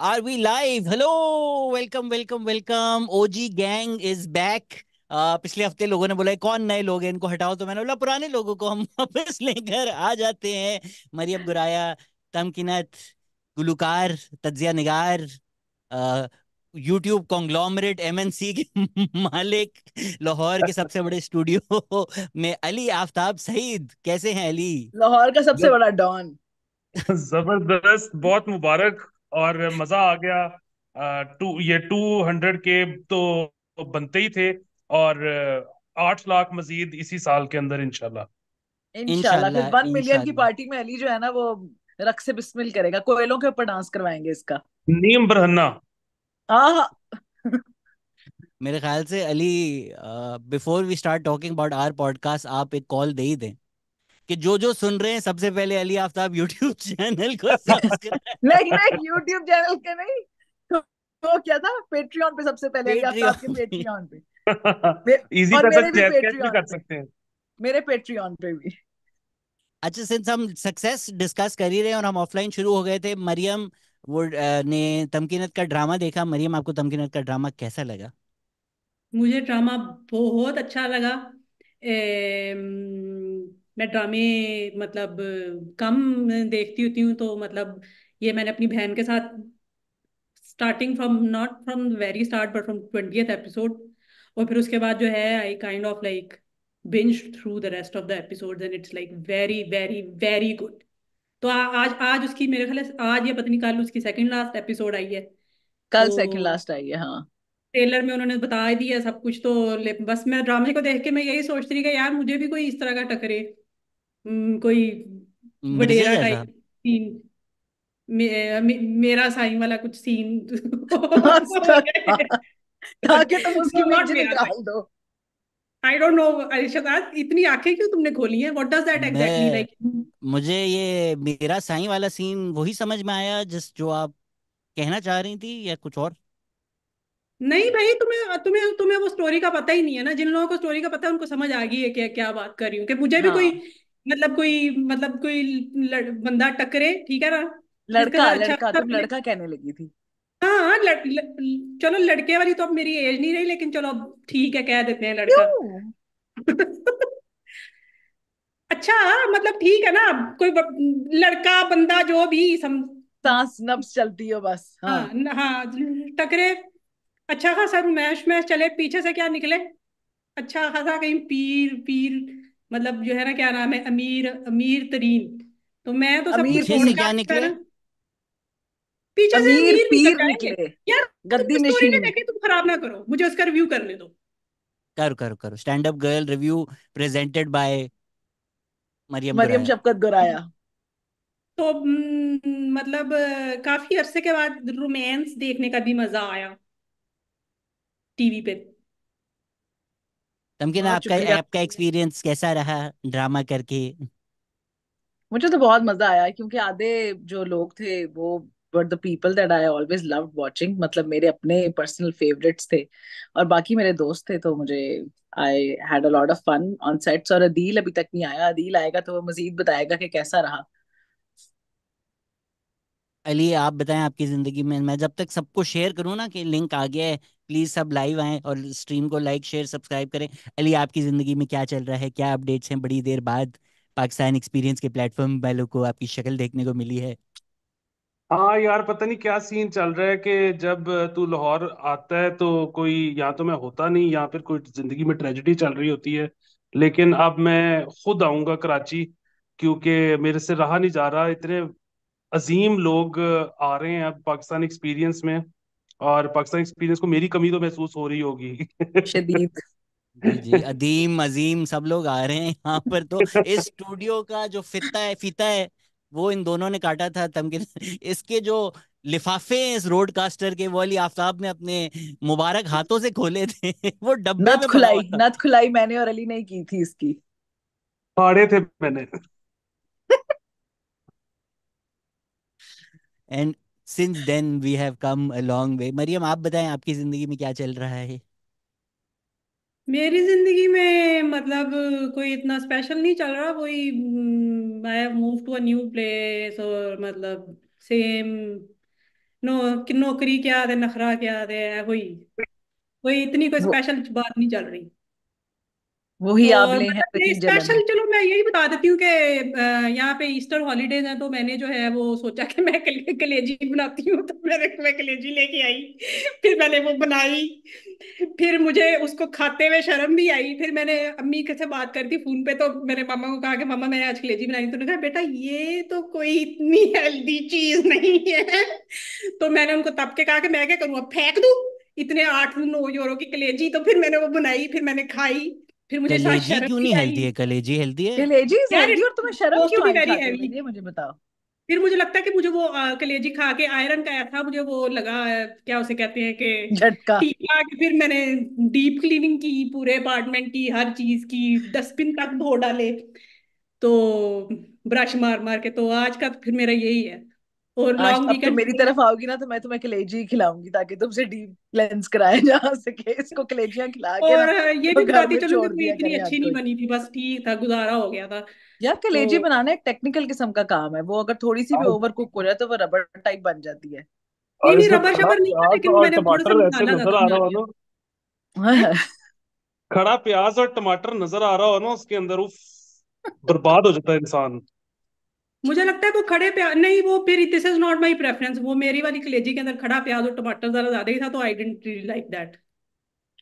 Are we live? Hello, welcome, welcome, welcome. OG gang is back. Uh, पिछले हफ्ते लोगों ने बोला है कौन नए लोग हैं इनको हटाओ तो मैंने बोला पुराने लोगों को हम वापस लेकर आ जाते हैं मरियम गुराया तमकिनत गुलुकार तजिया निगार यूट्यूब कॉन्ग्लोमरेट एमएनसी के मालिक लाहौर के सबसे बड़े स्टूडियो में अली आफ्ताब सईद कैसे हैं अली लाहौर का सबसे बड़ा डॉन जबरदस्त बहुत मुबारक और मजा आ गया टू ये टू हंड्रेड के तो बनते ही थे और आठ लाख मजीद इसी साल के अंदर इनशाला इनशाला वन मिलियन की पार्टी में अली जो है ना वो रख से बिस्मिल करेगा कोयलों के ऊपर डांस करवाएंगे इसका नीम ब्रहना हाँ। मेरे ख्याल से Ali before we start talking about our podcast आप एक कॉल दे ही दें कि जो जो सुन रहे हैं सबसे पहले अली आफ्ताब यूट्यूब चैनल को नहीं नहीं यूट्यूब चैनल के नहीं तो, तो क्या था पेट्रियन पे सबसे पहले पेट्रियन पे इजी कर कर सकते हैं मेरे पेट्रियन पे भी अच्छा सिंस हम सक्सेस डिस्कस कर ही रहे हैं और हम ऑफलाइन शुरू हो गए थे मरियम वो ने तमकीनत का ड्रामा देखा मरियम आपको तमकीनत का ड्रामा कैसा लगा मुझे ड्रामा बहुत अच्छा लगा मैं ड्रामे मतलब कम देखती होती हूँ तो मतलब ये मैंने अपनी बहन के साथ starting from not from very start but from twenty episode और फिर उसके बाद जो है I kind of like binge through the rest of the episode and it's like very very very good तो आ, आज आज उसकी मेरे ख्याल आज या पत्नी कल उसकी सेकंड लास्ट एपिसोड आई है कल सेकंड तो लास्ट आई है हाँ ट्रेलर में उन्होंने बता दिया सब कुछ तो बस मैं ड्रामे को देख के मैं यही सोच रही कि यार मुझे भी कोई इस तरह का टकरे कोई वडेरा टाइप सीन मे, मे, मेरा साईं वाला कुछ सीन ताकि अच्छा, तुम उसकी इमेज निकाल दो आई डोंट नो अरिशताज इतनी आंखें क्यों तुमने खोली हैं what does that exactly like मुझे ये मेरा साईं वाला सीन वही समझ में आया जिस जो आप कहना चाह रही थी या कुछ और नहीं भाई तुम्हें तुम्हें तुम्हें वो स्टोरी का पता ही नहीं है ना जिन लोगों को स्टोरी का पता है उनको समझ आ गई है कि क्या बात कर रही हूँ कि मुझे भी हाँ. कोई मतलब कोई मतलब कोई लड़, बंदा टकरे ठीक है ना लड़का अच्छा लड़का तुम तो लड़का कहने लगी थी हाँ, हाँ लड़, ल, चलो लड़के वाली तो अब मेरी एज नहीं रही लेकिन चलो अब ठीक है कह देते हैं लड़का अच्छा मतलब ठीक है ना कोई लड़का बंदा जो भी सम सांस नब्स चलती हो बस हाँ हाँ, हाँ टकरे अच्छा खासा मैश मैश चले पीछे से क्या निकले अच्छा खासा कहीं पीर पीर मतलब जो है ना क्या नाम है अमीर अमीर तरीन तो मैं तो सब अमीर कुछ से क्या निकले पीछे से अमीर पीर निकले यार तो गद्दी नशीन ने देखे तुम खराब ना करो मुझे उसका रिव्यू करने दो करो करो करो stand up girl review presented by Mariam Mariam Shafqat Goraya तो मतलब काफी अरसे के बाद रोमांस देखने का भी मजा आया टीवी पे तमकिन हाँ, आपका आपका एक्सपीरियंस कैसा रहा ड्रामा करके मुझे तो बहुत मजा आया क्योंकि आधे जो लोग थे वो but the people that I always love watching मतलब मेरे अपने पर्सनल फेवरेट्स थे और बाकी मेरे दोस्त थे तो मुझे I had a lot of fun on sets और अदील अभी तक नहीं आया अदील आएगा तो वो मजीद बताएगा कि कैसा रहा अली आप बताएं आपकी ज़िंदगी में मैं जब तक सबको शेयर करूँ ना कि लिंक आ गया है प्लीज़ सब लाइव आए और स्ट्रीम को लाइक शेयर सब्सक्राइब करें अली आपकी ज़िंदगी में क्या चल रहा है क्या अपडेट्स हैं बड़ी देर बाद पाकिस्तान एक्सपीरियंस के प्लेटफॉर्म वालों को आपकी शक्ल देखने को मिली है हाँ यार पता नहीं क्या सीन चल रहा है कि जब तू लाहौर आता है तो कोई या तो मैं होता नहीं या फिर कोई जिंदगी में ट्रेजिडी चल रही होती है लेकिन अब मैं खुद आऊंगा कराची क्योंकि मेरे से रहा नहीं जा रहा इतने अजीम लोग आ रहे हैं अब पाकिस्तान एक्सपीरियंस में और पाकिस्तान एक्सपीरियंस को मेरी कमी तो महसूस हो रही होगी शदीद जी अदीम अजीम सब लोग आ रहे हैं यहाँ पर तो इस स्टूडियो का जो फिता है फिता है वो इन दोनों ने काटा था तमकिन इसके जो लिफाफे इस रोडकास्टर के वो अली आफ्ताब ने अपने मुबारक हाथों से खोले थे वो डब्बे नत खुलाई नत खुलाई मैंने और अली ने की थी इसकी फाड़े थे मैंने and since then we have come a long way Mariam आप बताएं आपकी जिंदगी में क्या चल रहा है मेरी जिंदगी में मतलब कोई इतना स्पेशल नहीं चल रहा वही I have move to a new place और मतलब सेम नो नौकरी क्या दे नखरा क्या दे वही वही इतनी कोई स्पेशल बात नहीं चल रही वही तो आंवले हैं स्पेशल मतलब चलो मैं यही बता देती हूँ कि यहाँ पे ईस्टर हॉलीडेज है तो मैंने जो है वो सोचा कि मैं कले, कलेजी बनाती हूँ तो मैंने मैं कलेजी लेके आई फिर मैंने वो बनाई फिर मुझे उसको खाते हुए शर्म भी आई फिर मैंने अम्मी से बात करती फोन पे तो मेरे मामा को कहा कि मामा मैंने आज कलेजी बनाई तो उन्होंने कहा बेटा ये तो कोई इतनी हेल्दी चीज नहीं है तो मैंने उनको तब के कहा कि मैं क्या करूँगा फेंक दू इतने आठ नौ यूरो की कलेजी तो फिर मैंने वो बनाई फिर मैंने खाई फिर मुझे कलेजी क्यों नहीं हेल्दी है कलेजी हेल्दी है कलेजी इज हेल्दी और तुम्हें शर्म क्यों तो आई वेरी हेल्दी ये मुझे बताओ फिर मुझे लगता है कि मुझे वो कलेजी खा के आयरन का था मुझे वो लगा क्या उसे कहते हैं कि झटका टीका कि फिर मैंने डीप क्लीनिंग की पूरे अपार्टमेंट की हर चीज की डस्टबिन तक धो डाले तो ब्रश मार मार के तो आज का फिर मेरा यही है और लॉन्ग वीकेंड तो मेरी तरफ आओगी ना तो मैं तुम्हें कलेजी ही खिलाऊंगी ताकि तुमसे डीप क्लेंस कराया जा सके इसको कलेजियां खिला के और ये भी बताती चलो कि इतनी अच्छी नहीं बनी थी बस ठीक था गुजारा हो गया था यार कलेजी तो बनाना एक टेक्निकल किस्म का काम है वो अगर थोड़ी सी भी ओवर कुक हो जाए तो वो रबर टाइप बन जाती है नहीं नहीं रबर शबर नहीं था लेकिन मैंने थोड़ा सा निकाला था तुमने खड़ा प्याज और टमाटर नजर आ रहा हो ना उसके अंदर उफ बर्बाद हो जाता है इंसान मुझे लगता है वो खड़े प्याज नहीं वो फिर this is not my preference वो मेरी वाली कलेजी के अंदर खड़ा प्याज और टमाटर ज्यादा ज्यादा ही था तो I didn't really like that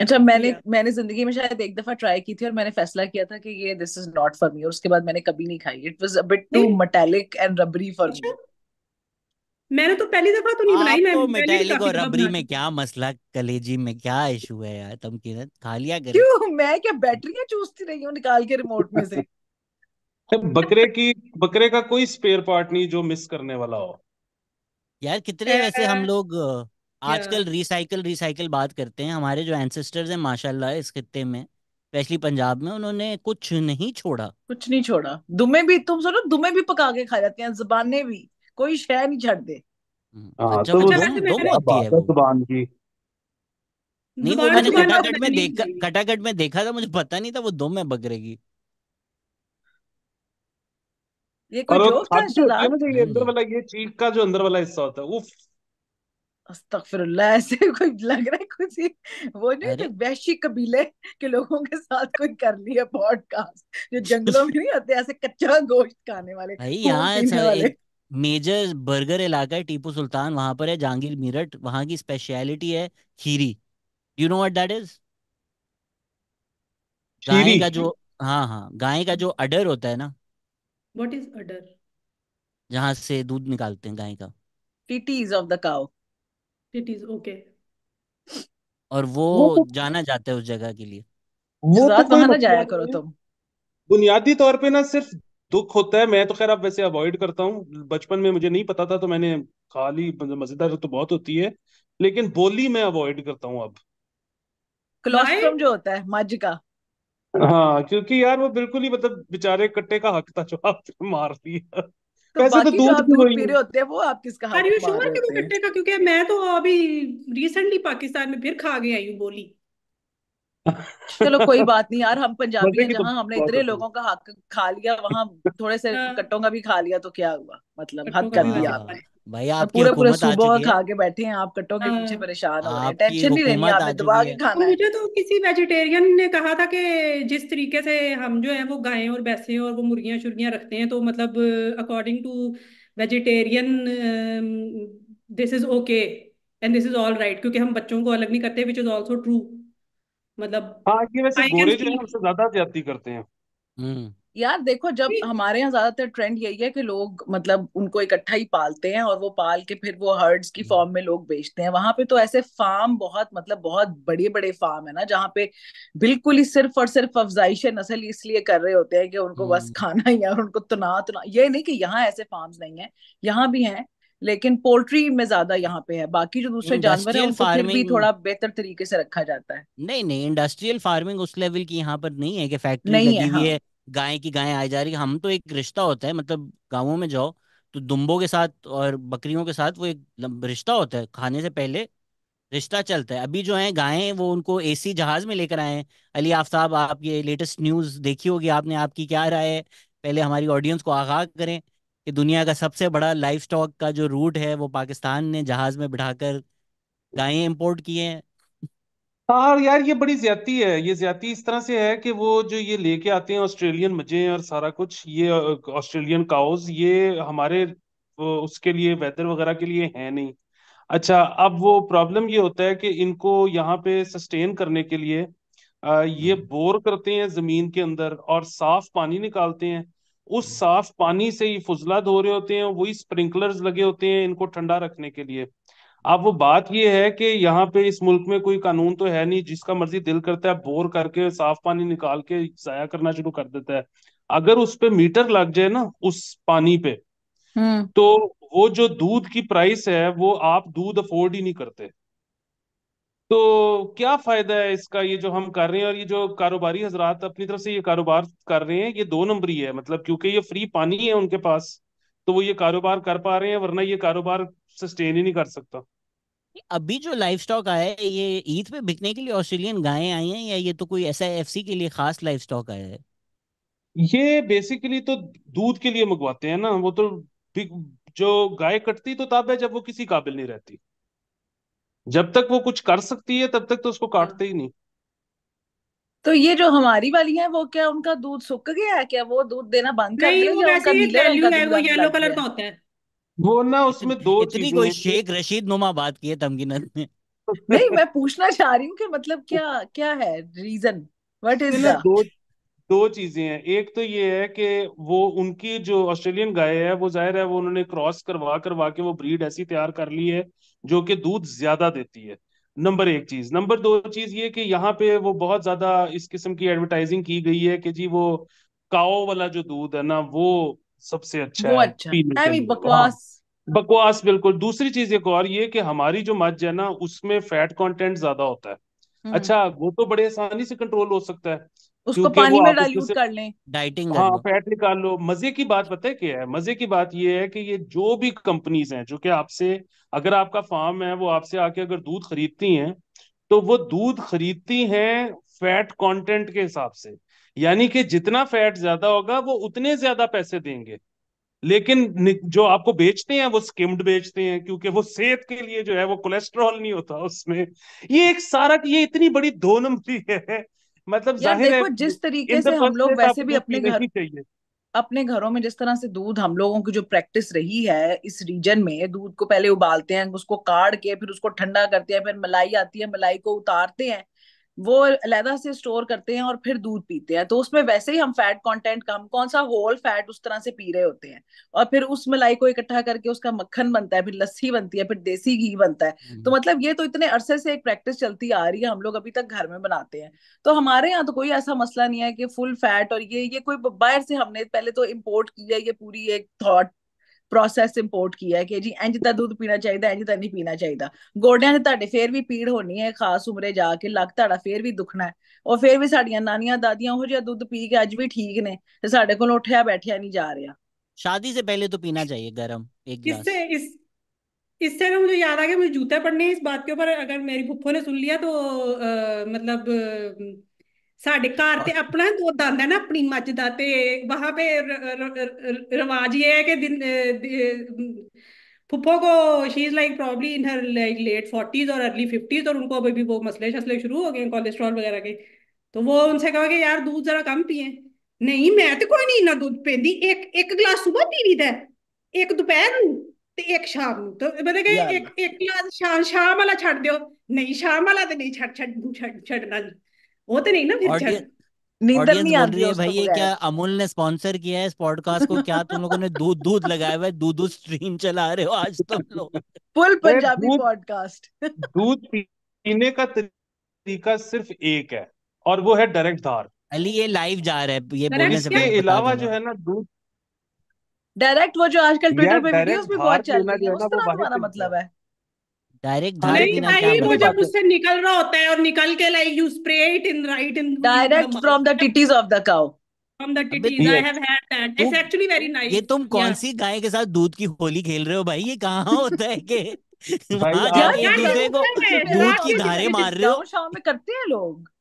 अच्छा मैंने yeah. मैंने जिंदगी में शायद एक दफा ट्राई की थी और मैंने फैसला किया था कि ये this is not for me और उसके बाद मैंने कभी नहीं खाई it was a bit too metallic and rubbery for me मैंने तो पहली दफा तो नहीं बनाई मैं मेटालिक और रबरी में क्या मसला कलेजी में क्या इशू है यार तुम खा लिया करो क्यों मैं क्या बैटरियां चूसती रही हूँ निकाल के रिमोट में से तो बकरे की बकरे का कोई स्पेयर पार्ट नहीं जो मिस करने वाला हो यार कितने वैसे हम लोग आजकल रिसाइकल रिसाइकल बात करते हैं हमारे जो एंसेस्टर्स हैं माशाल्लाह इस खत्ते में स्पेशली पंजाब में उन्होंने कुछ नहीं छोड़ा कुछ नहीं छोड़ा दुमे भी तुम सुनो दुमे भी पका के खा जाते हैं जबाने भी कोई शह नहीं छोड़ दे हम्म। हाँ, अच्छा तो वो मतलब दम होती है जुबान की नहीं वो मैंने कटाकट में देखा कटाकट में देखा था मुझे पता नहीं था वो दम है बकरे की ये कोई जोक था चला ना जो ये अंदर वाला ये चीख का जो अंदर वाला हिस्सा होता है उफ अस्तगफिरुल्लाह ऐसे कोई लग रहा है कुछ ही वो नहीं जो वैशी कबीले के लोगों के साथ कोई कर लिया पॉडकास्ट जो जंगलों में नहीं होते ऐसे कच्चा गोश्त खाने वाले भाई यहाँ मेजर बर्गर इलाका है टीपू सुल्तान वहां पर है जांगीर मीरठ वहां की स्पेशलिटी है खीरी you know what that is गाय का जो हाँ हाँ गाय का जो अडर होता है ना व्हाट इज अडर जहां से दूध निकालते हैं गाय का titties of the cow titties okay और वो, वो तो... जाना जाता है उस जगह के लिए वो तो रात वहां ना मतलब जाया करो तुम बुनियादी तौर पे ना सिर्फ दुख होता है मैं तो खैर अब वैसे अवॉइड करता हूँ बचपन में मुझे नहीं पता था तो मैंने खाली मतलब मजेदार तो बहुत होती है लेकिन बोली मैं अवॉइड करता हूँ अब क्लोस्ट्रम जो होता है मज का हाँ क्योंकि यार वो बिल्कुल ही मतलब बेचारे कट्टे का हक था जो आपने मार दिया तो वैसे तो बाकी जो दूध आप भी दूध वही पी रहे होते हैं वो आप किसका हक आर यू मार रहे होते हैं कट्टे का क्योंकि मैं तो अभी रिसेंटली पाकिस्तान में फिर खा गई आई हूँ बोली चलो कोई बात नहीं यार हम पंजाबी हैं की तो जहाँ हमने इतने लोगों का हक खा लिया वहां थोड़े से हाँ। कट्टों का भी खा लिया तो क्या हुआ मतलब हक कर दिया आपने भाई आपकी पूरे पूरे सुबह खा के बैठे हैं आप कटो के पीछे हाँ। परेशान हो रहे हैं टेंशन नहीं लेनी आपने दबा के खाना है मुझे तो किसी वेजिटेरियन ने कहा था कि जिस तरीके से हम जो है वो गायें और भैंसें और वो मुर्गियां शुर्गियां रखते हैं तो मतलब according to vegetarian this is okay and this is all right क्योंकि हम बच्चों को अलग नहीं करते विच इज ऑल्सो ट्रू मतलब हाँ ये वैसे गोरे जो है सबसे ज्यादा ज्यादती करते हैं हम्म यार देखो जब हमारे यहाँ ज्यादातर ट्रेंड यही है कि लोग मतलब उनको इकट्ठा ही पालते हैं और वो पाल के फिर वो हर्ड्स की फॉर्म हम्म। में लोग बेचते हैं वहां पे तो ऐसे फार्म बहुत मतलब बहुत बड़े बड़े फार्म है ना जहाँ पे बिल्कुल ही सिर्फ और सिर्फ अफजाइश नसल इसलिए कर रहे होते हैं कि उनको बस हम्म। खाना ही है उनको तना तना ये नहीं कि यहाँ ऐसे फार्म नहीं है यहाँ भी है लेकिन पोल्ट्री में ज्यादा यहाँ पे है बाकी जो दूसरे जानवर हैं उनको फिर भी थोड़ा बेहतर तरीके से रखा जाता है नहीं नहीं इंडस्ट्रियल फार्मिंग उस लेवल की यहाँ पर नहीं है कि फैक्ट्री लगी हुई हाँ। है गाय की गाय आई जा रही हम तो एक रिश्ता होता है मतलब गाँवों में जाओ तो दुम्बों के साथ और बकरियों के साथ वो एक रिश्ता होता है खाने से पहले रिश्ता चलता है अभी जो है गायें वो उनको एसी जहाज में लेकर आए हैं अली आफ्ताब आप ये लेटेस्ट न्यूज देखी होगी आपने आपकी क्या राय है पहले हमारी ऑडियंस को आगाह करें कि दुनिया का सबसे बड़ा लाइफ स्टॉक का जो रूट है वो पाकिस्तान ने जहाज में बिठाकर गायें इंपोर्ट किए हैं हाँ यार ये बड़ी ज्यादती है ये ज्यादती इस तरह से है कि वो जो ये लेके आते हैं ऑस्ट्रेलियन मजे और सारा कुछ ये ऑस्ट्रेलियन काउज ये हमारे वो उसके लिए वेदर वगैरह के लिए है नहीं अच्छा अब वो प्रॉब्लम ये होता है कि इनको यहाँ पे सस्टेन करने के लिए आ, ये हम्म। बोर करते हैं जमीन के अंदर और साफ पानी निकालते हैं उस हम्म। साफ पानी से ही फुजला धो रहे होते हैं वही स्प्रिंकलर्स लगे होते हैं इनको ठंडा रखने के लिए अब वो बात ये है कि यहाँ पे इस मुल्क में कोई कानून तो है नहीं जिसका मर्जी दिल करता है बोर करके साफ पानी निकाल के जाया करना शुरू कर देता है अगर उस पर मीटर लग जाए ना उस पानी पे हम्म। तो वो जो दूध की प्राइस है वो आप दूध अफोर्ड ही नहीं करते तो क्या फायदा है इसका ये जो हम कर रहे हैं और ये जो कारोबारी हजरात अपनी तरफ से ये कारोबार कर रहे हैं ये दो नंबर ही है मतलब क्योंकि ये फ्री पानी है उनके पास तो वो ये कारोबार कर पा रहे हैं वरना ये कारोबार सस्टेन ही नहीं कर सकता अभी जो लाइव स्टॉक आया है ये ईद पे बिकने के लिए ऑस्ट्रेलियन गायें आई हैं या ये तो कोई ऐसा एफसी के लिए खास लाइव स्टॉक आया है ये बेसिकली तो दूध के लिए मंगवाते हैं ना वो तो जो गाय कटती तो तब है जब वो किसी काबिल नहीं रहती जब तक वो कुछ कर सकती है तब तक तो उसको काटते ही नहीं तो ये जो हमारी वाली है वो क्या उनका दूध सूख गया है क्या वो दूध देना बंद कर नहीं वो वैसे ही वैल्यू है है, वो येलो कलर का होता है वो ना उसमें दो इतनी कोई शेख रशीद नुमा बात की है तमकीनत ने नहीं मैं पूछना चाह रही हूँ कि मतलब क्या क्या है रीजन व्हाट इज दो दो चीजें हैं एक तो ये है कि वो उनकी जो ऑस्ट्रेलियन गाय है वो जाहिर है वो उन्होंने क्रॉस करवा करवा के वो ब्रीड ऐसी तैयार कर ली है जो कि दूध ज्यादा देती है नंबर एक चीज नंबर दो चीज ये कि यहाँ पे वो बहुत ज्यादा इस किस्म की एडवर्टाइजिंग की गई है कि जी वो काओ वाला जो दूध है ना वो सबसे अच्छा वो है अच्छा आई हाँ। बकवास बकवास बिल्कुल दूसरी चीज एक और ये कि हमारी जो मज है ना उसमें फैट कंटेंट ज्यादा होता है हम्म। अच्छा वो तो बड़े आसानी से कंट्रोल हो सकता है उसको पानी में डाइल्यूट कर लें डाइटिंग हाँ फैट निकाल लो मजे की बात पता है क्या है मजे की बात ये है कि ये जो भी कंपनीज हैं जो कि आपसे अगर आपका फार्म है वो आपसे आके अगर दूध खरीदती हैं तो वो दूध खरीदती हैं फैट कंटेंट के हिसाब से यानी कि जितना फैट ज्यादा होगा वो उतने ज्यादा पैसे देंगे लेकिन जो आपको बेचते हैं वो स्किम्ड बेचते हैं क्योंकि वो सेहत के लिए जो है वो कोलेस्ट्रॉल नहीं होता उसमें ये एक सारा ये इतनी बड़ी दो नंबरी है मतलब जाहिर है जिस तरीके से हम लोग वैसे भी अपने घर चाहिए अपने घरों में जिस तरह से दूध हम लोगों की जो प्रैक्टिस रही है इस रीजन में दूध को पहले उबालते हैं उसको काढ़ के फिर उसको ठंडा करते हैं फिर मलाई आती है मलाई को उतारते हैं वो अलहदा से स्टोर करते हैं और फिर दूध पीते हैं तो उसमें वैसे ही हम फैट कंटेंट कम कौन सा होल फैट उस तरह से पी रहे होते हैं और फिर उस मलाई को इकट्ठा करके उसका मक्खन बनता है फिर लस्सी बनती है फिर देसी घी बनता है हम्म। तो मतलब ये तो इतने अरसे से एक प्रैक्टिस चलती आ रही है हम लोग अभी तक घर में बनाते हैं तो हमारे यहाँ तो कोई ऐसा मसला नहीं है कि फुल फैट और ये ये कोई बाहर से हमने पहले तो इम्पोर्ट किया ये पूरी एक थॉट ਪ੍ਰੋਸੈਸ ਇੰਪੋਰਟ ਕੀਤਾ ਕਿ ਜੀ ਇੰਜ ਦਾ ਦੁੱਧ ਪੀਣਾ ਚਾਹੀਦਾ ਇੰਜ ਦਾ ਨਹੀਂ ਪੀਣਾ ਚਾਹੀਦਾ ਗੋਡਿਆਂ ਤੇ ਤੁਹਾਡੇ ਫੇਰ ਵੀ ਪੀੜ ਹੋਣੀ ਹੈ ਖਾਸ ਉਮਰੇ ਜਾ ਕੇ ਲੱਕ ਤੁਹਾਡਾ ਫੇਰ ਵੀ ਦੁਖਣਾ ਉਹ ਫੇਰ ਵੀ ਸਾਡੀਆਂ ਨਾਨੀਆਂ ਦਾਦੀਆਂ ਉਹ ਜਿਹਾ ਦੁੱਧ ਪੀ ਕੇ ਅੱਜ ਵੀ ਠੀਕ ਨੇ ਤੇ ਸਾਡੇ ਕੋਲ ਉੱਠਿਆ ਬੈਠਿਆ ਨਹੀਂ ਜਾ ਰਿਹਾ शादी से पहले तो पीना चाहिए गर्म एक गिलास इससे इस इससे अगर मुझे याद आ गया मुझे जूते पड़ने इस बात के ऊपर अगर मेरी फुफ्फो ने सुन लिया तो आ, मतलब ਸਾਡੇ ਘਰ ਤੇ ਆਪਣਾ ਦੁੱਧ ਆਂਦਾ ਨਾ ਆਪਣੀ ਮੱਝ ਦਾ ਤੇ ਵਹਾਂ ਪੇ ਇਹ ਹੈ ਕਿ कोलेस्ट्रॉल वगैरह के तो वो उनसे कहा कि यार दूध जरा कम पिए नहीं मैं तो कोई नहीं इन्ना दूध पींदी एक एक गिलास सुबह पीनी दा एक दोपहर ਨੂੰ ਤੇ ਇੱਕ ਸ਼ਾਮ ਨੂੰ ਤਾਂ ਮਤਲਬ ਕਿ ਇੱਕ ਇੱਕ ਗਲਾਸ ਸ਼ਾਮ ਸ਼ਾਮ ਵਾਲਾ ਛੱਡ ਦਿਓ ਨਹੀਂ ਸ਼ਾਮ ਵਾਲਾ ਤੇ ਨਹੀਂ ਛੱਡ ਛੱਡ ਛੱਡਣਾ ਨਹੀਂ वो तो नहीं ना फिर नींदर नहीं आती है भाई ये क्या अमूल ने स्पॉन्सर किया है इस पॉडकास्ट को क्या तुम लोगों ने दूध दूध लगाया हुआ है दूध दूध स्ट्रीम चला रहे हो आज तुम तो लोग फुल पंजाबी पॉडकास्ट दूध पीने का तरीका सिर्फ एक है और वो है डायरेक्ट धार अली ये लाइव जा रहा है ये बोलने से पहले अलावा जो है ना दूध डायरेक्ट वो जो आजकल ट्विटर पे वीडियोस में बहुत चल रही है उसका तो हमारा मतलब है डायरेक्ट भाई वो जब उससे निकल रहा होता है और निकल के like you spray it in right in direct from the titties of the cow from the titties I have had that it's actually very nice ये तुम कौन सी गाय के साथ दूध की होली खेल रहे हो भाई ये कहां होता है के वहां जाके दूसरे को दूध की धारे मार रहे हो शाम में करते हैं लोग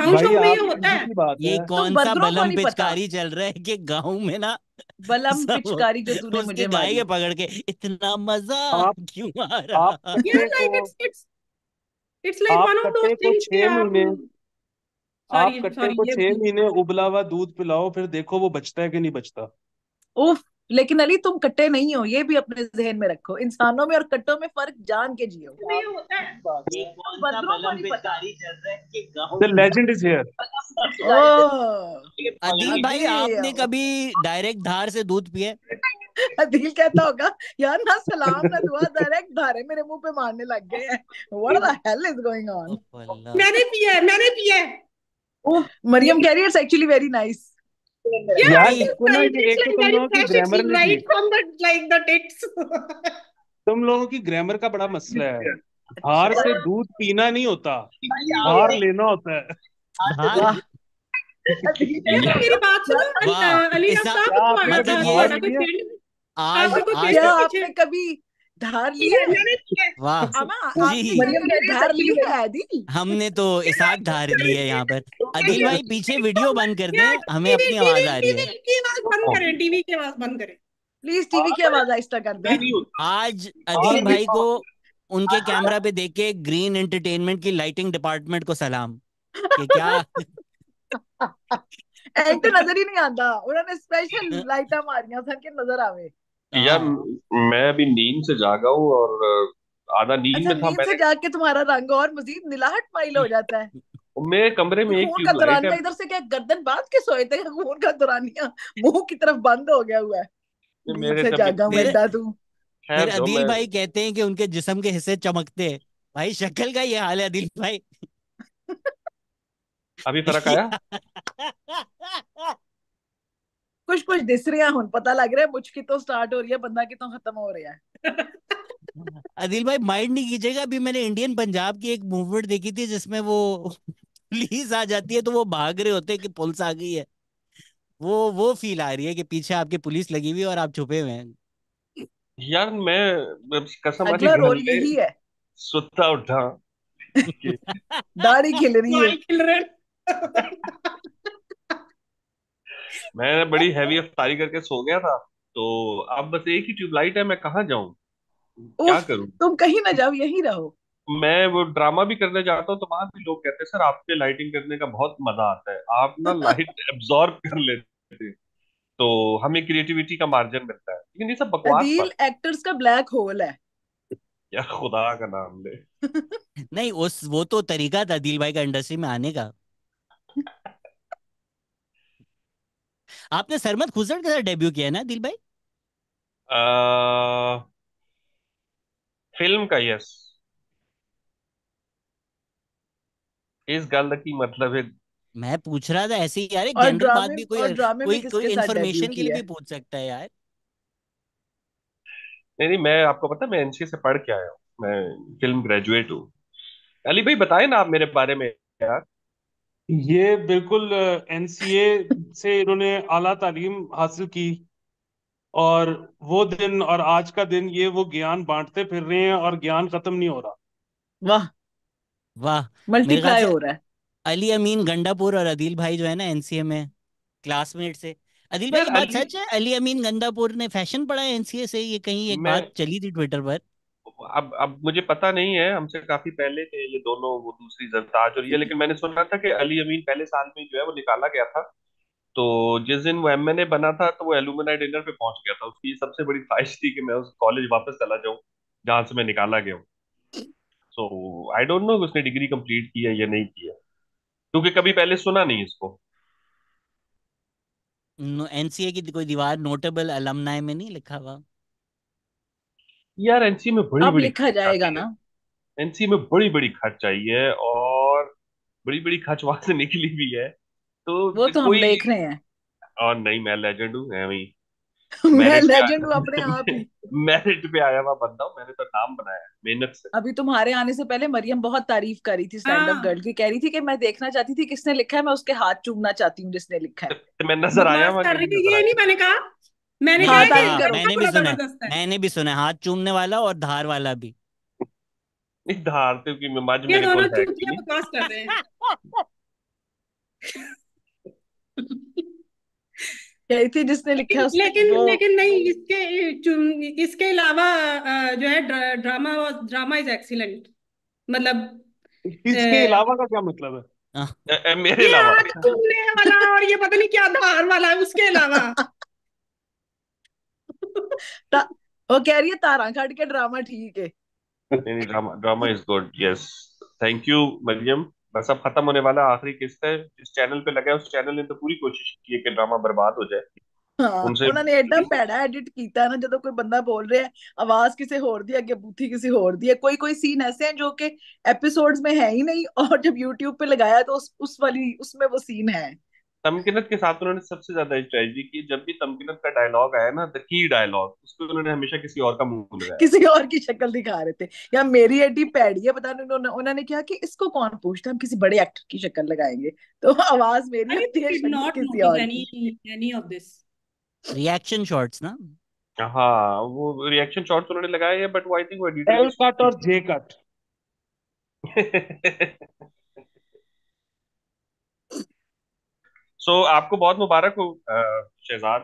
गाँव में होता है ये कौन तो सा बलम पिचकारी चल रहा है कि गाँव में ना बलम पिचकारी जो तूने मुझे के पकड़ के इतना मजा क्यों आ रहा it's like one of those things छह महीने आप कट्टे को छह महीने उबला हुआ दूध पिलाओ फिर देखो वो बचता है कि नहीं बचता उफ लेकिन अली तुम कट्टे नहीं हो ये भी अपने जहन में रखो इंसानों में और कट्टों में फर्क जान के जियो अदील भाई आपने कभी डायरेक्ट धार से दूध पिए अदील कहता होगा यार ना सलाम ना दुआ डायरेक्ट धारे मेरे मुंह पे मारने लग गए हैं what the hell is going on मैंने पिया मैंने पिया मरियम कह रही है इट्स एक्चुअली वेरी नाइस तो तुम लोगों की ग्रामर का बड़ा मसला है हार से दूध पीना नहीं होता हार लेना होता है तो मेरी बात सुनो अली साहब आज आपने तो- कभी धार ली हाँ, तो मतलब धार तो ली है आदि हमने तो इसाक धार ली है यहाँ पर तो अदिल भाई पीछे वीडियो बंद कर दे हमें अपनी आवाज आ रही है टीवी की आवाज हाँ। बंद करें प्लीज टीवी की आवाज आहिस्ता कर दे आज अदिल भाई को उनके हाँ। कैमरा पे देख के ग्रीन एंटरटेनमेंट की लाइटिंग डिपार्टमेंट को सलाम कि क्या एक तो नजर ही नहीं आता उन्होंने स्पेशल लाइटा ਲਾਈਟਾਂ ਮਾਰੀਆਂ ਸਨ नजर आवे यार हाँ। मैं अभी नींद से जागा हूँ और आधा नींद अच्छा, में था नींद से मैंने जाग के तुम्हारा रंग और मजीद नीलाहट माइल हो जाता है मेरे कमरे में एक खून का लाइट दौरानिया है इधर से क्या गर्दन बांध के सोए थे खून का दुरानिया मुंह की तरफ बंद हो गया हुआ है नींद मेरे से जागा मैं दादू फिर जो अदिल मैं- भाई कहते हैं कि उनके जिस्म के हिस्से चमकते हैं भाई शक्ल का ये हाल है अदिल भाई अभी फर्क आया कुछ कुछ दिसरियां हुन पता लग रहा है मुझकी तो स्टार्ट हो रही है बंदा की तो खत्म हो रहा है अदिल भाई माइंड नहीं कीजिएगा अभी मैंने इंडियन पंजाब की एक मूवमेंट देखी थी जिसमें वो पुलिस आ जाती है तो वो भाग रहे होते हैं कि पुलिस आ गई है वो वो फील आ रही है कि पीछे आपके पुलिस लगी हुई और आप छुपे हुए हैं यार मैं कसम अगला रोल यही है सुत्ता उठा दाढ़ी खिल रही है मैं बड़ी हैवी अफ्तारी करके सो गया था तो अब बस एक ही ट्यूबलाइट है मैं कहाँ जाऊं क्या करूं तुम कहीं ना जाओ यहीं रहो मैं वो ड्रामा भी करने जाता हूँ तो वहां भी लोग कहते हैं सर आप पे लाइटिंग करने का बहुत मजा आता है आप ना लाइट एब्जॉर्ब कर लेते हैं तो हमें क्रिएटिविटी का मार्जिन मिलता है लेकिन ये सब बकवास अदील एक्टर्स का ब्लैक होल है क्या खुदा का नाम ले नहीं उस वो तो तरीका था दिल भाई का इंडस्ट्री में आने का आपने सरमद खुसर के साथ डेब्यू किया है ना दिल भाई आ, फिल्म का यस इस गल की मतलब है मैं पूछ रहा था ऐसे ही यार एक जनरल बात भी कोई कोई कोई इंफॉर्मेशन के लिए भी पूछ सकता है यार नहीं नहीं मैं आपको पता मैं एनसी से पढ़ के आया हूँ मैं फिल्म ग्रेजुएट हूँ अली भाई बताए ना आप मेरे बारे में यार ये बिल्कुल एनसीए से इन्होंने आला तालीम हासिल की और वो दिन और आज का दिन ये वो ज्ञान बांटते फिर रहे हैं और ज्ञान खत्म नहीं हो रहा वाह वाह मल्टीप्लाई हो रहा है अली अमीन गंडापुर और अदिल भाई जो है ना एनसीए में क्लासमेट से अदिल भाई बात सच है अली अमीन गंडापुर ने फैशन पढ़ा है एनसीए से ये कहीं एक बात चली थी ट्विटर पर अब अब मुझे पता नहीं है हमसे काफी पहले थे ये दोनों वो दूसरी जरताज और ये लेकिन मैंने सुना था कि अली अमीन पहले साल में जो है वो निकाला गया था तो जिस दिन वो एमएनए बना था तो वो एलुमनाई डिनर पे पहुंच गया था उसकी सबसे बड़ी ख्वाहिश थी कि मैं उस कॉलेज वापस चला जाऊं जहां से मैं निकाला गया हूँ सो आई डोंट नो उसने डिग्री कंप्लीट की है या नहीं की है क्योंकि कभी पहले सुना नहीं इसको एनसीए की कोई दीवार नोटेबल अलमनाई में नहीं लिखा हुआ यार एनसी में बड़ी अब बड़ी लिखा जाएगा ना एनसी में बड़ी बड़ी खर्च आई है और बड़ी बड़ी खर्च वहां से निकली भी है तो वो तो हम कोई देख रहे हैं और नहीं मैं लेजेंड हूँ मैं वही मैं लेजेंड हूँ अपने आप ही मेरिट पे आया हुआ बंदा हूँ मैंने तो नाम बनाया मेहनत से अभी तुम्हारे आने से पहले मरियम बहुत तारीफ कर रही थी स्टैंड अप गर्ल की कह रही थी कि मैं देखना चाहती थी किसने लिखा है मैं उसके हाथ चूमना चाहती हूँ जिसने लिखा है मैं नजर आया ये नहीं मैंने कहा मैंने हाँ, हाँ, हाँ, हाँ मैंने भी सुना मैंने भी सुना हाथ चूमने वाला और धार वाला भी धार तो की आज मेरे दोनों चूतिया बकवास कर रहे हैं यही थी जिसने लिखा उसने लेकिन वो... लेकिन नहीं इसके इसके अलावा जो है ड्रामा ड्रामा इज एक्सीलेंट मतलब इसके अलावा का क्या मतलब है आ, हाँ। मेरे अलावा तुमने वाला और ये पता नहीं क्या धार वाला है उसके अलावा वो कह रही है तारा खड़ के ड्रामा ठीक है नहीं drama drama is good yes thank you Mariam बस अब खत्म होने वाला आखिरी किस्त है जिस चैनल पे लगा है उस चैनल ने तो पूरी कोशिश की है कि ड्रामा बर्बाद हो जाए ਹਾਂ ਉਨਸੇ ਉਹਨਾਂ ਨੇ ਐਡਾ ਪੈੜਾ ਐਡਿਟ ਕੀਤਾ ਨਾ ਜਦੋਂ ਕੋਈ ਬੰਦਾ ਬੋਲ ਰਿਹਾ ਆਵਾਜ਼ ਕਿਸੇ ਹੋਰ ਦੀ ਅੱਗੇ ਬੂਥੀ ਕਿਸੇ ਹੋਰ ਦੀ ਹੈ कोई ਕੋਈ ਸੀਨ ਐਸੇ ਹੈ ਜੋ ਕਿ एपिसोड्स में है ही नहीं और जब YouTube पे लगाया तो उस उस वाली उसमें वो सीन है तमकिनत के साथ उन्होंने सबसे ज्यादा स्ट्रेटजी की जब भी तमकिनत का डायलॉग आया ना द की डायलॉग उसको उन्होंने हमेशा किसी और का मुंह खोल किसी और की शक्ल दिखा रहे थे या मेरी एडी पैड़ी है पता नहीं उन्होंने क्या कि इसको कौन पूछता हम किसी बड़े एक्टर की शक्ल लगाएंगे तो आवाज मेरी एटी है किसी और any of this reaction shots ना हाँ वो रिएक्शन शॉट्स उन्होंने लगाए हैं बट वो आई थिंक वो एडिटेड एल कट और जे कट सो so, आपको बहुत मुबारक हो शहजाद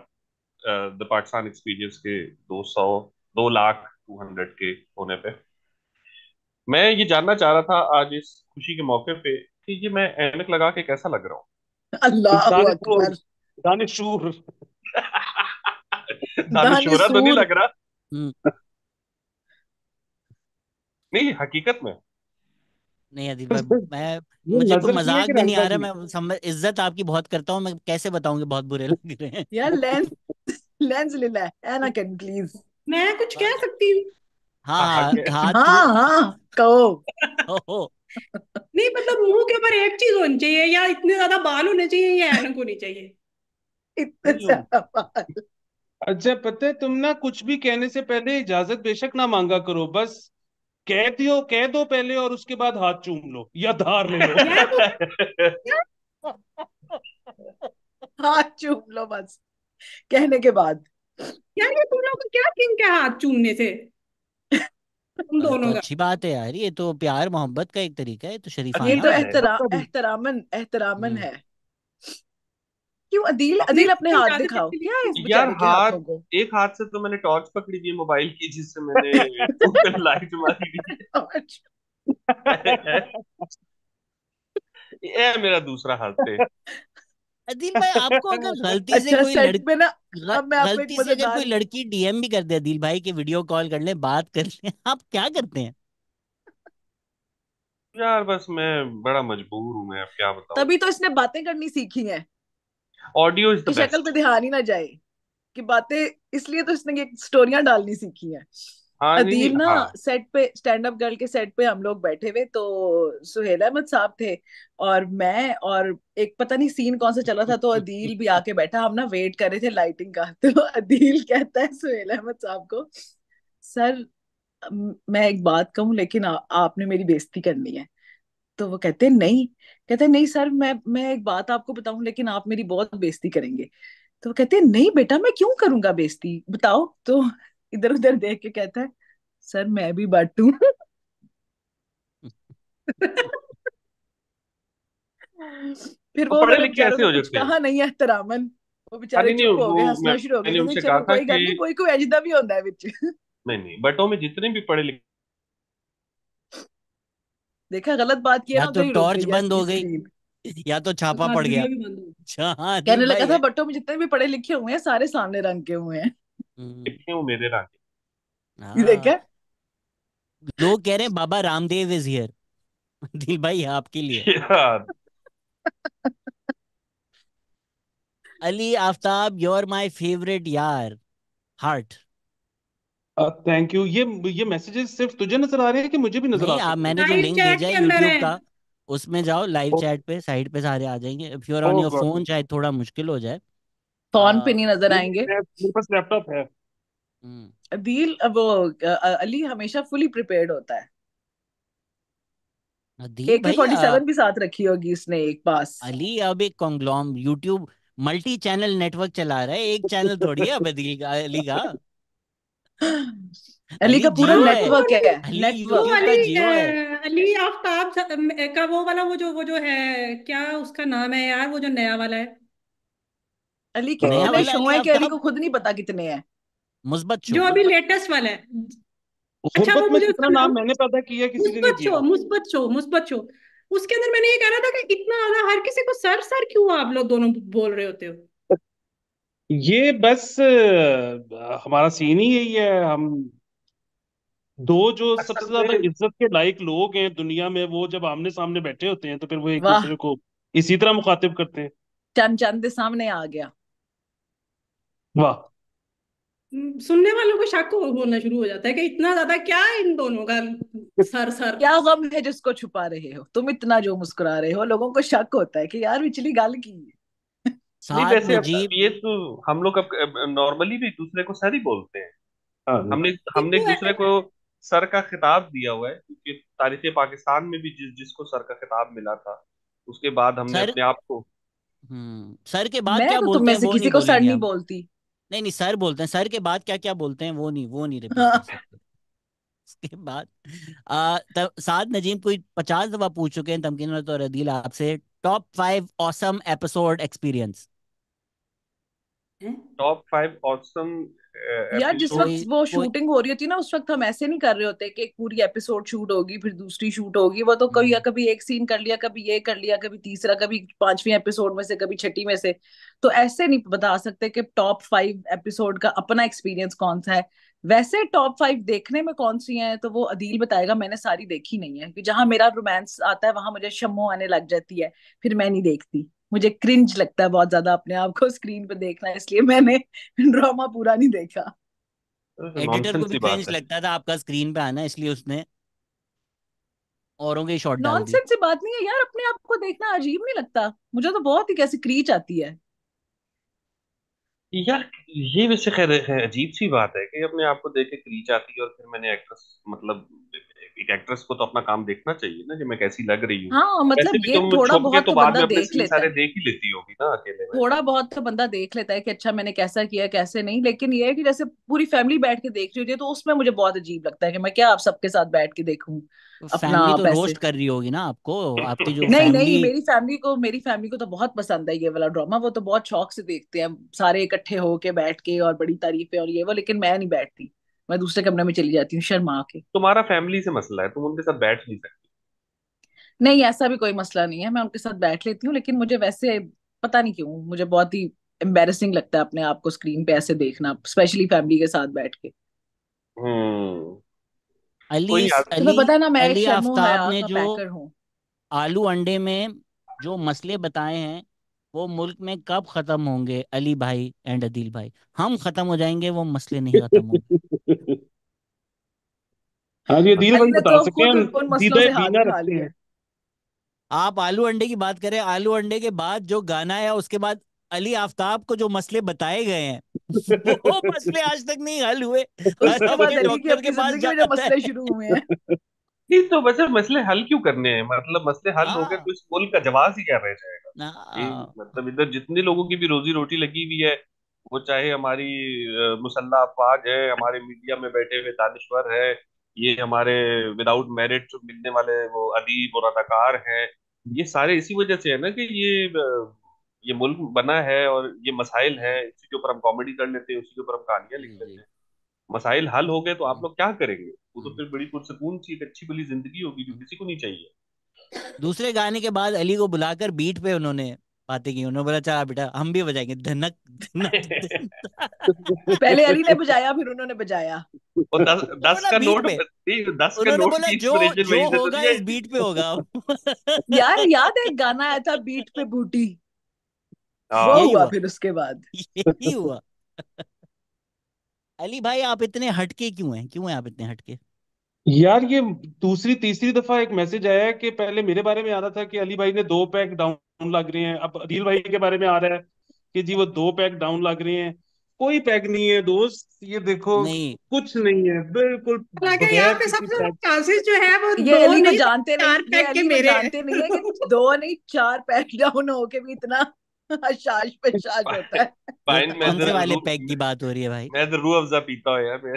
द पाकिस्तान एक्सपीरियंस के 200 2 लाख 200 के होने पे मैं ये जानना चाह रहा था आज इस खुशी के मौके पे कि ये मैं एनक लगा के कैसा लग रहा हूँ अल्लाह दानिशूर तो नहीं लग रहा हम्म। नहीं हकीकत में नहीं आदिल भाई मैं मुझे कोई तो मजाक भी नहीं आ रहा मैं समझ इज्जत आपकी बहुत करता हूँ मैं कैसे बताऊंगी बहुत बुरे लग रहे हैं यार लेंस लेंस ले ले एना कैन प्लीज मैं कुछ कह सकती हूँ हाँ हाँ हाँ हाँ, हाँ, हाँ कहो नहीं मतलब मुंह के ऊपर एक चीज होनी चाहिए या इतने ज्यादा बाल होने चाहिए या एनक होनी चाहिए अच्छा पता है तुम ना कुछ भी कहने से पहले इजाजत बेशक ना मांगा करो बस कह दियो कह दो पहले और उसके बाद हाथ चूम लो या धार ले लो हाथ चूम लो बस कहने के बाद यार ये तुम लोग क्या किंग के हाथ चूमने से तुम दोनों तो अच्छी बात है यार ये तो प्यार मोहब्बत का एक तरीका है तो शरीफाना ये तो हाँ, एहतरामन एहतरामन हम्म। है क्यों अदील अदील अपने हाथ दिखाओ क्या है यार हाथ एक हाथ से तो मैंने टॉर्च पकड़ी थी मोबाइल की जिससे मैंने लाइट मारी थी ये मेरा दूसरा हाथ थे अदील भाई आपको अगर गलती से अच्छा, कोई लड़की ना अब मैं आपको गलती से अगर कोई लड़की डीएम भी कर दे अदील भाई के वीडियो कॉल कर ले बात कर ले आप क्या करते हैं यार बस मैं बड़ा मजबूर हूँ मैं अब क्या बताऊँ तभी तो इसने बातें करनी सीखी हैं ऑडियो इज द शक्ल पे ध्यान ही ना जाए कि बातें इसलिए तो इसने एक स्टोरियां डालनी सीखी हैं हाँ अदील ना हाँ. सेट पे स्टैंड अप गर्ल के सेट पे हम लोग बैठे हुए तो सुहेल अहमद साहब थे और मैं और एक पता नहीं सीन कौन सा चला था तो अदील भी आके बैठा हम ना वेट कर रहे थे लाइटिंग का तो अदील कहता है सुहेल अहमद साहब को सर मैं एक बात कहूं लेकिन आ, आपने मेरी बेइज्जती करनी है तो वो कहते नहीं कहते नहीं सर मैं मैं एक बात आपको बताऊं लेकिन आप मेरी बहुत बेइज्जती करेंगे तो वो कहते नहीं बेटा मैं क्यों करूंगा बेइज्जती बताओ तो इधर उधर देख के कहता है सर मैं भी बाटू फिर वो पढ़े लिखे ऐसे हो जाते हैं कहा नहीं है तरामन वो बेचारे चुप हो गए हंसना शुरू हो गए तो कोई गल नहीं कोई कोई अजदा भी होता है ਵਿੱਚ नहीं नहीं बटों में जितने भी पढ़े लिखे देखा गलत बात किया या हाँ, तो, तो टॉर्च बंद हो गई या तो छापा हाँ, पड़ गया हाँ, तो कहने लगा था बट्टो में जितने भी पढ़े लिखे हुए हैं सारे सामने रंग के हुए हैं हम्म। कितने वो मेरे रंग ये देखा लोग कह रहे हैं बाबा रामदेव इज हियर दिल भाई आपके लिए Ali Aftab your my favourite यार हार्ट थैंक uh, यू ये ये मैसेजेस सिर्फ तुझे नजर आ रहे हैं कि मुझे भी नजर आ रहे हैं मैंने जो लिंक भेजा है यूट्यूब का उसमें जाओ लाइव चैट oh. पे साइड पे सारे आ जाएंगे if you are on your phone शायद थोड़ा मुश्किल हो जाए फोन हाँ। पे नहीं नजर आएंगे मेरे पास लैपटॉप है अदील हम्म। वो अली हमेशा फुली प्रिपेयर्ड होता है एक AK47 भी साथ रखी होगी इसने एक पास अली अब एक कॉन्ग्लॉम यूट्यूब मल्टी चैनल नेटवर्क चला रहा है एक चैनल थोड़ी है अब अली का अली का पूरा नेटवर्क है नेटवर्क अली अली आफ्ताब का वो वाला वो जो वो जो है क्या उसका नाम है यार वो जो नया वाला है अली के नया वाला शो है कि अली को खुद नहीं पता कितने हैं मुस्बत जो अभी लेटेस्ट वाला है अच्छा वो मुझे उसका नाम मैंने पता किया किसी ने मुस्बत शो मुस्बत शो मुस्बत शो उसके अंदर मैंने ये कह रहा था कि इतना ज्यादा हर किसी को सर सर क्यों आप लोग दोनों बोल रहे होते हो ये बस हमारा सीन ही यही है हम दो जो अच्छा, सबसे ज्यादा इज्जत के लायक लोग हैं दुनिया में वो जब आमने सामने बैठे होते हैं तो फिर वो एक वाह दूसरे को इसी तरह मुखातिब करते हैं चंद चंद के सामने आ गया वाह सुनने वालों को शक होना शुरू हो जाता है कि इतना ज्यादा क्या इन दोनों का सर सर क्या गम है जिसको छुपा रहे हो तुम इतना जो मुस्कुरा रहे हो लोगों को शक होता है कि यार पिछली गाल की है नहीं साथ वैसे अब नजीब ये तो हम लोग अब नॉर्मली भी दूसरे को सर ही बोलते हैं हाँ, हमने हमने एक दूसरे को सर का खिताब दिया हुआ है क्योंकि तारीख पाकिस्तान में भी जिस जिसको सर का खिताब मिला था उसके बाद हमने सर... अपने आप को हम्म सर के बाद क्या तो बोलते हैं से वो किसी को सर नहीं हम बोलती नहीं नहीं सर बोलते हैं सर के बाद क्या क्या बोलते हैं वो नहीं वो नहीं रिपीट कर सकते उसके बाद आ, तब साद नजीम कोई पचास दफा पूछ चुके हैं तमकीन और रदील आपसे top five awesome episode experience top five awesome यार जिस वक्त वो शूटिंग हो रही होती ना उस वक्त हम ऐसे नहीं कर रहे होते कि पूरी एपिसोड शूट होगी फिर दूसरी शूट होगी वो तो कभी या हम्म। कभी एक सीन कर लिया कभी ये कर लिया कभी तीसरा कभी पांचवी एपिसोड में से कभी छठी में से तो ऐसे नहीं बता सकते कि टॉप फाइव एपिसोड का अपना एक्सपीरियंस कौन सा है वैसे टॉप फाइव देखने में कौन सी है तो वो अदील बताएगा मैंने सारी देखी नहीं है कि जहां मेरा रोमांस आता है वहां मुझे शमो आने लग जाती है फिर मैं नहीं देखती मुझे क्रिंज लगता है बहुत ज्यादा अपने आप को स्क्रीन पर देखना इसलिए मैंने ड्रामा पूरा नहीं देखा एडिटर को भी क्रिंज लगता था आपका स्क्रीन पे आना इसलिए उसने औरों के शॉट डाल दिए नॉनसेंस से बात नहीं है यार अपने आप को देखना अजीब नहीं लगता मुझे तो बहुत ही कैसे क्रीच आती है यार ये वैसे खैर अजीब सी बात है कि अपने आप को देख के क्रीच आती है और फिर मैंने एक्ट्रेस मतलब एक एक्ट्रेस को तो अपना काम देखना चाहिए ना कि मैं कैसी लग रही हूँ हाँ, मतलब ये थोड़ा बहुत तो, तो बंदा देख लेता है देख ही लेती होगी ना अकेले में थोड़ा बहुत तो बंदा देख लेता है कि अच्छा मैंने कैसा किया कैसे नहीं लेकिन ये है कि जैसे पूरी फैमिली बैठ के देख रही होती है तो उसमें मुझे बहुत अजीब लगता है कि मैं क्या आप सबके साथ बैठ के देखूँ अपना तो रोस्ट कर रही होगी ना आपको आपकी जो नहीं नहीं मेरी फैमिली को मेरी फैमिली को तो बहुत पसंद है ये वाला ड्रामा वो तो बहुत शौक से देखते हैं सारे इकट्ठे होके बैठ के और बड़ी तारीफें और ये वो लेकिन मैं नहीं बैठती मैं दूसरे कमरे में चली जाती हूँ शर्मा के तुम्हारा फैमिली से मसला है तुम उनके साथ बैठ नहीं सकती नहीं ऐसा भी कोई मसला नहीं है मैं उनके साथ बैठ लेती हूँ लेकिन मुझे वैसे पता नहीं क्यों मुझे बहुत ही एम्बेसिंग लगता है अपने आप को स्क्रीन पे ऐसे देखना स्पेशली फैमिली के साथ बैठ के हम्म। अली अली पता ना मैं अली आफताब ने जो आलू अंडे में जो मसले बताए हैं वो मुल्क में कब खत्म होंगे अली भाई एंड अदील भाई हम खत्म हो जाएंगे वो मसले नहीं खत्म होंगे हाँ जी अदील भाई बता तो सकते हैं सीधे बिना रखते हैं आप आलू अंडे की बात करें आलू अंडे के बाद जो गाना है उसके बाद अली आफ्ताब को जो मसले बताए गए हैं वो मसले आज तक नहीं हल हुए डॉक्टर के पास जाता है नहीं तो वैसे मसले हल क्यों करने हैं मतलब मसले हल हो गए हाँ। कुछ मुल्क का जवाब ही क्या रह जाएगा हाँ। मतलब इधर जितने लोगों की भी रोजी रोटी लगी हुई है वो चाहे हमारी मुसल्ला अफवाज है हमारे मीडिया में बैठे हुए दानिश्वर है ये हमारे विदाउट मेरिट जो मिलने वाले वो अदीब और अदाकार हैं ये सारे इसी वजह से है ना कि ये ये मुल्क बना है और ये मसाइल है इसी के ऊपर हम कॉमेडी कर लेते हैं उसी के ऊपर हम कहानियां लिख लेते हैं मसाइल हल हो गए तो आप हाँ। लोग क्या करेंगे वो तो हम्म। फिर बड़ी पुरसकून सी एक अच्छी भली जिंदगी होगी जो किसी को नहीं चाहिए दूसरे गाने के बाद अली को बुलाकर बीट पे उन्होंने बातें की उन्होंने बोला चला बेटा हम भी बजाएंगे धनक, धनक। पहले अली ने बजाया फिर उन्होंने बजाया और दस, दस का नोट पे दस का नोट बोला जो जो होगा तो इस बीट पे होगा यार याद है गाना आया था बीट पे बूटी हाँ। वो हुआ फिर उसके बाद यही हुआ अली भाई आप इतने हटके क्यों हैं क्यों हैं आप इतने हटके यार ये दूसरी तीसरी दफा एक मैसेज आया है कि पहले मेरे बारे में आ रहा था कि अली भाई ने दो पैक डाउन लग रहे हैं अब अदील भाई के बारे में आ रहा है कि जी वो दो पैक डाउन लग रहे हैं कोई पैक नहीं है दोस्त ये देखो नहीं कुछ नहीं है बिल्कुल यहाँ पे सबसे चांसेस जो है वो ये अली को जानते चार नहीं चार पैक के मेरे जानते नहीं है कि दो नहीं चार पैक डाउन होके भी इतना पे शाश होता है वाले की बात हो रही है भाई मैं तो रूह अफजा पीता हूं यार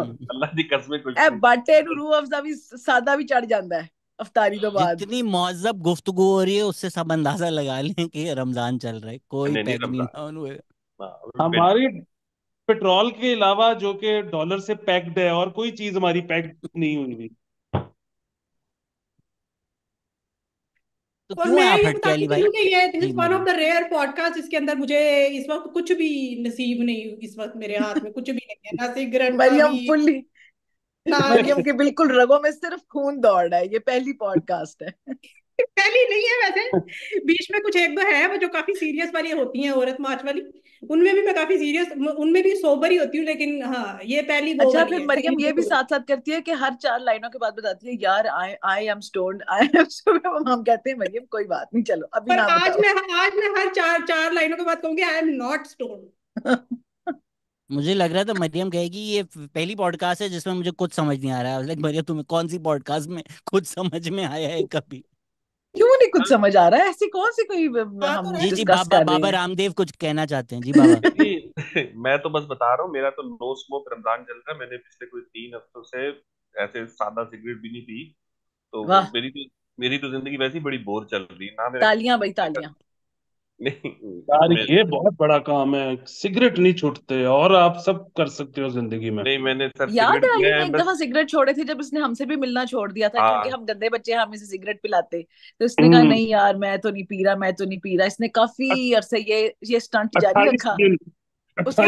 अल्लाह कसम कुछ ए बटे रूह अफजा भी सादा भी चढ़ जाता है अफतारी तो बाद मौजब गुफ्तगु हो रही है उससे सब अंदाजा लगा लें कि रमजान चल रहा है कोई नहीं हमारी हाँ, हाँ, पेट्रोल के अलावा जो के डॉलर से पैक्ड है और कोई चीज हमारी पैक्ड नहीं हुई तो और मैं ये कि ये this one of the rare podcast इसके अंदर मुझे इस वक्त कुछ भी नसीब नहीं इस वक्त मेरे हाथ में कुछ भी नहीं है ना सिगरेट मरियम फुल्ली मरियम के बिल्कुल रगों में सिर्फ खून दौड़ रहा है ये पहली पॉडकास्ट है पहली नहीं है वैसे बीच में कुछ एक दो है वो जो काफी सीरियस वाली होती है औरत मार्च वाली उनमें भी मैं काफी सीरियस उनमें भी सोबर ही होती हूँ लेकिन हाँ ये पहली अच्छा फिर मरियम ये भी साथ साथ करती है कि हर चार लाइनों के बाद बताती है यार I I am stone I am हम कहते हैं मरियम कोई बात नहीं चलो अभी पर आज मैं आज मैं हर चार चार लाइनों के बाद कहूंगी आई एम नॉट स्टोन मुझे लग रहा था मरियम कहेगी ये पहली पॉडकास्ट है जिसमें मुझे कुछ समझ नहीं आ रहा है लाइक मरियम तुम्हें कौन सी पॉडकास्ट में कुछ समझ में आया है कभी क्यों नहीं कुछ हाँ। समझ आ रहा है ऐसी कौन सी कोई हम जी जी बाबा बाबा रामदेव कुछ कहना चाहते हैं जी बाबा मैं तो बस बता रहा हूँ मेरा तो नो स्मोक रमजान चल रहा है मैंने पिछले कोई तीन हफ्तों से ऐसे सादा सिगरेट भी नहीं पी तो मेरी तो मेरी तो जिंदगी वैसी बड़ी बोर चल रही है ना तालियां भाई तालियां नहीं ये बहुत बड़ा काम है सिगरेट नहीं छूटते और आप सब कर सकते हो जिंदगी में नहीं मैंने सर याद है एक दफा सिगरेट छोड़े थे जब इसने हमसे भी मिलना छोड़ दिया था क्योंकि हाँ। हम गंदे बच्चे हैं हम इसे सिगरेट पिलाते तो इसने कहा हम्म। नहीं यार मैं तो नहीं पी रहा मैं तो नहीं पी रहा इसने काफी अरसे ये ये स्टंट जारी रखा अच्छा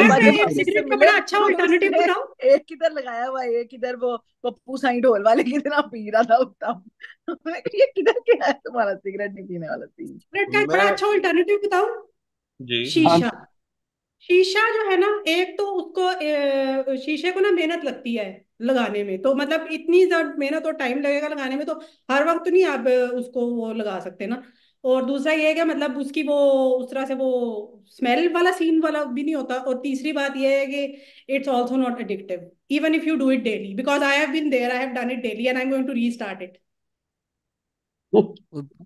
अच्छा शीशा हाँ। शीशा जो है ना एक तो उसको शीशे को ना मेहनत लगती है लगाने में तो मतलब इतनी ज्यादा मेहनत और टाइम लगेगा लगाने में तो हर वक्त नहीं आप उसको वो लगा सकते ना और दूसरा ये है कि मतलब उसकी वो उस तरह से वो स्मेल वाला सीन वाला भी नहीं होता और तीसरी बात ये है कि it's also not addictive even if you do it daily because I have been there I have done it daily and I am going to restart it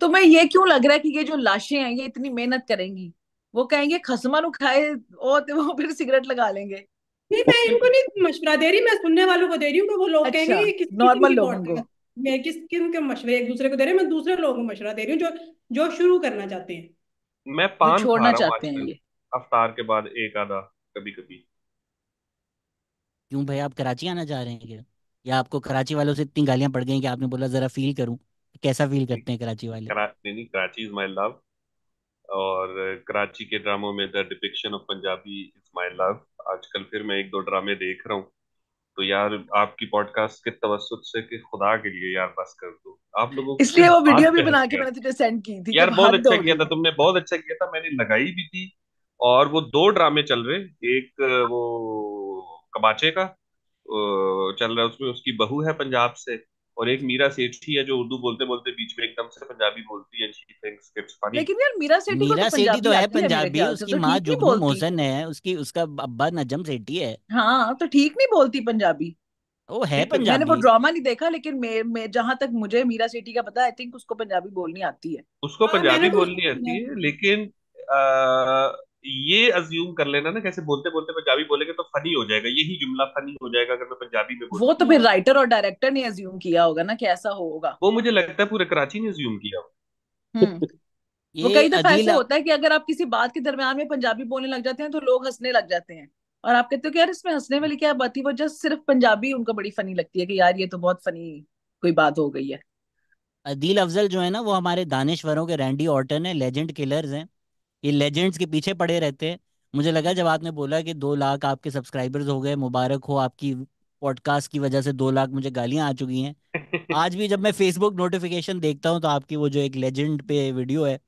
तो मैं ये क्यों लग रहा है कि ये जो लाशें हैं ये इतनी मेहनत करेंगी वो कहेंगे खसमा नु खाए और तो वो फिर सिगरेट लगा लेंगे नहीं मैं इनको नहीं मशवरा दे रही मैं सुनने वालों को दे रही हूँ कि वो लोग अच्छा, कहेंगे नॉर्मल लोगों को मैं किस किन के मशवरे एक दूसरे को दे रहे हैं मैं दूसरे लोगों को मशवरा दे रही हूँ जो जो शुरू करना चाहते हैं मैं पान छोड़ना चाहते हैं ये अफ्तार के बाद एक आधा कभी कभी क्यों भाई आप कराची आना चाह रहे हैं क्या या आपको कराची वालों से इतनी गालियां पड़ गई कि आपने बोला जरा फील करूं कैसा फील करते हैं कराची वाले करा, नहीं नहीं कराची इज माय लव और कराची के ड्रामों में the depiction of Punjabi is my love आजकल फिर मैं एक दो ड्रामे देख रहा हूँ तो यार आपकी पॉडकास्ट के तवसुत से कि खुदा के लिए यार बस कर दो आप लोगों इसलिए वो वीडियो भी बना के मैंने तुझे सेंड की थी यार बहुत अच्छा किया था तुमने बहुत अच्छा किया था मैंने लगाई भी थी और वो दो ड्रामे चल रहे एक वो कमाचे का चल रहा है उसमें उसकी बहू है पंजाब से और एक मीरा सेठी है जो उर्दू बोलते बोलते बीच में एकदम से पंजाबी बोलती है शी थिंक्स इट्स फनी लेकिन यार मीरा सेठी तो मीरा तो सेठी तो है पंजाबी उसकी तो माँ जुगनू मोहसन है उसकी उसका अब्बा नजम सेठी है हाँ तो ठीक नहीं बोलती पंजाबी वो है पंजाबी मैंने वो ड्रामा नहीं देखा लेकिन मैं मैं जहां तक मुझे मीरा सेठी का पता आई थिंक उसको पंजाबी बोलनी आती है उसको पंजाबी तो बोलनी आती है लेकिन ये अज्यूम कर लेना ना कैसे बोलते बोलते पंजाबी बोलेंगे तो फनी हो जाएगा यही जुमला फनी हो जाएगा अगर मैं पंजाबी में वो तो फिर राइटर और डायरेक्टर ने अज्यूम किया होगा ना कैसा होगा वो मुझे लगता है पूरे कराची ने अज्यूम किया होगा हम्म। वो कई दफा ऐसा होता है कि अगर आप किसी बात के दरमियान में पंजाबी बोलने लग जाते हैं तो लोग हंसने लग जाते हैं और आप कहते हो कि यार इसमें हंसने वाली क्या बात थी वो जस्ट सिर्फ पंजाबी उनको बड़ी फनी लगती है कि यार ये तो बहुत फनी कोई बात हो गई है अदील अफजल जो है ना वो हमारे दानिशवरों के रैंडी ऑर्टन है लेजेंड किलर्स हैं ये लेजेंड्स के पीछे पड़े रहते हैं मुझे लगा जब आपने बोला कि दो लाख आपके सब्सक्राइबर्स हो गए मुबारक हो आपकी पॉडकास्ट की वजह से दो लाख मुझे गालियां आ चुकी हैं आज भी जब मैं फेसबुक नोटिफिकेशन देखता हूँ तो आपकी वो जो एक लेजेंड पे वीडियो है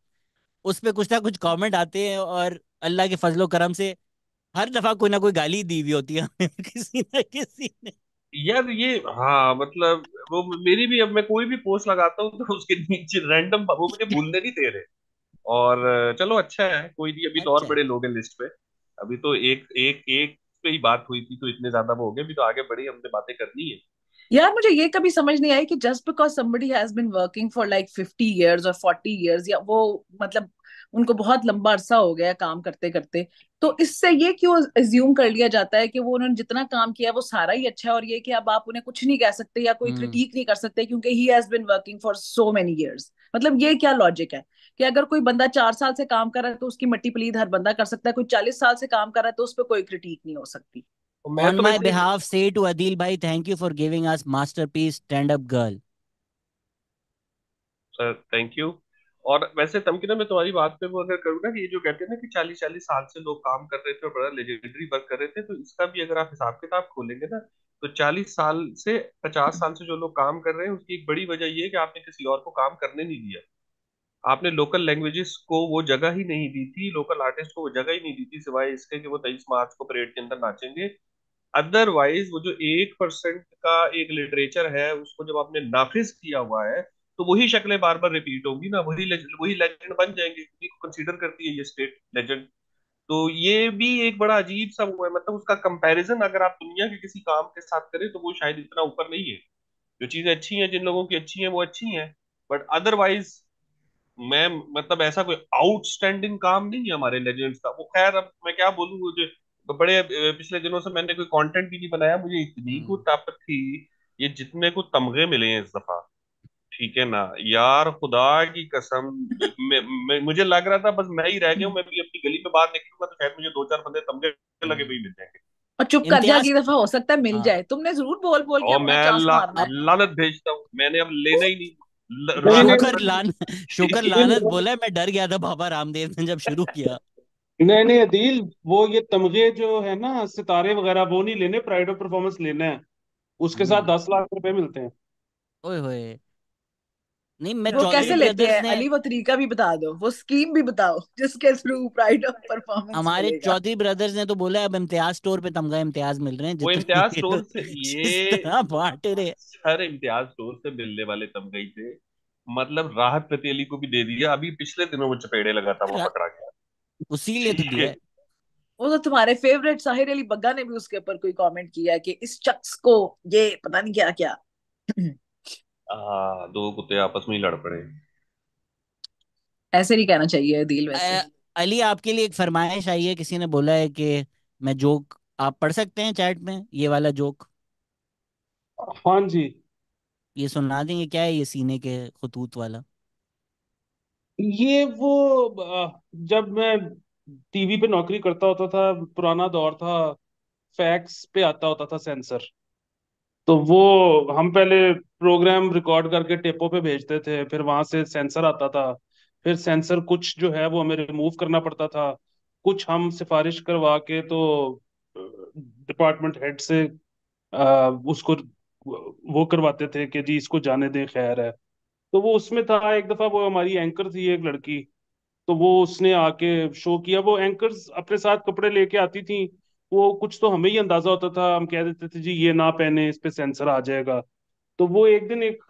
उस पर कुछ ना कुछ कमेंट आते हैं और अल्लाह के फजलो करम से हर दफा कोई ना कोई गाली दी हुई होती है किसी ना किसी ने यार ये हाँ मतलब वो मेरी भी अब मैं कोई भी पोस्ट लगाता हूँ तो उसके नीचे रैंडम वो मुझे भूलने नहीं दे रहे और चलो अच्छा है कोई नहीं अभी तो और अच्छा। बड़े लोग हैं लिस्ट पे अभी तो एक एक एक पे ही बात हुई थी तो इतने ज्यादा वो हो गए अभी तो आगे बड़ी हमने बातें करनी है यार मुझे ये कभी समझ नहीं आई कि just because somebody has been working for like fifty years और फोर्टी ईयर्स या वो मतलब उनको बहुत लंबा अरसा हो गया काम करते करते तो इससे ये क्यों एज्यूम कर लिया जाता है कि वो उन्होंने जितना काम किया वो सारा ही अच्छा है और ये कि अब आप उन्हें कुछ नहीं कह सकते या कोई क्रिटिक हम्म। नहीं कर सकते क्योंकि he has been working for so many years मतलब ये क्या लॉजिक है कि अगर कोई बंदा चार साल से काम कर रहा है तो उसकी मट्टी पलीद हर बंदा कर सकता है कोई चालीस साल से काम कर रहा है तो उस पर कोई क्रिटिक नहीं हो सकती तो तो on my behalf say to adil bhai thank you for giving us masterpiece stand up girl Sir, thank you. और वैसे तमकिना मैं तुम्हारी बात पे वो अगर करूँ ना कि ये जो कहते हैं ना कि चालीस चालीस साल से लोग काम कर रहे थे और बड़ा लेजेंडरी वर्क कर रहे थे तो इसका भी अगर आप हिसाब किताब खोलेंगे ना तो चालीस साल से पचास साल से जो लोग काम कर रहे हैं उसकी एक बड़ी वजह ये है कि आपने किसी और को काम करने नहीं दिया आपने लोकल लैंग्वेजेस को वो जगह ही नहीं दी थी लोकल आर्टिस्ट को वो जगह ही नहीं दी थी सिवाय इसके कि वो तेईस मार्च को परेड के अंदर नाचेंगे अदरवाइज वो जो एक परसेंट का एक लिटरेचर है उसको जब आपने नाफिज किया हुआ है तो वही शक्लें बार बार रिपीट होंगी ना वही वही लेजेंड बन जाएंगे कंसिडर करती है ये स्टेट लेजेंड तो ये भी एक बड़ा अजीब सा हुआ है मतलब उसका कंपैरिजन अगर आप दुनिया के किसी काम के साथ करें तो वो शायद इतना ऊपर नहीं है जो चीजें अच्छी हैं जिन लोगों की अच्छी हैं वो अच्छी हैं बट अदरवाइज मैं मतलब ऐसा कोई आउटस्टैंडिंग काम नहीं है हमारे लेजेंड्स का वो खैर अब मैं क्या बोलूँ मुझे बड़े पिछले दिनों से मैंने कोई कंटेंट भी नहीं बनाया मुझे इतनी हम्म। को ताकत थी ये जितने को तमगे मिले हैं इस दफा ठीक है ना यार खुदा की कसम मैं, मैं, मुझे लग रहा था बस मैं ही रह गया हूँ मैं भी अपनी गली में बाहर निकलूंगा तो शायद मुझे दो चार बंदे तमगे लगे भी मिल जाएंगे और चुप कर जा दफा हो सकता है मिल हाँ। जाए तुमने जरूर बोल बोल के मैं लानत भेजता हूँ मैंने अब लेना ही नहीं शुक्र लान लानत बोला मैं डर गया था बाबा रामदेव ने जब शुरू किया नहीं नहीं अदील वो ये तमगे जो है ना सितारे वगैरह वो नहीं लेने प्राइड ऑफ परफॉर्मेंस लेना है उसके हम्म। साथ दस लाख रुपए मिलते हैं ओए होए नहीं मैं वो कैसे लेते हैं ने... अली वो तरीका भी बता दो वो स्कीम भी बताओ जिसके थ्रू प्राइड ऑफ परफॉर्मेंस हमारे चौधरी ब्रदर्स ने तो बोला अब इम्तियाज स्टोर पे तमगा इम्तियाज मिल रहे हैं वो इम्तियाज स्टोर से ये बांट रहे अच्छा, हर इम्तियाज स्टोर से मिलने वाले तमगई थे मतलब राहत फतेह अली को भी दे दिया अभी पिछले दिनों में चपेड़े लगा था वो पकड़ा गया उसी लिए तो दिया वो तो तुम्हारे फेवरेट साहिर अली बग्गा ने भी उसके ऊपर कोई कमेंट किया कि इस शख्स को ये पता नहीं क्या क्या हाँ दो कुत्ते आपस में ही लड़ पड़े ऐसे नहीं कहना चाहिए दिल वैसे अली आपके लिए एक फरमाइश आई है किसी ने बोला है कि मैं जोक आप पढ़ सकते हैं चैट में ये वाला जोक हाँ जी ये सुना देंगे क्या है ये सीने के खतूत वाला ये वो जब मैं टीवी पे नौकरी करता होता था पुराना दौर था फैक्स पे आता होता था सेंसर तो वो हम पहले प्रोग्राम रिकॉर्ड करके टेपो पे भेजते थे फिर वहां से सेंसर आता था फिर सेंसर कुछ जो है वो हमें रिमूव करना पड़ता था कुछ हम सिफारिश करवा के तो डिपार्टमेंट हेड से आ, उसको वो करवाते थे कि जी इसको जाने दें खैर है तो वो उसमें था एक दफा वो हमारी एंकर थी एक लड़की तो वो उसने आके शो किया वो एंकर्स अपने साथ कपड़े लेके आती थी वो कुछ तो हमें ही अंदाजा होता था हम कह देते थे जी ये ना पहने इस पे सेंसर आ जाएगा तो वो एक दिन एक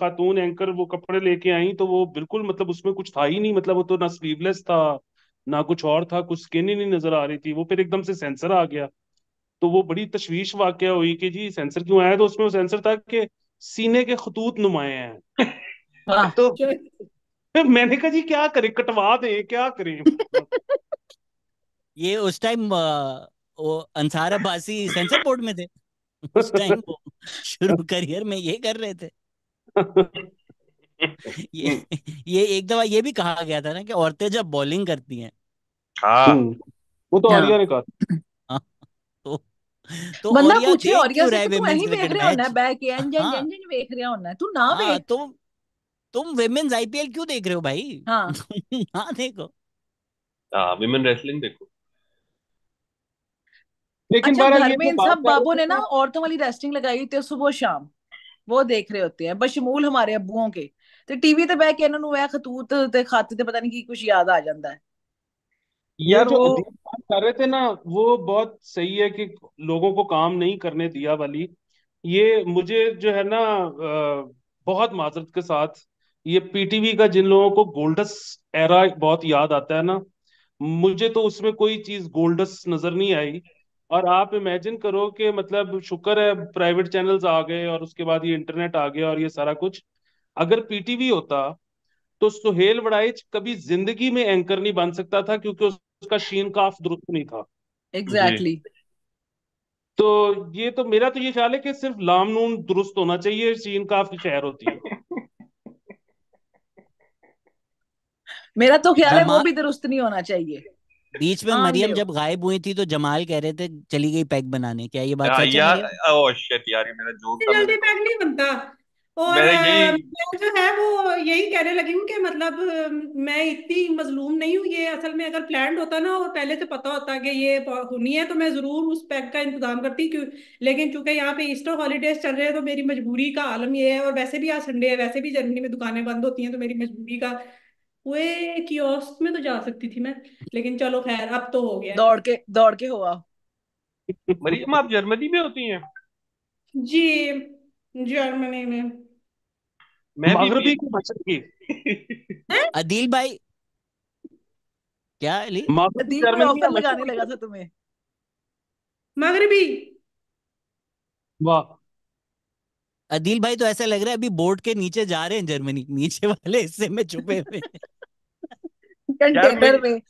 खातून एंकर वो कपड़े लेके आई तो वो बिल्कुल मतलब उसमें कुछ था ही नहीं मतलब वो तो ना स्लीवलेस था ना कुछ और था कुछ स्किन ही नहीं नजर आ रही थी वो फिर एकदम से सेंसर आ गया तो वो बड़ी तशवीश वाक्य हुई कि जी सेंसर क्यों आया तो उसमें वो सेंसर था कि सीने के खतूत नुमाए हैं हाँ। तो मैंने कहा जी क्या करें कटवा दें क्या करें ये उस टाइम वो अंसार अब्बासी सेंसर बोर्ड में थे उस टाइम वो शुरू करियर में ये कर रहे थे ये ये एक दफा ये भी कहा गया था ना कि औरतें जब बॉलिंग करती हैं हाँ हम्म। वो तो आलिया ने कहा तो तो बंदा पूछे आलिया से तुम तो वहीं देख रहे हो ना बैक एंड एंड एंड देख रहे हो ना तू ना हाँ, देख तुम तुम विमेन्स आईपीएल क्यों देख रहे हो भाई हाँ हाँ देखो हाँ वेमेन रेसलिंग देखो लेकिन अच्छा, घर में तो इन सब बाबू ने ना औरतों वाली रेस्टिंग लगाई हुई थी सुबह शाम वो देख रहे होते हैं बशमूल हमारे अबुओं के ਤੇ ਟੀਵੀ ਤੇ ਬਹਿ ਕੇ ਇਹਨਾਂ ਨੂੰ ਇਹ ਖਤੂਤ ਤੇ ਖਾਤੇ ਤੇ ਪਤਾ नहीं ਕੀ कुछ याद आ जाता है यार वो कर रहे थे ना वो बहुत सही है कि लोगों को काम नहीं करने दिया वाली ये मुझे जो है ना बहुत माजरत के साथ ये पीटीवी का जिन लोगों को गोल्डस एरा बहुत याद आता है ना मुझे तो उसमें कोई चीज गोल्डस नजर नहीं आई और आप इमेजिन करो कि मतलब शुक्र है प्राइवेट चैनल्स आ गए और उसके बाद ये इंटरनेट आ गया और ये सारा कुछ अगर पीटीवी होता तो सुहेल वड़ाइच कभी जिंदगी में एंकर नहीं बन सकता था क्योंकि उसका शीन काफ दुरुस्त नहीं था एग्जैक्टली exactly. तो ये तो मेरा तो ये ख्याल है कि सिर्फ लाम नून दुरुस्त होना चाहिए शीन काफ की शहर होती है मेरा तो ख्याल है वो भी दुरुस्त नहीं होना चाहिए बीच में हाँ, मरियम जब गायब हुई थी तो जमाल कह रहे थे चली गई पैक बनाने क्या ये बात सच है यार ओ शिट यार ये मेरा जोक था जल्दी पैक नहीं बनता और मैं जो है वो यही कहने लगी हूँ कि मतलब मैं इतनी मजलूम नहीं हूँ ये असल में अगर प्लान होता ना और पहले से पता होता कि ये होनी है तो मैं जरूर उस पैक का इंतजाम करती क्यों लेकिन चूंकि यहाँ पे ईस्टर हॉलीडेज चल रहे हैं तो मेरी मजबूरी का आलम ये है और वैसे भी आज संडे है वैसे भी जर्मनी में दुकानें बंद होती हैं तो मेरी मजबूरी का वे कियोस्क में तो जा सकती थी मैं लेकिन चलो खैर अब तो हो गया दौड़ के दौड़ के हुआ मरियम आप जर्मनी में होती हैं जी जर्मनी में मैं मगरबी की बचत की अदील भाई क्या अली अदिल जर्मनी ऑफर लगाने लगा था तुम्हें मगरबी वाह अदील भाई तो ऐसा लग रहा है अभी बोर्ड के नीचे जा रहे हैं जर्मनी नीचे वाले हिस्से में छुपे हुए कंटेनर में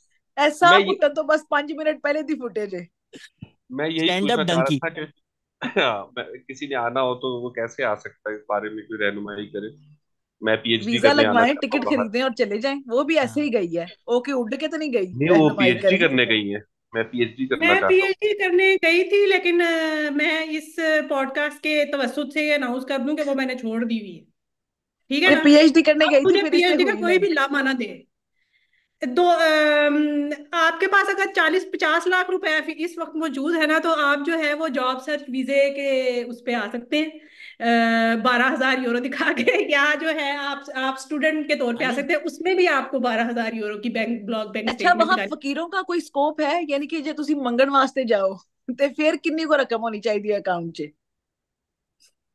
ऐसा होता तो बस पांच मिनट पहले थी फुटेज है मैं यही पूछना चाह रहा था कि हाँ, किसी ने आना हो तो वो कैसे आ सकता है इस बारे में कोई रहनुमाई करे मैं पीएचडी वीजा लगवाए टिकट खरीदे और चले जाएं वो भी ऐसे ही गई है ओके उड़ के तो नहीं गई नहीं वो पीएचडी करने गई है मैं पीएचडी करना मैं पीएचडी करने गई थी लेकिन मैं इस पॉडकास्ट के तवसुत से अनाउंस कर दूं कि वो मैंने छोड़ दी हुई है ठीक है ना पीएचडी करने गई थी मुझे पीएचडी का कोई भी लाभ माना दे दो आपके पास अगर चालीस पचास लाख रुपए इस वक्त मौजूद है ना तो आप जो है वो जॉब सर्च वीजे के उस पर आ सकते हैं बारह हजार यूरो दिखा के या जो है आप आप स्टूडेंट के तौर पे आ हाँ सकते हैं उसमें भी आपको बारह हजार यूरो की बैंक ब्लॉक बैंक अच्छा वहां फकीरों का कोई स्कोप है यानी कि जो तुम मंगन वास्ते जाओ तो फिर किन्नी को रकम होनी चाहिए अकाउंट च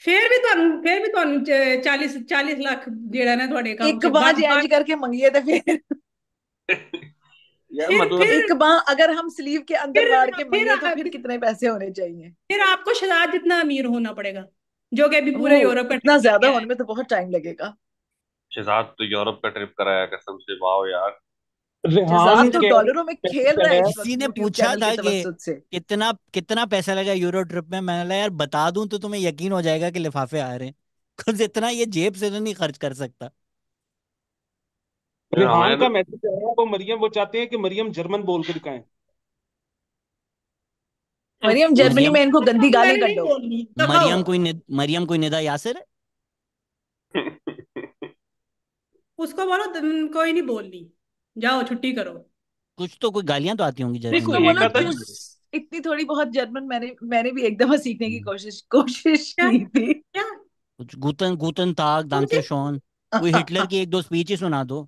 ਫੇਰ ਵੀ ਤੁਹਾਨੂੰ ਫੇਰ ਵੀ ਤੁਹਾਨੂੰ 40 40 ਲੱਖ ਜਿਹੜਾ ਨਾ ਤੁਹਾਡੇ ਅਕਾਊਂਟ 'ਚ ਇੱਕ ਵਾਰ ਜੈਜ ਕਰਕੇ ਮੰਗੀਏ ਤੇ ਫੇਰ यार मतलब फिर, एक माह अगर हम स्लीव के अंदर वार के फिर, तो फिर कितने पैसे होने चाहिए फिर आपको शहजाद जितना अमीर होना पड़ेगा जो कि अभी पूरे यूरोप का इतना ज्यादा होने में तो बहुत टाइम लगेगा शहजाद तो यूरोप का ट्रिप कराया कसम से वाओ यार रिहान तो डॉलरों में खेल रहा है किसी ने पूछा था कि कितना कितना पैसा लगा यूरो ट्रिप में मैंने कहा यार बता दूं तो तुम्हें यकीन हो जाएगा कि लिफाफे आ रहे हैं कुछ इतना ये जेब से तो नहीं खर्च कर सकता रिहान का मैसेज आ रहा है वो मरियम वो चाहते हैं कि मरियम जर्मन बोल के दिखाएं मरियम जर्मनी में इनको गंदी गाली कर दो मरियम कोई मरियम कोई निदा यासिर है उसको बोलो कोई नहीं बोलनी जाओ छुट्टी करो कुछ तो कोई गालियां तो आती होंगी जर्मन में इतनी थोड़ी बहुत जर्मन मैंने मैंने भी एक दफा सीखने की हम्म। कोशिश कोशिश की थी कुछ गुतन गुतन ताग दांते शोन कोई हिटलर की एक दो स्पीच ही सुना दो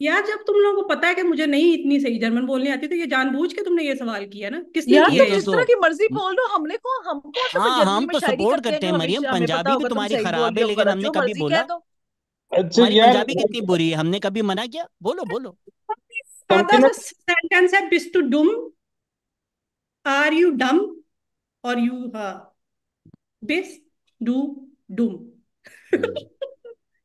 यार जब तुम लोगों को पता है कि मुझे नहीं इतनी सही जर्मन बोलने आती तो ये जानबूझ के तुमने ये सवाल किया ना किसने किया तुम जिस तरह की मर्जी बोल लो हमने को हमको हाँ हम तो सपोर्ट करते हैं मरियम पंजाबी भी तुम्हारी खराब है लेकिन हमने कभी बोला अच्छा यार पंजाबी कितनी बुरी है हमने कभी मना किया बोलो बोलो सेंटेंस है बिस टू डम आर यू डम और यू हाँ, बिस डू डुम अच्छा।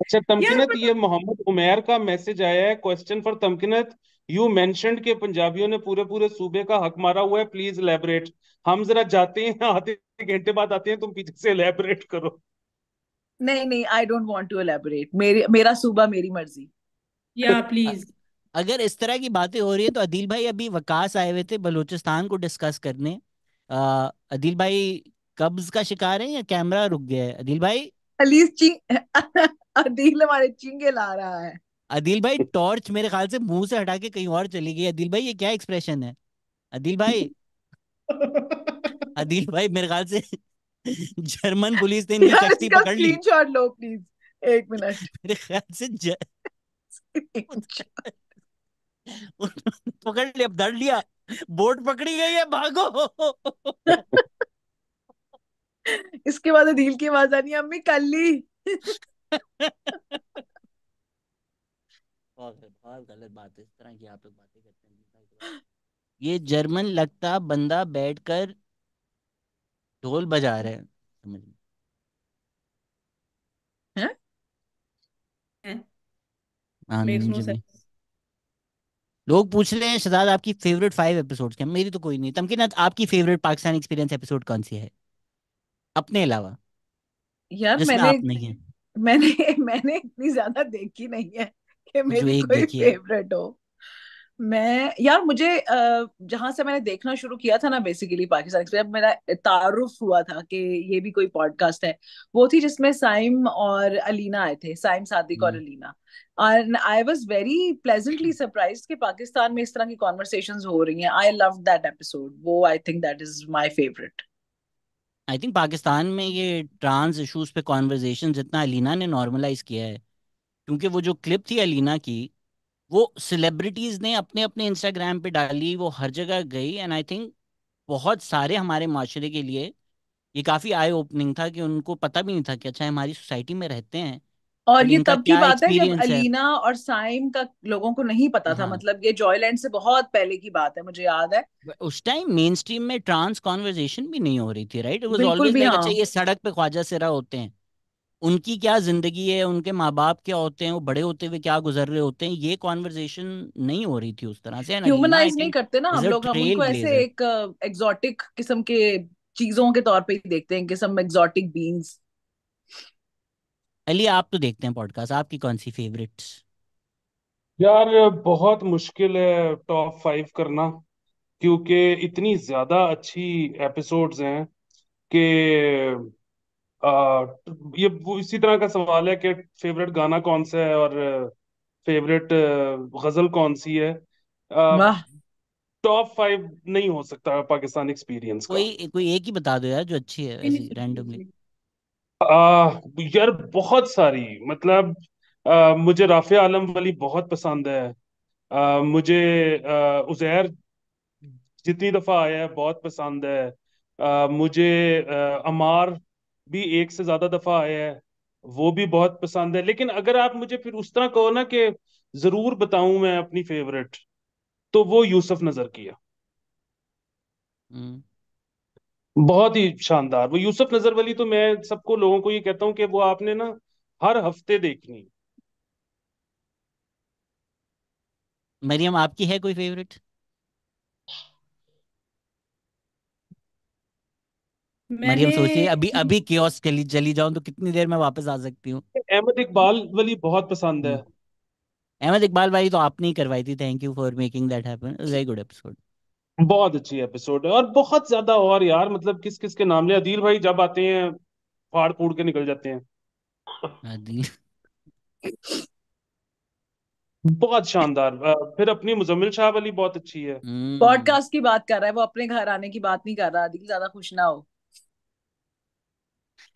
अच्छा तमकिनत ये मोहम्मद उमेर का मैसेज आया है question for Tamkinat you mentioned के पंजाबियों ने पूरे पूरे सूबे का हक मारा हुआ है प्लीज एलेबरेट हम जरा जाते हैं आते हैं घंटे बाद आते हैं तुम पीछे से एलेबरेट करो नहीं नहीं I don't want to elaborate मेरे मेरा सूबा मेरी मर्जी या प्लीज अगर इस तरह की बातें हो रही है तो अदील भाई अभी वकास आए हुए थे बलूचिस्तान को डिस्कस करने आ, अदील भाई कब्ज का शिकार है या कैमरा रुक गया है अदील भाई अलीस चिंग अदील हमारे चिंगे ला रहा है अदील भाई टॉर्च मेरे ख्याल से मुंह से हटा के कहीं और चली गई अदील भाई ये क्या एक्सप्रेशन है अदील भाई अदील भाई मेरे ख्याल से जर्मन पुलिस ने इनकी कश्ती पकड़ ली स्क्रीनशॉट लो प्लीज एक मिनट मेरे ख्याल से ज... पकड़ लिया अब डर लिया बोट पकड़ी गई है भागो इसके बाद अदील की आवाज आनी अम्मी कल्ली बहुत गलत बात है इस तरह की आप लोग बातें करते हैं ये जर्मन लगता बंदा बैठकर ढोल बजा रहे हैं समझ हाँ, में लोग पूछ रहे हैं शहजाद आपकी फेवरेट फाइव एपिसोड्स क्या मेरी तो कोई नहीं तमकिन आपकी फेवरेट पाकिस्तान एक्सपीरियंस एपिसोड कौन सी है अपने अलावा यार मैंने आप नहीं है मैंने मैंने इतनी ज्यादा देखी नहीं है कि मेरी कोई फेवरेट हो मैं यार मुझे जहां से मैंने देखना शुरू किया था ना बेसिकली पाकिस्तान एक्सप्रेस मेरा तारुफ हुआ था कि ये भी कोई पॉडकास्ट है वो थी जिसमें साइम और अलीना आए थे साइम सादिक और हम्म। Alina and I was very pleasantly surprise कि पाकिस्तान में इस तरह की कॉन्वर्सेशन हो रही हैं आई लव दैट एपिसोड वो I think that is my favourite I think Pakistan में ये ट्रांस इश्यूज पे कॉन्वर्जेशन जितना अलीना ने नॉर्मलाइज किया है क्योंकि वो जो क्लिप थी अलीना की वो सेलिब्रिटीज़ ने अपने अपने इंस्टाग्राम पे डाली वो हर जगह गई एंड आई थिंक बहुत सारे हमारे माशरे के लिए ये काफ़ी आई ओपनिंग था कि उनको पता भी नहीं था कि अच्छा हमारी सोसाइटी में रहते हैं और ये तब की बात है जब अलीना और साइम का लोगों को नहीं पता था हाँ। मतलब ये जॉयलैंड से बहुत पहले की बात है मुझे याद है उस टाइम मेन स्ट्रीम में ट्रांस कॉन्वर्जेशन भी नहीं हो रही थी राइट वाज ऑलवेज लाइक अच्छा ये सड़क पे ख्वाजा सिरा होते हैं उनकी क्या जिंदगी है उनके माँ बाप क्या होते हैं वो बड़े होते हुए क्या गुजर रहे होते हैं ये कॉन्वर्जेशन नहीं हो रही थी उस तरह से ह्यूमनाइज नहीं करते ना हम लोग उनको ऐसे एक एग्जॉटिक uh, किस्म के चीजों के तौर पे ही देखते हैं कि सम एग्जॉटिक बींग्स अली आप तो देखते हैं पॉडकास्ट आपकी कौन सी फेवरेट्स यार बहुत मुश्किल है टॉप फाइव करना क्योंकि इतनी ज्यादा अच्छी एपिसोड्स हैं कि आ, ये वो इसी तरह का सवाल है कि फेवरेट गाना कौन सा है और फेवरेट गजल कौन सी है वाह टॉप फाइव नहीं हो सकता पाकिस्तान एक्सपीरियंस का कोई कोई एक ही बता दो यार जो अच्छी है ऐसी रैंडमली आ, यार बहुत सारी मतलब आ, मुझे राफे आलम वाली बहुत पसंद है आ, मुझे आ, उजैर जितनी दफा आया है बहुत पसंद है आ, मुझे आ, अमार भी एक से ज्यादा दफा आया है वो भी बहुत पसंद है लेकिन अगर आप मुझे फिर उस तरह कहो ना कि जरूर बताऊं मैं अपनी फेवरेट तो वो यूसुफ नजर किया बहुत ही शानदार वो यूसुफ नजर वली तो मैं सबको लोगों को ये कहता हूँ कि वो आपने ना हर हफ्ते देखनी मरियम आपकी है कोई फेवरेट मरियम सोचिए अभी हम्म। अभी के चली चली जाऊं तो कितनी देर में वापस आ सकती हूँ अहमद इकबाल वाली बहुत पसंद है हम्म। अहमद इकबाल भाई तो आपने ही करवाई थी thank you for making that happen very good episode बहुत अच्छी एपिसोड है और बहुत ज्यादा और यार मतलब किस किस के नाम ले अदील भाई जब आते हैं फाड़ फूड़ के निकल जाते हैं बहुत शानदार फिर अपनी मुजम्मिल शाह वाली बहुत अच्छी है पॉडकास्ट हम्म। की बात कर रहा है वो अपने घर आने की बात नहीं कर रहा अदील ज्यादा खुश ना हो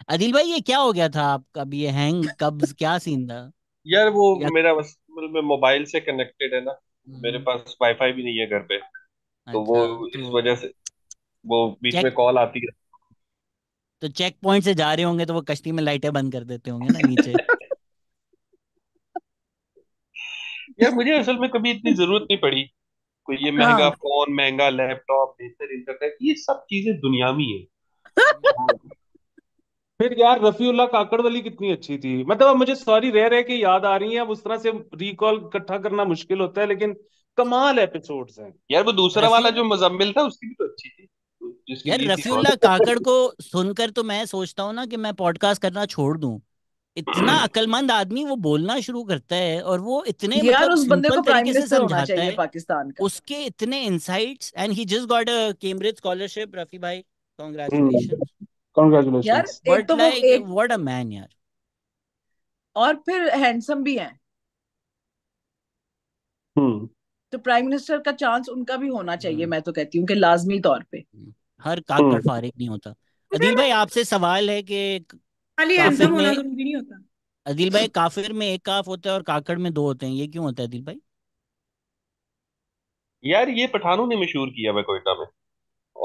अदिल भाई ये क्या हो गया था आपका अभी ये हैंग कब्ज क्या सीन था यार वो या... मेरा मोबाइल से कनेक्टेड है ना मेरे हम्म। पास वाईफाई भी नहीं है घर पे तो अच्छा, वो इस तो वजह से वो बीच में कॉल आती है तो चेक पॉइंट से जा रहे होंगे तो वो कश्ती में लाइटें बंद कर देते होंगे ना नीचे यार मुझे असल में कभी इतनी जरूरत नहीं पड़ी कोई ये महंगा हाँ। फोन महंगा लैपटॉप बेहतर इंटरनेट ये सब चीजें दुनियावी है फिर यार रफीउल्ला काकड़ वाली कितनी अच्छी थी मतलब मुझे सॉरी रह रहे कि याद आ रही है अब उस तरह से रिकॉल इकट्ठा करना मुश्किल होता है लेकिन कमाल एपिसोड्स हैं यार वो दूसरा वाला जो मुजम्मिल था उसकी भी तो अच्छी थी यार रफीउल्ला काकड़ को सुनकर तो मैं सोचता हूँ ना कि मैं पॉडकास्ट करना छोड़ दूं इतना अकलमंद आदमी वो बोलना शुरू करता है और वो इतने यार मतलब उस बंदे को प्राइम मिनिस्टर होना चाहिए है पाकिस्तान का उसके इतने insights and he just got a Cambridge scholarship Rafi भाई कांग्रेचुलेशन हम्म। कांग्रेचुलेशन यार एक तो वो एक व्हाट अ मैन यार और फिर हैंडसम भी हैं हम्म तो प्राइम मिनिस्टर का चांस उनका भी होना चाहिए हम्म। मैं तो कहती हूँ कि लाजमी तौर पे हम्म। हर काम हम्म। का फारिग नहीं होता अदिल भाई आपसे सवाल है कि खाली होना जरूरी नहीं होता अदिल भाई काफिर में एक काफ होता है और काकड़ में दो होते हैं ये क्यों होता है अदिल भाई यार ये पठानों ने मशहूर किया हुआ कोयटा में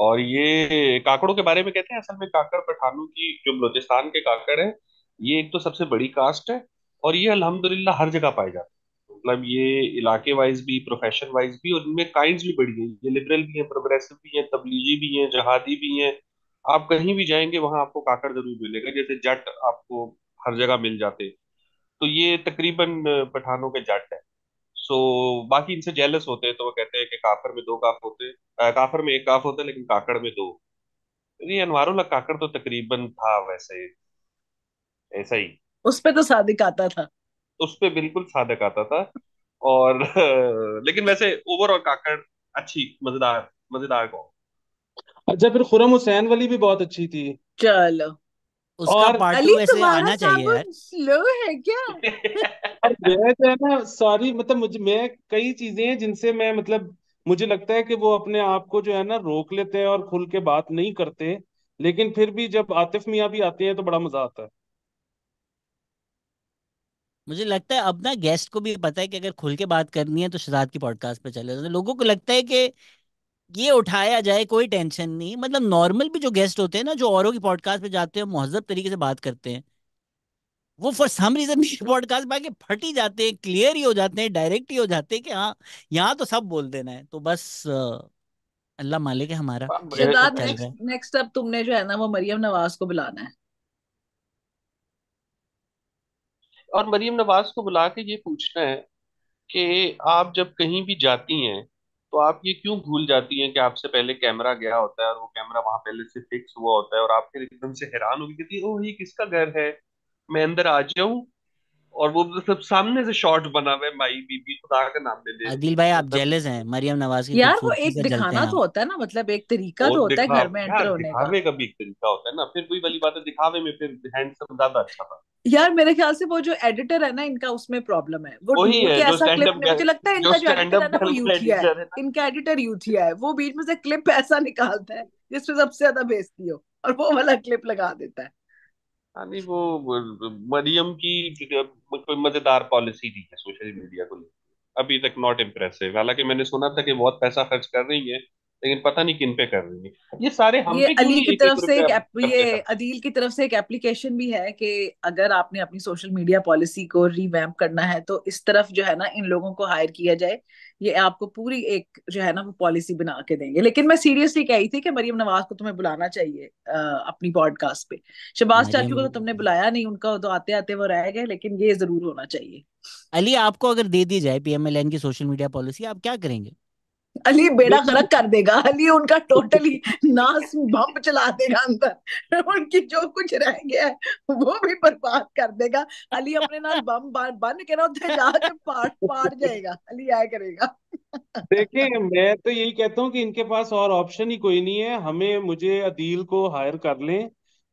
और ये काकड़ों के बारे में कहते हैं असल में काकड़ पठानों की जो बलोचिस्तान के काकड़ है ये एक तो सबसे बड़ी कास्ट है और ये अल्हम्दुलिल्लाह हर जगह पाए जाते हैं मतलब ये इलाके वाइज भी प्रोफेशन वाइज भी और इनमें काइंड भी बढ़ी है ये लिबरल भी है प्रोग्रेसिव भी है तबलीगी भी है जहादी भी है आप कहीं भी जाएंगे वहां आपको काकड़ जरूर मिलेगा जैसे जट आपको हर जगह मिल जाते तो ये तकरीबन पठानों के जट है सो so, बाकी इनसे जेलस होते हैं तो वो कहते हैं कि काफर में दो काफ होते आ, काफर में एक काफ होता है लेकिन काकड़ में दो ये अनवारुल्ला काकड़ तो तकरीबन था वैसे ऐसा ही उस पे तो सादिक आता था उस पर बिल्कुल साधक आता था और लेकिन वैसे ओवरऑल काकड़ अच्छी मजेदार मजेदार कौन अच्छा फिर खुरम हुसैन वाली भी बहुत अच्छी थी चलो उसका और पार्ट टू ऐसे आना चाहिए यार स्लो है क्या और मैं तो है ना सॉरी मतलब मुझे मैं कई चीजें हैं जिनसे मैं मतलब मुझे लगता है कि वो अपने आप को जो है ना रोक लेते हैं और खुल के बात नहीं करते लेकिन फिर भी जब आतिफ मियां भी आते हैं तो बड़ा मजा आता है मुझे लगता है अब ना गेस्ट को भी पता है कि अगर खुल के बात करनी है तो शिजाद की पॉडकास्ट पे चले जाते लोगों को लगता है कि ये उठाया जाए कोई टेंशन नहीं मतलब नॉर्मल भी जो गेस्ट होते हैं ना जो औरों की पॉडकास्ट पे जाते हैं महजब तरीके से बात करते हैं वो फॉर सम रीजन पॉडकास्ट में आके फट ही जाते हैं क्लियर ही हो जाते हैं डायरेक्ट ही हो जाते हैं कि हाँ यहाँ तो सब बोल देना है तो बस अल्लाह मालिक है हमारा नेक्स्ट नेक्स्ट अब तुमने जो है ना वो मरियम नवाज को बुलाना है और मरीम नवाज को बुला के ये पूछना है कि आप जब कहीं भी जाती हैं तो आप ये क्यों भूल जाती हैं कि आपसे पहले कैमरा गया होता है और वो कैमरा वहां पहले से फिक्स हुआ होता है और आप फिर एकदम से हैरान होगी कहती है ओ ये किसका घर है मैं अंदर आ जाऊं और वो सब मतलब सामने से शॉट बना हुआ है माई बीबी खुदा का नाम ले ले अदिल भाई आप जेलेस मतलब हैं मरियम नवाज की यार वो एक दिखाना तो होता है ना मतलब एक तरीका तो होता है घर में एंटर होने का दिखावे का भी एक तरीका होता है ना फिर वही वाली बात है दिखावे में फिर हैंडसम ज्यादा अच्छा था यार मेरे ख्याल से वो जो एडिटर है ना इनका उसमें प्रॉब्लम है वो वही है जो ऐसा क्लिप मुझे लगता है इनका जो एडिटर है ना वो यूथ है इनका एडिटर यूथ है वो बीच में से क्लिप ऐसा निकालता है जिसमें सबसे ज्यादा बेइज्जती हो और वो वाला क्लिप लगा देता है नहीं वो मरियम की कोई मजेदार पॉलिसी नहीं है सोशल मीडिया को लेकर अभी तक नॉट इम्प्रेसिव हालांकि मैंने सुना था कि बहुत पैसा खर्च कर रही है लेकिन पता नहीं किन पे कर रही है ये सारे हम ये क्यों अली की एक एक तरफ से एक ये करते अदील की तरफ से एक एप्लीकेशन भी है कि अगर आपने अपनी सोशल मीडिया पॉलिसी को रिवैम्प करना है तो इस तरफ जो है ना इन लोगों को हायर किया जाए ये आपको पूरी एक जो है ना वो पॉलिसी बना के देंगे लेकिन मैं सीरियसली कही थी कि मरियम नवाज को तुम्हें बुलाना चाहिए आ, अपनी पॉडकास्ट पे शबाज चाचू को तो तुमने बुलाया नहीं उनका तो आते आते वो रह गए लेकिन ये जरूर होना चाहिए अली आपको अगर दे दी जाए पीएमएलएन की सोशल मीडिया पॉलिसी आप क्या करेंगे अली बेड़ा गरक कर देगा अली उनका टोटली नास बम चला देगा अंदर उनकी जो कुछ रह गया है वो भी बर्बाद कर देगा अली अपने नाल बम बन के ना उधर जाके पाट पार जाएगा अली आया करेगा देखिए मैं तो यही कहता हूँ कि इनके पास और ऑप्शन ही कोई नहीं है हमें मुझे अदील को हायर कर लें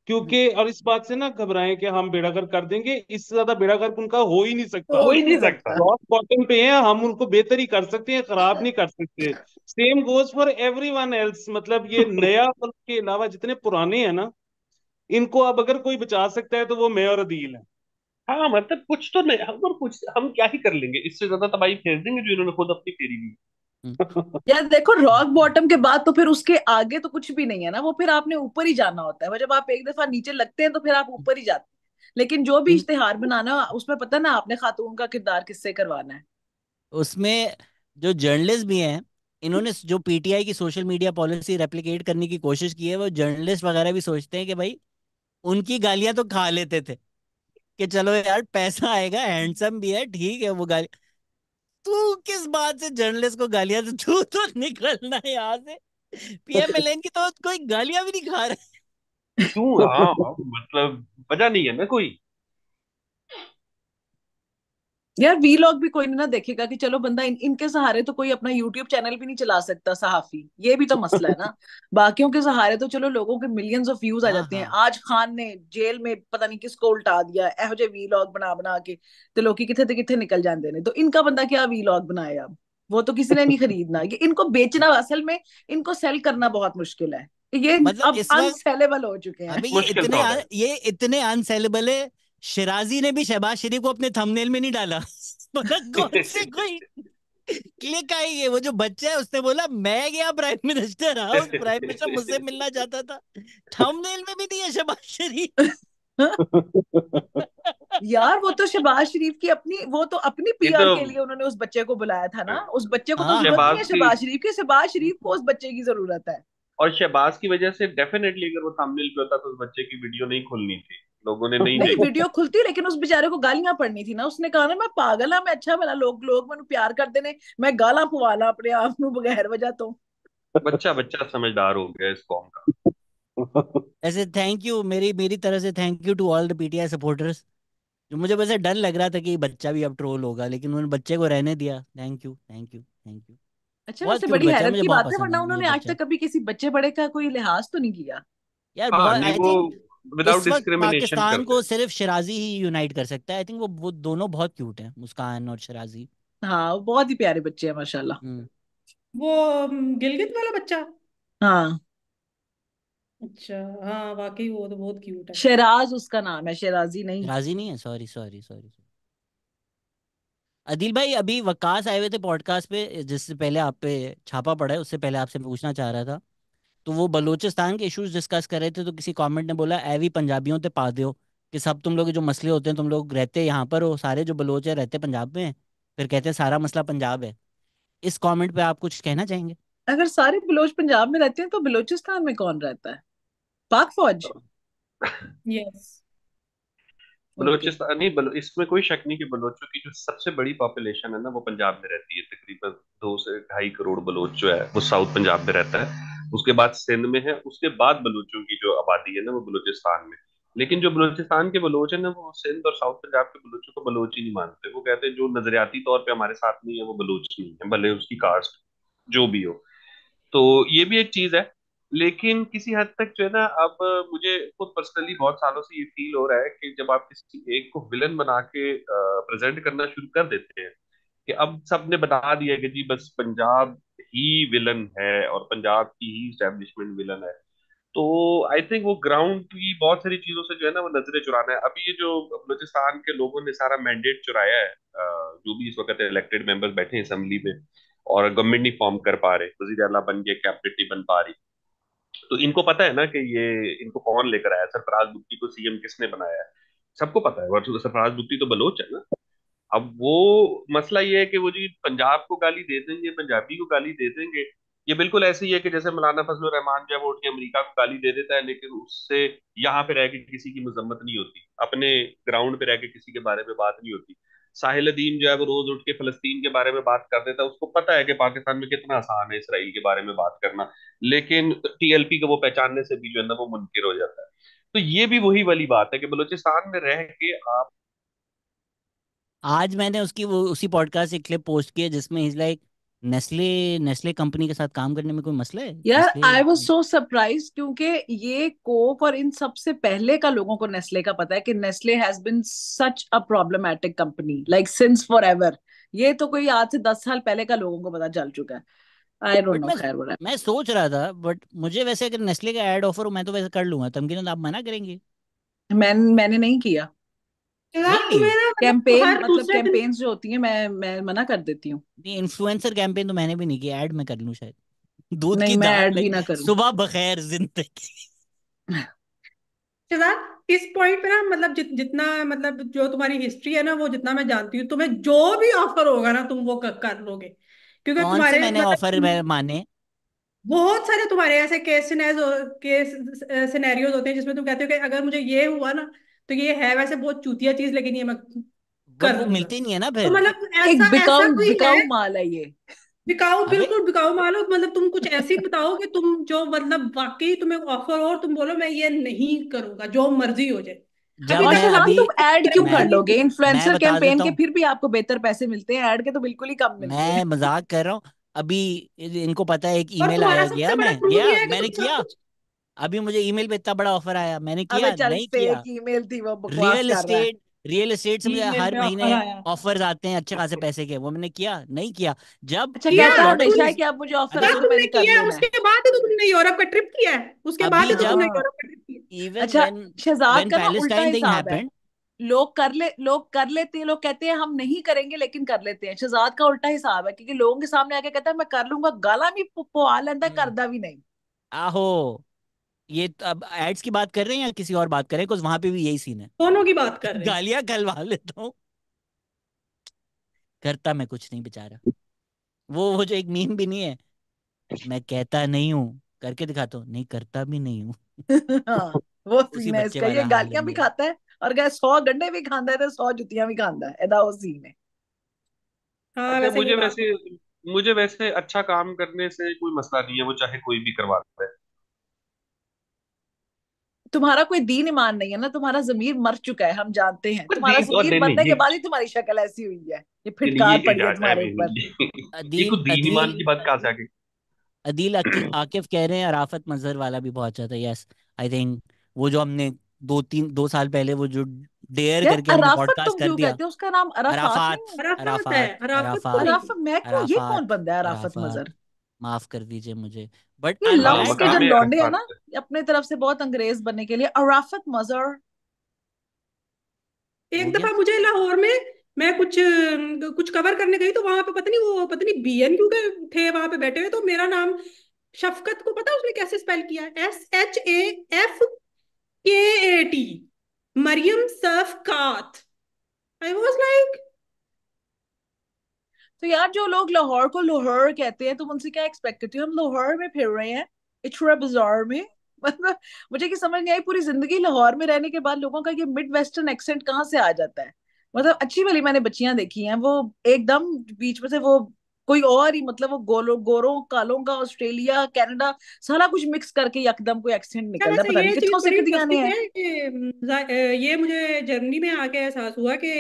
क्योंकि और इस बात से ना घबराएं कि हम बेड़ागर कर देंगे इससे ज्यादा बेड़ागर उनका हो ही नहीं सकता हो ही नहीं सकता रॉक बॉटम पे हैं हम उनको बेहतर ही कर सकते हैं खराब नहीं कर सकते same goes for everyone else मतलब ये नया के अलावा जितने पुराने हैं ना इनको अब अगर कोई बचा सकता है तो वो मैं और अदील है हाँ मतलब कुछ तो नहीं हम कुछ हम क्या ही कर लेंगे इससे ज्यादा तबाही फेर देंगे जो इन्होंने खुद अपनी फेरी ली हम्म। यार देखो रॉक बॉटम के बाद तो फिर उसके आगे तो कुछ भी नहीं है ना वो फिर आपने ऊपर ही जाना होता है जब आप एक दफा नीचे लगते हैं तो फिर आप हम्म। ऊपर ही जाते हैं लेकिन जो भी हम्म। इश्तेहार बनाना उसमें पता ना आपने खातून का किरदार किससे करवाना है उसमें जो जर्नलिस्ट भी हैं इन्होंने जो पीटीआई की सोशल मीडिया पॉलिसी रेप्लिकेट करने की कोशिश की है वो जर्नलिस्ट वगैरह भी सोचते हैं कि भाई उनकी गालियां तो खा लेते थे कि चलो यार पैसा आएगा हैंडसम भी है ठीक है वो गाली तू किस बात से जर्नलिस्ट को गालियां दे तू तो निकलना है यहाँ से पीएमएलएन की तो कोई गालियां भी नहीं खा रहा क्यों हाँ, हाँ मतलब वजह नहीं है ना कोई यार वीलॉग भी कोई ना देखेगा कि चलो बंदा इन, इनके सहारे तो कोई अपना यूट्यूब चैनल भी नहीं चला सकता सहाफी ये भी तो मसला है ना बाकियों के सहारे तो चलो लोगों के मिलियंस ऑफ व्यूज आ हाँ, जाते हैं हाँ। आज खान ने जेल में पता नहीं किसको उल्टा दिया ਇਹੋ ਜਿਹੇ ਵੀ बना ਬਣਾ ਬਣਾ ਕੇ ਤੇ ਲੋਕੀ ਕਿੱਥੇ ਤੇ ਕਿੱਥੇ ਨਿਕਲ ਜਾਂਦੇ तो इनका बंदा क्या वीलॉग बनाए अब वो तो किसी ने नहीं खरीदना ये इनको बेचना असल में इनको सेल करना बहुत मुश्किल है ये मतलब अब अनसेलेबल हो चुके हैं ये इतने ये इतने अनसेलेबल है शिराजी ने भी शहबाज शरीफ को अपने थंबनेल में नहीं डाला कौन से कोई क्लिक आई है वो जो बच्चा है उसने बोला मैं गया prime minister house prime minister मुझसे मिलना चाहता था थंबनेल में भी दिया शहबाज शरीफ यार वो तो शहबाज शरीफ की अपनी वो तो अपनी पीआर तो, के लिए उन्होंने उस बच्चे को बुलाया था ना उस बच्चे को तो हाँ। जरूरत नहीं है शहबाज शरीफ की शहबाज शरीफ को उस बच्चे की जरूरत है और शहबाज की वजह से डेफिनेटली अगर वो थंबनेल पे होता तो उस बच्चे की वीडियो नहीं खुलनी थी लोगों ने नहीं नहीं वीडियो खुलती लेकिन उस बेचारे को गालियां पड़नी थी ना उसने कहा ना मैं पागल हां मैं अच्छा मेरा लोग लोग ਮੈਨੂੰ प्यार कर देने मैं गाला ਪਵਾ ਲਾਂ ਆਪਣੇ ਆਪ ਨੂੰ ਬਗੈਰ ਵਜ੍ਹਾ ਤੋਂ बच्चा बच्चा समझदार हो गया इस कॉम का ऐसे थैंक यू मेरी मेरी तरह से thank you to all the PTI supporters जो मुझे वैसे डर लग रहा था कि बच्चा भी अब ट्रोल होगा लेकिन उन्होंने बच्चे को रहने दिया thank you thank you thank you अच्छा वैसे बड़ी हैरत की बात है वरना उन्होंने आज अच्छा। तक कभी किसी बच्चे बड़े का कोई लिहाज तो नहीं किया यार आई हाँ, थिंक इस वक्त पाकिस्तान को सिर्फ शिराजी ही यूनाइट कर सकता है आई थिंक वो वो दोनों बहुत क्यूट हैं मुस्कान और शराजी हाँ बहुत ही प्यारे बच्चे हैं माशाल्लाह हम्म। वो गिलगित वाला बच्चा हाँ अच्छा हाँ वाकई वो तो बहुत क्यूट है शहराज उसका नाम है शहराजी नहीं शहराजी नहीं है सॉरी सॉरी सॉरी अदिल भाई अभी वकास आए हुए थे पॉडकास्ट पे जिससे पहले आप पे छापा पड़ा है उससे पहले आपसे पूछना चाह रहा था तो वो बलोचिस्तान के इश्यूज डिस्कस कर रहे थे तो किसी कमेंट ने बोला ऐ भी पंजाबियों ते पा दो कि सब तुम लोग जो मसले होते हैं तुम लोग रहते यहाँ पर हो सारे जो बलोच है रहते पंजाब में फिर कहते हैं सारा मसला पंजाब है इस कमेंट पे आप कुछ कहना चाहेंगे अगर सारे बलोच पंजाब में रहते हैं तो बलोचिस्तान में कौन रहता है पाक फौज यस नहीं बलो इसमें कोई शक नहीं कि बलोचों की जो सबसे बड़ी पॉपुलेशन है ना वो पंजाब में रहती है तकरीबन दो से ढाई करोड़ बलोच जो है वो साउथ पंजाब में रहता है उसके बाद सिंध में है उसके बाद बलोचों की जो आबादी है ना वो बलोचिस्तान में लेकिन जो बलोचिस्तान के बलोच है ना वो सिंध और साउथ पंजाब के बलोचों को बलोच ही नहीं मानते वो कहते हैं जो नजरियाती तौर पर हमारे साथ नहीं है वो बलोच नहीं है भले उसकी कास्ट जो भी हो तो ये भी एक चीज है लेकिन किसी हद तक जो है ना अब मुझे खुद पर्सनली बहुत सालों से ये फील हो रहा है कि जब आप किसी एक को विलन बना के प्रेजेंट करना शुरू कर देते हैं कि अब सबने बता दिया कि जी बस पंजाब ही विलन है और पंजाब की ही स्टैब्लिशमेंट विलन है तो आई थिंक वो ग्राउंड की बहुत सारी चीजों से जो है ना वो नजरें चुराना है अभी ये जो बलोचिस्तान के लोगों ने सारा मैंडेट चुराया है जो भी इस वक्त इलेक्टेड मेंबर्स बैठे हैं असेंबली में और गवर्नमेंट नहीं फॉर्म कर पा रहे वजीर अला बन गए कैबिनेट नहीं बन पा रही तो इनको पता है ना कि ये इनको कौन लेकर आया सरफराज दुग्ती को सीएम किसने बनाया है सबको पता है वर्ष तो सरफराज दुग्ती तो बलोच है ना अब वो मसला ये है कि वो जी पंजाब को गाली दे देंगे पंजाबी को गाली दे देंगे ये बिल्कुल ऐसे ही है कि जैसे मौलाना फजल रहमान जो है वो उठ के अमरीका को गाली दे देता है लेकिन उससे यहाँ पे रह के किसी की मजम्मत नहीं होती अपने ग्राउंड पे रह के किसी के बारे में बात नहीं होती साहिल अदीम जो है वो रोज उठ के फलस्तीन के बारे में बात कर देता है उसको पता है कि पाकिस्तान में कितना आसान है इसराइल के बारे में बात करना लेकिन टीएलपी को वो पहचानने से भी जो है ना वो मुनकर हो जाता है तो ये भी वही वाली बात है कि बलोचिस्तान में रह के आप आज मैंने उसकी वो उसी पॉडकास्ट एक क्लिप पोस्ट किया जिसमें is like Nestle Nestle company के साथ काम करने में कोई मसला है यार आई वाज सो सरप्राइज क्योंकि ये कोक और इन सबसे पहले का लोगों को नेस्ले का पता है कि Nestle has been such a problematic company like since forever ये तो कोई आज से दस साल पहले का लोगों को पता चल चुका है आई डोंट नो खैर बोला मैं सोच रहा था बट मुझे वैसे अगर नेस्ले का एड ऑफर हो मैं तो वैसे कर लूंगा तमकीन तो आप मना करेंगे मैं मैंने नहीं किया तो मतलब, मतलब जो कर तो भी शायद सुबह बखैर जिंदगी इस पॉइंट ना मतलब जित, जितना मतलब जो तुम्हारी हिस्ट्री है ना वो जितना मैं जानती हूँ तुम्हें जो भी ऑफर होगा ना तुम वो कर, कर लोगे क्योंकि तुम्हारे ऑफर मतलब मैं माने बहुत सारे तुम्हारे ऐसे केस सिनेरियोज होते हैं जिसमें तुम कहते हो कि अगर मुझे ये हुआ ना तो ये है वैसे बहुत चूतिया चीज लेकिन ये मैं कर वो मिलती नहीं है ना तो फिर तो मतलब ऐसा बिकाऊ बिकाऊ माल है ये बिकाऊ बिल्कुल बिकाऊ माल हो मतलब तुम कुछ ऐसी बताओ कि तुम जो मतलब वाकई तुम्हें ऑफर हो और तुम बोलो मैं ये नहीं करूंगा जो मर्जी हो जाए जब मैं अभी तुम ऐड क्यों कर लोगे इन्फ्लुएंसर कैंपेन के फिर भी आपको बेहतर पैसे मिलते हैं ऐड के तो बिल्कुल ही कम मिलते हैं मजाक कर रहा हूँ अभी इनको पता है एक ईमेल आया गया मैं गया मैंने किया अभी मुझे ईमेल पे इतना बड़ा ऑफर आया मैंने किया नहीं किया ईमेल थी वो रियल एस्टेट रियल एस्टेट से हर महीने ऑफर आते हैं अच्छे खासे अच्छा। पैसे के वो मैंने किया नहीं किया जब अच्छा कहता हमेशा है कि आप मुझे ऑफर अच्छा, आया मैंने किया उसके बाद तो तुमने यूरोप का ट्रिप किया उसके बाद तो तुमने यूरोप का ट्रिप किया इवन अच्छा शहजाद का उल्टा हिसाब है लोग कर ले लोग कर लेते हैं लोग कहते हैं हम नहीं करेंगे लेकिन कर लेते हैं शहजाद का उल्टा हिसाब है क्योंकि लोगों के सामने आके कहता है मैं कर लूंगा गाला भी पुआ लेंदा हम्म। करदा भी नहीं आहो ये अब एड्स की बात कर रहे हैं या किसी और बात कर रहे हैं कुछ वहां पे भी यही सीन है दोनों की बात कर रहे हैं गालियां गलवा लेता हूँ करता मैं कुछ नहीं बेचारा वो वो जो एक मीम भी नहीं है मैं कहता नहीं हूँ करके दिखाता हूँ नहीं करता भी नहीं हूँ हाँ, वो सीन है इसका ये गालियां भी खाता है और क्या सौ गड्ढे भी खाता है तो सौ जुतियां भी खाता है ऐसा वो सीन है हाँ वैसे मुझे वैसे मुझे वैसे अच्छा काम करने से कोई मसला नहीं है वो चाहे कोई भी करवा दे तुम्हारा कोई दीन ईमान नहीं है ना तुम्हारा जमीर मर चुका है हम जानते हैं तुम्हारा जमीर मरने के बाद ही तुम्हारी शक्ल ऐसी हुई है ये फिटकार पड़ है तुम्हारे ऊपर दीन ईमान की बात कहां से आ गई अदील आकिफ कह रहे हैं अराफत मंजर वाला भी बहुत अच्छा था यस आई थिंक वो जो हमने दो तीन दो साल पहले वो जो डेयर करके हमने पॉडकास्ट कर दिया उसका नाम अराफत अराफत अराफत मैं कौन ये कौन बंदा है अराफत मंजर माफ कर दीजिए मुझे बट लव्स के जो लौंडे है ना अपने तरफ से बहुत अंग्रेज बनने के लिए अराफत मजर एक दफा मुझे लाहौर में मैं कुछ कुछ कवर करने गई तो वहां पे पता नहीं वो पता पत्नी बीएनयू के थे वहां पे बैठे हुए तो मेरा नाम शफकत को पता उसने कैसे स्पेल किया S H A F K A T Mariam Shafqat I was like तो यार जो लोग लाहौर को लाहौर कहते हैं तो उनसे क्या एक्सपेक्ट करती हो हम लाहौर में फिर रहे हैं इछुरा बाजार में मतलब मुझे कि समझ नहीं आई पूरी जिंदगी लाहौर में रहने के बाद लोगों का ये मिड वेस्टर्न एक्सेंट कहाँ से आ जाता है मतलब अच्छी भली मैंने बच्चियां देखी हैं वो एकदम बीच में से वो कोई और ही मतलब वो गोलो गोरों कालों का ऑस्ट्रेलिया कनाडा सारा कुछ मिक्स करके यकदम कोई एक्सीडेंट निकल रहा पता नहीं से कितने आने हैं ये मुझे जर्मनी में आके एहसास हुआ कि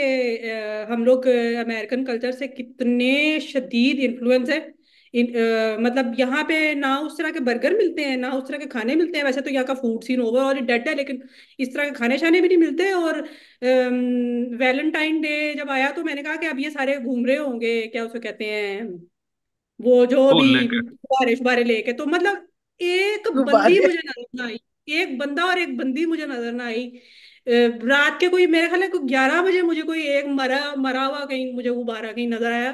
हम लोग अमेरिकन कल्चर से कितने शदीद इन्फ्लुएंस है इन, मतलब यहाँ पे ना उस तरह के बर्गर मिलते हैं ना उस तरह के खाने मिलते हैं वैसे तो यहाँ का फूड सीन ओवर और डेड है लेकिन इस तरह के खाने शाने भी नहीं मिलते और वैलेंटाइन डे जब आया तो मैंने कहा कि अब ये सारे घूम रहे होंगे क्या उसे कहते हैं वो जो भी बारिश बारे लेके तो मतलब एक बंदी मुझे नजर ना आई एक बंदा और एक बंदी मुझे नजर ना आई रात के कोई मेरे ख्याल है कोई ग्यारह बजे मुझे कोई एक मरा मरा हुआ कहीं मुझे उबारा कहीं नजर आया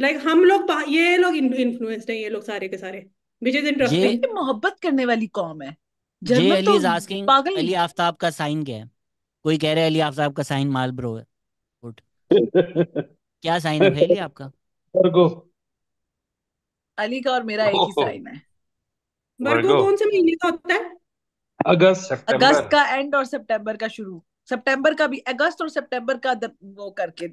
लाइक हम लोग ये लोग इन्फ्लुएंस्ड हैं ये लोग सारे के सारे विच इज इंटरेस्टिंग ये मोहब्बत करने वाली कौम है ये अली इज तो आस्किंग अली आफताब का साइन क्या है कोई कह रहा है अली आफताब का साइन मालब्रो है गुड क्या साइन है अली आपका वर्गो अली का और मेरा एक ही साइन है वर्गो कौन से महीने का होता है अगस्त अगस्त का एंड और सितंबर का शुरू सितंबर का भी अगस्त और सितंबर का वो करके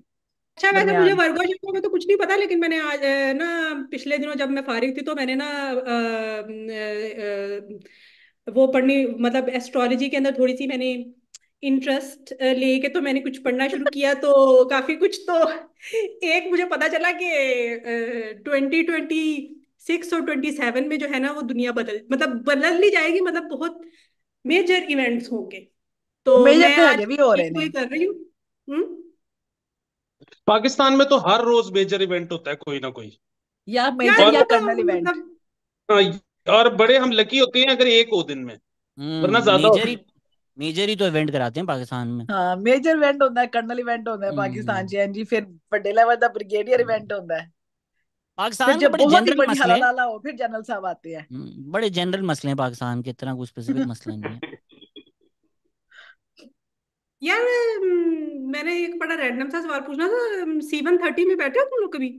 अच्छा वैसे मुझे वर्गो शब्द में तो कुछ नहीं पता लेकिन मैंने आज ना पिछले दिनों जब मैं फारिग थी तो मैंने ना वो पढ़नी मतलब एस्ट्रोलॉजी के अंदर थोड़ी सी मैंने इंटरेस्ट लेके तो मैंने कुछ पढ़ना शुरू किया तो काफी कुछ तो एक मुझे पता चला कि ट्वेंटी ट्वेंटी सिक्स और ट्वेंटी सेवन में जो है ना वो दुनिया बदल मतलब बदल ली जाएगी मतलब बहुत मेजर इवेंट्स होंगे तो मेजर मैं तो आज हो रहे हैं कर रही हूँ हम्म? पाकिस्तान में तो हर रोज मेजर इवेंट होता है कोई ना कोई या मेजर या कर्नल मतलब इवेंट हाँ, और बड़े हम लकी होते हैं अगर एक हो दिन में हम्म, वरना ज्यादा मेजर ही तो इवेंट कराते हैं पाकिस्तान में हाँ मेजर इवेंट होता है कर्नल इवेंट होता है पाकिस्तान जी हम्म। एनजी फिर बड़े लेवल का ब्रिगेडियर इवेंट होता है पाकिस्तान में बड़े जनरल मसले हैं फिर जनरल साहब आते हैं हम्म, बड़े जनरल मसले हैं पाकिस्तान के इतना कुछ स्पेसिफिक मसला नहीं है यार मैंने एक बड़ा रैंडम सा सवाल पूछना था सी वन थर्टी में बैठे हो तुम लोग कभी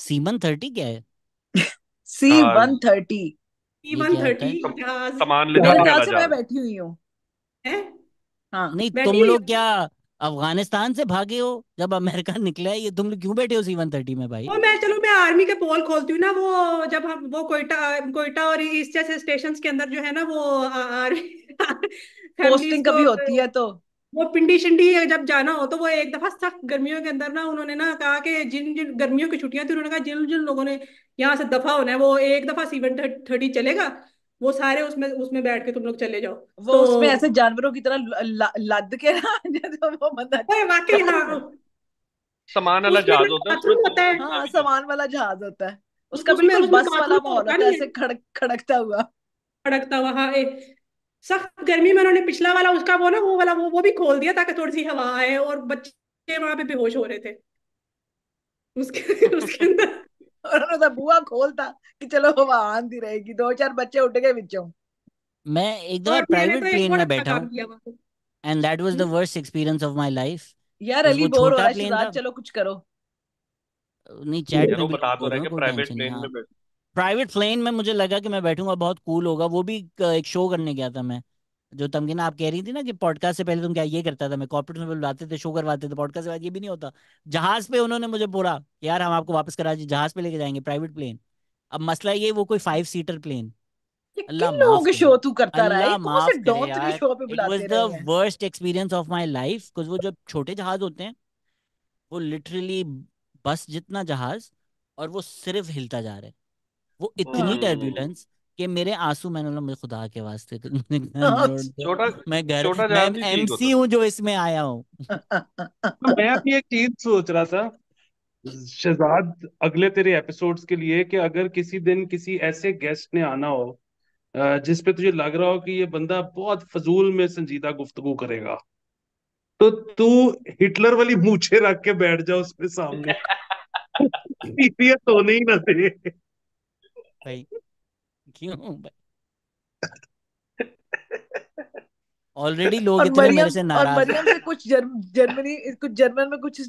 सी वन थर्टी क्या है C one thirty C one thirty सामान ले जाने जाकर से मैं बैठी हुई हूँ हाँ नहीं तुम लोग क्या अफगानिस्तान से भागे हो जब अमेरिका निकला है ये तुम लोग क्यों बैठे हो सी वन थर्टी में भाई वो मैं चलो मैं आर्मी के पोल खोलती हूँ ना वो जब हम वो कोयटा कोयटा और इस जैसे स्टेशन के अंदर जो है ना वो आर्मी पोस्टिंग कभी होती है तो वो पिंडी शिंडी जब जाना हो तो वो एक दफा सख्त गर्मियों के अंदर ना उन्होंने ना कहा कि जिन जिन गर्मियों की छुट्टियां थी उन्होंने कहा जिन जिन लोगों ने यहाँ से दफा होना है वो एक दफा सीवन थर्टी चलेगा वो सारे उसमें उसमें बैठ के तुम लोग चले जाओ वो तो, उसमें ऐसे जानवरों की तरह लद के ना तो वो मजा वाकई हाँ सामान वाला जहाज होता है हाँ सामान वाला जहाज होता है उसका बिल्कुल बस वाला तो माहौल होता है ऐसे खड़क खड़कता हुआ खड़कता हुआ हाँ सख्त गर्मी में उन्होंने पिछला वाला उसका वो ना वो वाला वो वो भी खोल दिया ताकि थोड़ी सी हवा आए और बच्चे वहां पे बेहोश हो रहे थे उसके उसके अंदर और तो बुआ खोलता कि चलो हवा आंधी रहेगी दो चार बच्चे उठ गए बिचो मैं एक दो प्राइवेट प्लेन में अच्छा बैठा हूं and that was the worst experience of my life यार अली बोर हो रहा है चलो कुछ करो नहीं चैट तो में बता दो रहा है कि प्राइवेट प्लेन में बैठा प्राइवेट प्लेन में मुझे लगा कि मैं बैठूंगा बहुत कूल होगा वो भी एक शो करने गया था मैं जो तमकिन आप कह रही थी ना कि पॉडकास्ट से पहले तुम क्या ये करता था मैं कॉर्पोरेट में बुलाते थे शो करवाते थे पॉडकास्ट के बाद ये भी नहीं होता जहाज पे उन्होंने मुझे बोला यार हम आपको वापस करा जहाज पे लेके जाएंगे प्राइवेट प्लेन अब मसला ये वो कोई फाइव सीटर प्लेन अल्लाह माफ के शो तू करता रहा तो माफ करे शो पे बुलाते it was worst experience of my life वो जो छोटे जहाज होते हैं वो लिटरली बस जितना जहाज और वो सिर्फ हिलता जा रहा है वो इतनी टर्बुलेंस हाँ। कि मेरे आंसू मैंने बोला मुझे खुदा के वास्ते तो हाँ, छोटा मैं घर मैं एमसी हूं जो इसमें आया हूं मैं अभी एक चीज सोच रहा था शहजाद अगले तेरे एपिसोड्स के लिए कि अगर किसी दिन किसी ऐसे गेस्ट ने आना हो जिस पे तुझे लग रहा हो कि ये बंदा बहुत फजूल में संजीदा गुफ्तगू करेगा तो तू हिटलर वाली मूछे रख के बैठ जा उसके सामने सीरियस होने ही ना दे भाई क्यों भाई ऑलरेडी लोग इतने मरियम, मेरे से नाराज और मरियम से कुछ जर, जर्मनी कुछ जर्मन में कुछ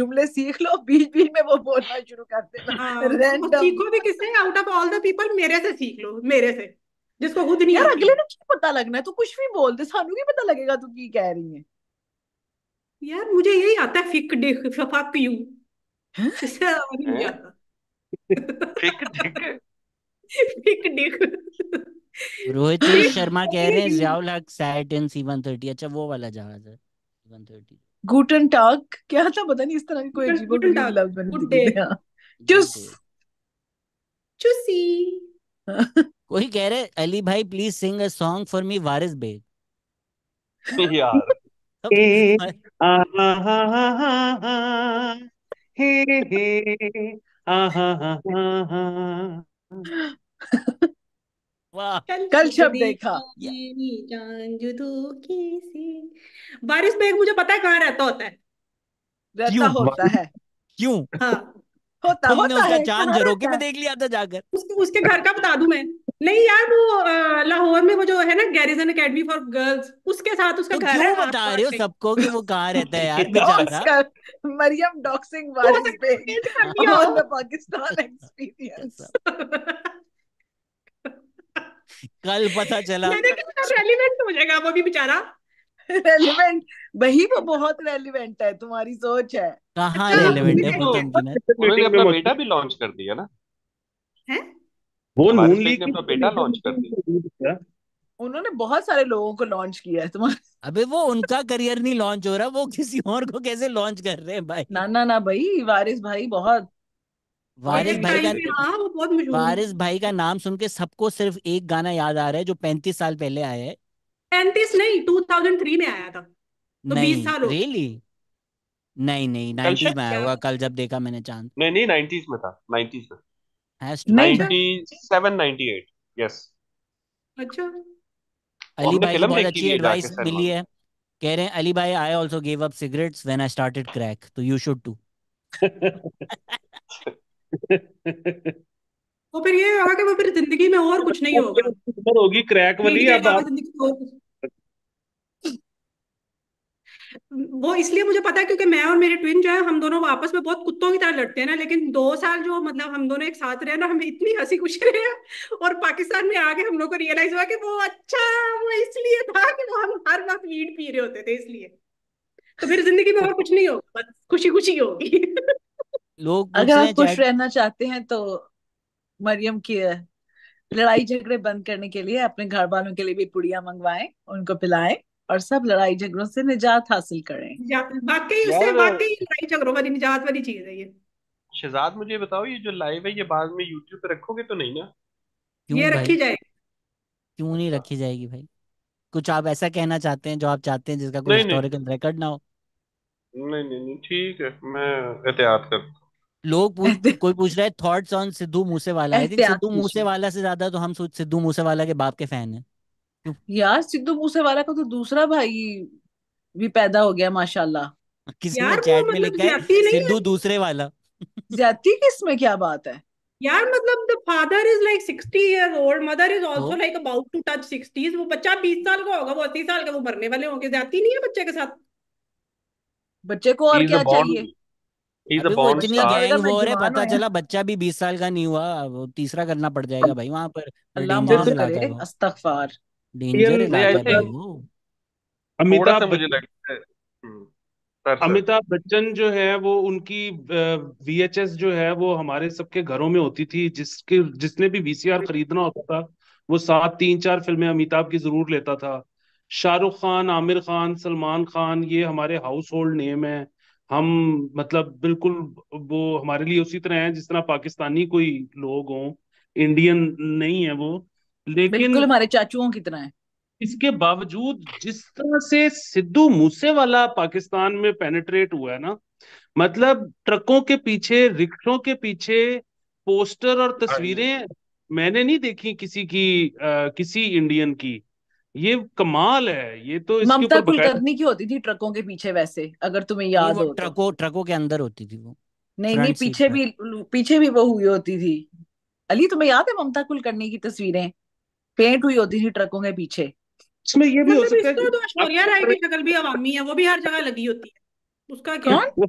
जुमले सीख लो बीच बीच में वो बोलना शुरू कर देना हाँ, सीखो भी किससे out of all the people मेरे से सीख लो मेरे से जिसको खुद नहीं यार अगले क्या पता लगना है ਤੂੰ कुछ भी बोल दे सानू की पता लगेगा तू की कह रही है यार मुझे यही आता है फिक डिक फक यू फिक डिक रोहित शर्मा कह रहे हैं जियाउल हक सैटन C130 अच्छा वो वाला जहाज है सीवन थर्टी गुटन टाग क्या था पता नहीं इस तरह की कोई अजीब गुटन टाग लफ्ज बने चुस चुसी कोई कह रहे अली भाई please sing a song for me Waris Baig यार हे हे आ हा हा हा वाह कल शब देखा बारिश एक मुझे पता है कहाँ रहता होता है रहता होता है क्यों हाँ होता तुमने होता उसका चांद झरोके में देख लिया था जाकर उसके उसके घर का बता दूं मैं नहीं यार वो लाहौर में वो जो है ना गैरिजन एकेडमी फॉर गर्ल्स उसके साथ उसका तो घर तो है बता रहे हो सबको कि वो कहाँ रहता है यार मैं मरियम डॉक्सिंग वारिस पे ऑन द पाकिस्तान एक्सपीरियंस कल पता चला मैंने कहा रेलिवेंट हो जाएगा वो भी बेचारा रेलिवेंट वही वो बहुत रेलिवेंट है तुम्हारी सोच है कहाँ रेलिवेंट अच्छा, है उन्होंने अपना बेटा भी लॉन्च कर दिया ना वो नून लीग ने अपना बेटा लॉन्च कर दिया उन्होंने बहुत सारे लोगों को लॉन्च किया है तुम्हारा अबे वो उनका करियर नहीं लॉन्च हो रहा वो किसी और को कैसे लॉन्च कर रहे हैं भाई ना ना ना भाई वारिस भाई बहुत वारिस भाई का वारिस भाई का नाम सुन के सबको सिर्फ एक गाना याद आ रहा है जो पैंतीस साल पहले आया है पैंतीस नहीं थ्री में आया था तो नहीं बीस साल हो गए really? नहीं नहीं नाइन्टीज में आया होगा कल जब देखा मैंने चांद नहीं नहीं नाइन्टीज में था नाइन्टीज में यस अच्छा तो अली भाई बहुत अच्छी एडवाइस मिली है कह रहे हैं अली भाई I up cigarettes when I crack तो यू शुड टू तो फिर ये होगा कि वो फिर जिंदगी में और कुछ नहीं होगा उम्र होगी क्रैक वाली अब आप तो वो इसलिए मुझे पता है क्योंकि मैं और मेरे ट्विन जो है हम दोनों आपस में बहुत कुत्तों की तरह लड़ते हैं ना लेकिन दो साल जो मतलब हम दोनों एक साथ रहे ना हमें इतनी हंसी खुशी रहे हैं और पाकिस्तान में आके हम लोग को रियलाइज हुआ कि वो अच्छा वो इसलिए था कि वो हम हर वक्त वीड पी रहे होते थे इसलिए तो फिर जिंदगी में और कुछ नहीं होगा बस खुशी खुशी होगी लोग अगर आप खुश रहना चाहते हैं तो मरियम की लड़ाई झगड़े बंद करने के लिए अपने घर वालों के लिए भी पुड़िया मंगवाए उनको पिलाए और सब लड़ाई झगड़ों से निजात हासिल करें वाकई वाकई लड़ाई झगड़ों वाली निजात वाली चीज है ये शहजाद मुझे बताओ ये जो लाइव है ये बाद में YouTube पे रखोगे तो नहीं ना ये रखी जाएगी क्यों नहीं रखी जाएगी भाई कुछ आप ऐसा कहना चाहते हैं जो आप चाहते हैं जिसका कोई हिस्टोरिकल रिकॉर्ड ना हो नहीं नहीं नहीं ठीक है मैं एहतियात करता लोग पूछ, कोई पूछ रहा है thoughts on Sidhu Moosewala I think Sidhu Moosewala से ज्यादा तो हम सोच सिद्धू मूसेवाला के बाप के फैन हैं यार सिद्धू मूसेवाला का तो दूसरा भाई भी पैदा हो गया माशाल्लाह किसी ने चैट में मतलब लिखा है सिद्धू दूसरे वाला किस में क्या बात है यार मतलब the father is like sixty years old mother is also like about to touch sixties वो बच्चा बीस साल का होगा वो अस्सी साल का वो मरने वाले होंगे जाती नहीं है बच्चे के साथ बच्चे को और क्या चाहिए वो इतनी गैंग हो रहे पता चला बच्चा भी बीस साल का नहीं हुआ वो तीसरा करना पड़ जाएगा भाई वहां पर अमिताभ हम्म, अमिताभ बच्चन जो है वो उनकी वीएचएस जो है वो हमारे सबके घरों में होती थी जिसके जिसने भी वीसीआर खरीदना होता था वो सात तीन चार फिल्में अमिताभ की जरूर लेता था शाहरुख खान आमिर खान सलमान खान ये हमारे हाउस होल्ड नेम है हम मतलब बिल्कुल वो हमारे लिए उसी तरह है जिस तरह पाकिस्तानी कोई लोग हों इंडियन नहीं है वो लेकिन बिल्कुल हमारे चाचुओं की तरह है इसके बावजूद जिस तरह से सिद्धू मूसेवाला पाकिस्तान में पेनेट्रेट हुआ है ना मतलब ट्रकों के पीछे रिक्शों के पीछे पोस्टर और हाँ तस्वीरें मैंने नहीं देखी किसी की आ, किसी इंडियन की ये कमाल है ये तो ममता कुलकर्णी की होती थी ट्रकों के पीछे वैसे अगर तुम्हें याद हो तो? ट्रकों ट्रकों के अंदर होती थी वो नहीं नहीं पीछे भी पीछे भी वो हुई होती थी अली तुम्हें याद है ममता कुलकर्णी की तस्वीरें पेंट हुई होती थी ट्रकों के पीछे इसमें ये भी हो मतलब सकता है तो ऐश्वर्या राय की शक्ल भी अवामी है वो भी हर जगह लगी होती है उसका कौन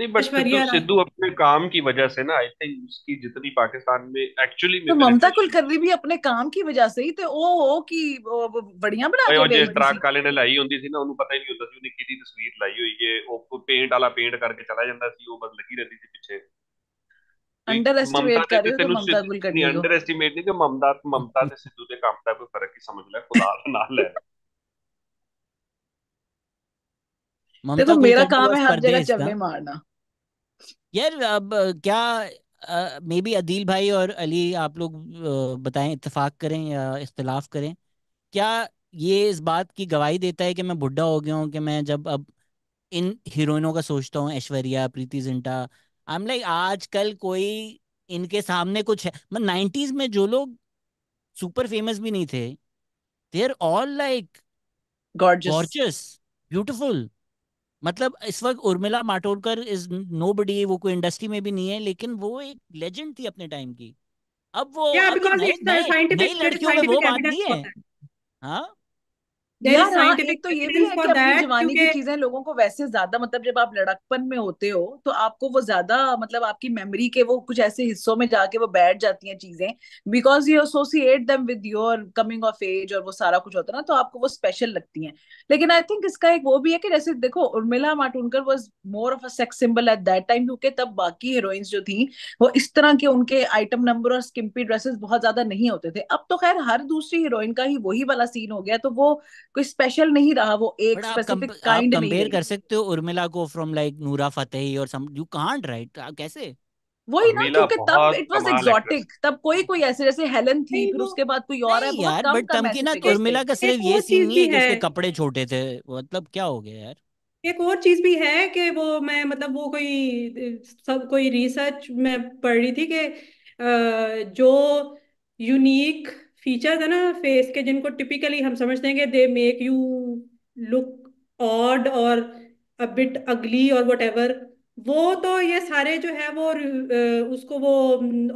नहीं बट ਸਿੱਧੂ सिद्धू अपने काम की वजह से ना आई थिंक उसकी जितनी पाकिस्तान में एक्चुअली में तो ममता कुलकर्णी भी अपने काम की वजह से ਹੀ ਤੇ ਉਹ ਹੋ ਕਿ ਬੜੀਆਂ ਬਣਾ ਕੇ ਜਿਸ ਤਰ੍ਹਾਂ ਕਾਲੇ ਨੇ ਲਾਈ ਹੁੰਦੀ ਸੀ ਨਾ ਉਹਨੂੰ ਪਤਾ ਹੀ ਨਹੀਂ ਹੁੰਦਾ ਸੀ ਉਹਨੇ ਕਿਹਦੀ ਤਸਵੀਰ ਲਾਈ ਹੋਈ ਹੈ ਉਹ ਪੇਂਟ ਵਾਲਾ ਪੇਂਟ ਕਰਕੇ ਚਲਾ ਜਾਂਦਾ ਸੀ ਉਹ ਬਸ ਲੱਗੀ ਰਹਿੰਦੀ ਸੀ ਪਿੱਛੇ ਅੰਡਰ ਐਸਟੀਮੇਟ ਕਰ ਰਹੇ ਹੋ ਮਮਤਾ ਨਹੀਂ ਅੰਡਰ ਐਸਟੀਮੇਟ ਨਹੀਂ ਕਿ ਮਮਤਾ ਮਮਤਾ ਤੇ ਸਿੱਧੂ ਦੇ ਕੰਮ ਦਾ ਕੋਈ ਫਰਕ ਹੀ ਸਮਝ ਲੈ ਖੁਦਾ ਨਾਲ ਲੈ देखो मेरा काम है हर जगह चलने मारना यार अब क्या मे बी अदील भाई और अली आप लोग बताएं इत्तेफाक करें या इख्तलाफ करें क्या ये इस बात की गवाही देता है कि मैं बुढ़ा हो गया हूँ कि मैं जब अब इन हीरोइनों का सोचता हूँ Aishwarya Preity Zinta I am like आज कल कोई इनके सामने कुछ है मतलब नाइन्टीज में जो लोग सुपर फेमस भी नहीं थे they are all like gorgeous beautiful मतलब इस वक्त Urmila Matondkar is nobody वो कोई इंडस्ट्री में भी नहीं है लेकिन वो एक लेजेंड थी अपने टाइम की अब वो yeah, नई uh, लड़कियों में वो बात नहीं है हाँ हाँ, तो लोगों को वैसे ज्यादा मतलब जब आप लड़कपन में होते हो तो आपको वो ज्यादा मतलब आपकी मेमोरी के वो कुछ ऐसे हिस्सों में जाके वो बैठ जाती हैं चीजें because you associate them with your coming of age और वो सारा कुछ होता है ना तो आपको वो स्पेशल लगती हैं लेकिन आई थिंक इसका एक वो भी है कि जैसे देखो Urmila Matondkar was more of a sex symbol at that time क्योंकि तब बाकी हीरोइंस जो थी वो इस तरह के उनके आइटम नंबर और स्किम्पी ड्रेसेस बहुत ज्यादा नहीं होते थे अब तो खैर हर दूसरी हीरोइन का ही वही वाला सीन हो गया तो वो कोई स्पेशल नहीं रहा वो एक स्पेसिफिक काइंड नहीं कंपेयर कर सकते हो उर्मिला को फ्रॉम लाइक नूरा फतेही और सम यू कांट राइट कैसे वही ना क्योंकि तब इट वाज एग्जॉटिक तब कोई कोई ऐसे जैसे हेलन थी फिर उसके बाद कोई और है यार बट तब की ना उर्मिला का सिर्फ ये सीन नहीं है कि उसके कपड़े छोटे थे मतलब क्या हो गया यार एक और चीज भी है कि वो मैं मतलब वो कोई सब कोई रिसर्च मैं पढ़ रही थी कि जो यूनिक फीचर्स है ना फेस के जिनको टिपिकली हम समझते हैं कि they make you look odd और अ बिट अगली और वट एवर वो तो ये सारे जो है वो उसको वो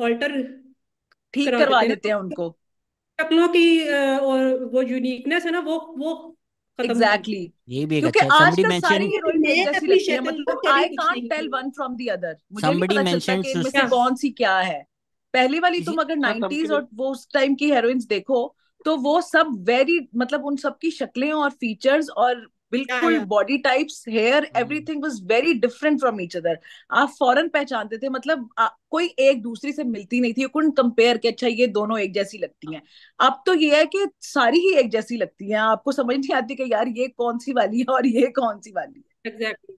ऑल्टर ठीक करवा देते हैं उनको शक्लों की और वो यूनिकनेस है ना वो वो एग्जैक्टली ये भी क्योंकि अच्छा तक सारी है I can't tell one from the other मुझे नहीं पता चलता कि इनमें से कौन सी क्या है पहली वाली तुम अगर नाइनटीज और वो उस टाइम की हेरोइंस देखो तो वो सब वेरी मतलब उन सब की शक्लें और फीचर्स और बिल्कुल body types hair everything was very different from each other आप फॉरन पहचानते थे मतलब आ, कोई एक दूसरी से मिलती नहीं थी कुंड कंपेयर के अच्छा ये दोनों एक जैसी लगती हैं अब तो ये है कि सारी ही एक जैसी लगती हैं आपको समझ नहीं आती कि यार ये कौन सी वाली है और ये कौन सी वाली है exactly